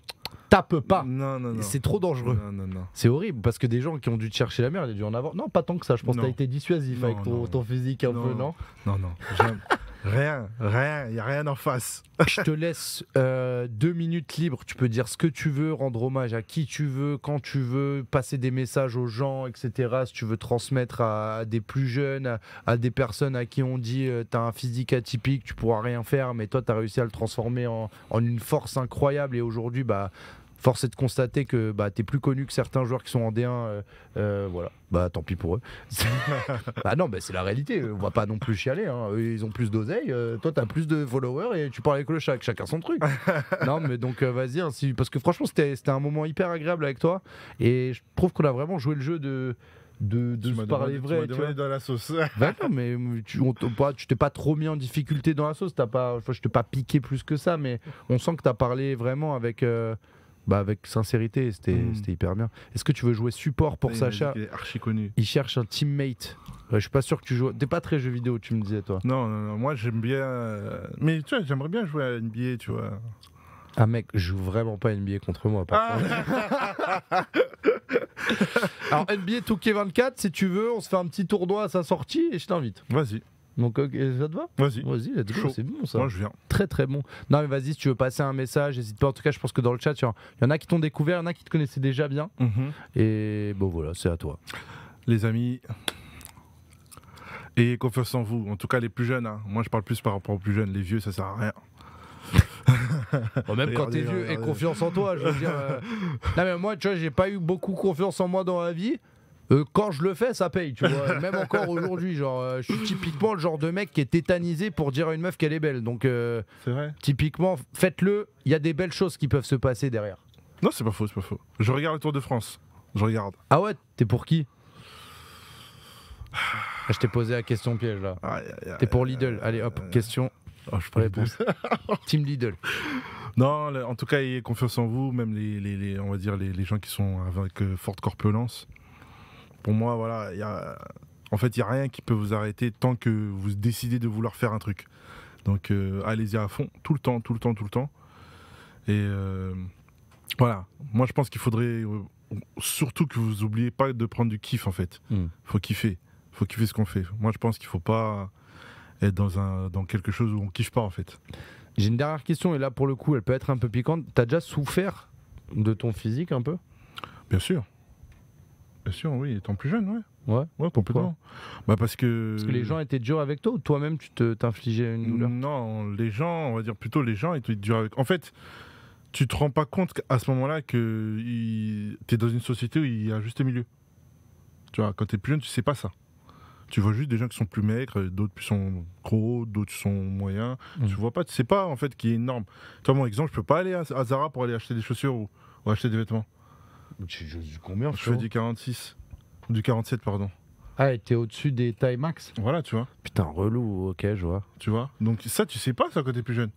tape pas. Non, non, C'est trop dangereux. C'est horrible parce que des gens qui ont dû te chercher la merde, ils ont dû en avoir. Non, pas tant que ça. Je pense que t'as été dissuasif avec ton, physique un peu, non Non, non. Rien, rien, il n'y a rien en face. Je te laisse euh, deux minutes libres. Tu peux dire ce que tu veux, rendre hommage à qui tu veux, quand tu veux, passer des messages aux gens, etc. Si tu veux transmettre à, des plus jeunes, à, des personnes à qui on dit tu euh, t'as un physique atypique, tu pourras rien faire, mais toi t'as réussi à le transformer en, en une force incroyable. Et aujourd'hui, bah, force est de constater que bah, tu es plus connu que certains joueurs qui sont en D1. Euh, euh, voilà, bah tant pis pour eux. bah non, mais bah, c'est la réalité. On va pas non plus chialer. Hein. ils ont plus d'oseille. Euh, toi, tu as plus de followers et tu parles avec le chat. Chacun son truc. non, mais donc vas-y. Hein, parce que franchement, c'était un moment hyper agréable avec toi. Et je trouve qu'on a vraiment joué le jeu de de, de se parler vrai. Tu, dans la sauce. Bah, non, mais bah, tu t'es pas trop mis en difficulté dans la sauce. Je pas, je t'ai pas piqué plus que ça, mais on sent que tu as parlé vraiment avec bah avec sincérité, hmm. c'était hyper bien. Est-ce que tu veux jouer support pour Sacha il cherche un teammate. je suis pas sûr que tu joues. T'es pas très jeu vidéo, tu me disais toi. Non, non, moi j'aime bien. Euh, mais tu vois, j'aimerais bien jouer à NBA, tu vois. Ah mec, je joue vraiment pas NBA contre moi. Par ah. Alors NBA 2K24, si tu veux, on se fait un petit tournoi à sa sortie et je t'invite. Vas-y. Donc, ça te va Vas-y. Vas-y, c'est bon ça. Moi, je viens. Très, très bon. Non, mais vas-y, si tu veux passer un message, n'hésite pas. En tout cas, je pense que dans le chat, il y en a qui t'ont découvert, il y en a qui te connaissaient déjà bien. Mhm. Et bon, voilà, c'est à toi. Les amis, Et confiance en vous. En tout cas, les plus jeunes. Hein. Moi, je parle plus par rapport aux plus jeunes. Les vieux, ça sert à rien. même quand t'es vieux, et confiance en toi. Euh. mais moi, tu vois, j'ai pas eu beaucoup confiance en moi dans la vie. Euh, quand je le fais, ça paye, tu vois. Même encore aujourd'hui, genre, euh, je suis typiquement le genre de mec qui est tétanisé pour dire à une meuf qu'elle est belle. Donc, euh, vrai. typiquement, faites-le. Il y a des belles choses qui peuvent se passer derrière. Non, c'est pas faux, c'est pas faux. Je regarde le Tour de France. Je regarde. Ah ouais, t'es pour qui ah, Je t'ai posé la question piège là. T'es pour Lidl. Allez, hop, question. Oh, je réponse. Team Lidl. Non, en tout cas, ayez confiance en vous, même les, on va dire les, gens qui sont avec forte corpulence pour moi, voilà, en fait, il n'y a rien qui peut vous arrêter tant que vous décidez de vouloir faire un truc. Donc euh, allez-y à fond, tout le temps, tout le temps, tout le temps. Et euh, voilà, moi je pense qu'il faudrait euh, surtout que vous n'oubliez pas de prendre du kiff en fait. Il hmm. Faut kiffer, faut kiffer ce qu'on fait. Moi je pense qu'il ne faut pas être dans, dans quelque chose où on kiffe pas en fait. J'ai une dernière question et là pour le coup elle peut être un peu piquante. Tu as déjà souffert de ton physique un peu Bien sûr. Bien sûr, oui, étant plus jeune, ouais. Ouais, ouais complètement. Bah parce que. les gens étaient durs avec toi ou toi-même tu te t'infligeais une douleur Non, les gens, on va dire plutôt les gens étaient durs avec. En fait, tu te rends pas compte à ce moment-là que il... tu es dans une société où il y a juste milieu. Tu vois, quand tu plus jeune, tu sais pas ça. Tu vois juste des gens qui sont plus maigres, d'autres qui sont gros, d'autres qui sont moyens. Mmh. Tu vois pas, tu sais pas en fait qui est énorme. Toi mon exemple, je peux pas aller à, Zara pour aller acheter des chaussures ou acheter des vêtements combien Je fais du 46. Du 47, pardon. Ah, et t'es au-dessus des tailles max Voilà, tu vois. Putain, relou, ok, je vois. Tu vois Donc, ça, tu sais pas ça quand t'es plus jeune.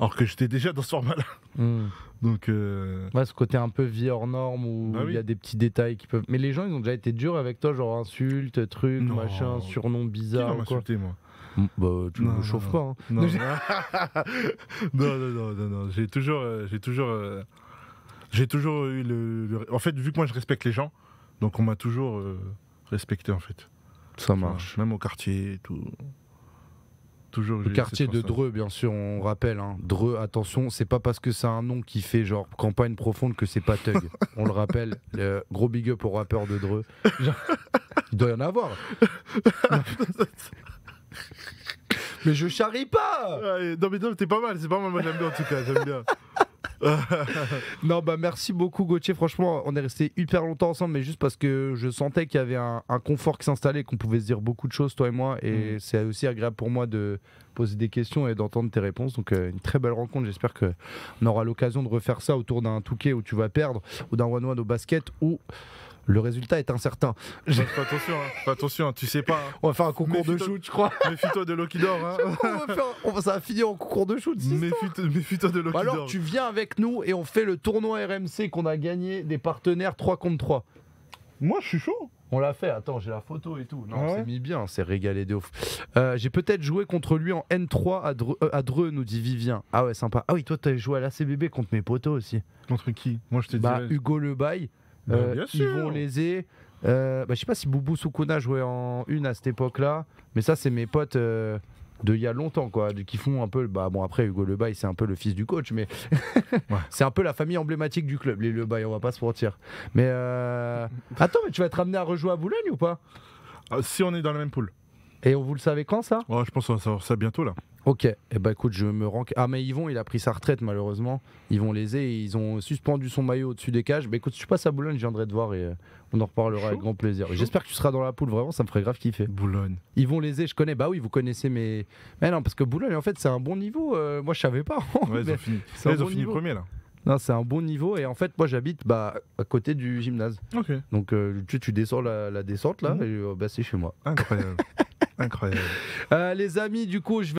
Alors que j'étais déjà dans ce format-là. Hmm. Donc. Euh... Ouais, ce côté un peu vie hors norme où bah il y a des petits détails qui peuvent. Mais les gens, ils ont déjà été durs avec toi, genre insultes, trucs, machin, surnom bizarre. moi bah, tu ne me chauffes pas. Hein. Non, non, non, non, non, j'ai toujours, euh, j'ai toujours euh, j'ai toujours eu le, En fait, vu que moi je respecte les gens, donc on m'a toujours euh, respecté en fait. Ça marche. Même au quartier et tout. Toujours le quartier de Dreux, bien sûr, on rappelle. Hein. Dreux, attention, c'est pas parce que c'est un nom qui fait genre campagne profonde que c'est pas Thug. on le rappelle. gros big up au rappeur de Dreux. il doit y en avoir. mais je charrie pas. non, mais non, t'es pas mal, c'est pas mal. Moi, j'aime bien en tout cas, j'aime bien. non, bah merci beaucoup Gauthier. Franchement, on est resté hyper longtemps ensemble, mais juste parce que je sentais qu'il y avait un, confort qui s'installait, qu'on pouvait se dire beaucoup de choses, toi et moi. Et mm. c'est aussi agréable pour moi de poser des questions et d'entendre tes réponses. Donc, euh, une très belle rencontre. J'espère qu'on aura l'occasion de refaire ça autour d'un touquet où tu vas perdre, ou d'un one-one au basket, ou. Le résultat est incertain. Fais attention, hein. attention, tu sais pas. Hein. On va faire un concours de shoot, je crois. Méfie-toi de Loki dor. Hein. ça va finir en concours de shoot. Méfie-toi de Loki bah alors, tu viens avec nous et on fait le tournoi RMC qu'on a gagné des partenaires 3 contre 3. Moi, je suis chaud. On l'a fait, attends, j'ai la photo et tout. Non, ah c'est mis bien, c'est régalé de ouf. Euh, j'ai peut-être joué contre lui en N3 euh, à, Dreux, nous dit Vivien. Ah ouais, sympa. Ah oui, toi, tu as joué à l'ACBB contre mes potos aussi. Contre qui Moi, je te dit. Bah, Hugo Lebaille, euh, bah, bien sûr. Yvon Euh, bah, je sais pas si Boubou Soukouna jouait en une à cette époque-là, mais ça, c'est mes potes. d'il euh, de il y a longtemps quoi qui font un peu bah bon après Hugo Lebay c'est un peu le fils du coach mais c'est un peu la famille emblématique du club les Lebay on va pas se mentir mais euh, attends mais tu vas être amené à rejouer à Boulogne ou pas ah, si on est dans la même poule et on vous le savez quand ça oh, je pense on va savoir ça bientôt là Ok, eh ben écoute, je me rends. Ah, mais Yvon, il a pris sa retraite malheureusement. Yvon Lézé, ils ont suspendu son maillot au-dessus des cages. Mais écoute, si tu passes à Boulogne, je viendrai te voir et euh, on en reparlera avec grand plaisir. J'espère que tu seras dans la poule, vraiment, ça me ferait grave kiffer. Boulogne. Yvon Lézé, je connais. Bah oui, vous connaissez, mais. Mais non, parce que Boulogne, en fait, c'est un bon niveau. Euh, moi, je savais pas. ils ont fini, ils premier là. Non, c'est un bon niveau. Et en fait, moi, j'habite bah, à côté du gymnase. Donc, euh, tu, descends la, descente, là, mhm. et bah, c'est chez moi. Incroyable. Incroyable. les amis, du coup, je vais.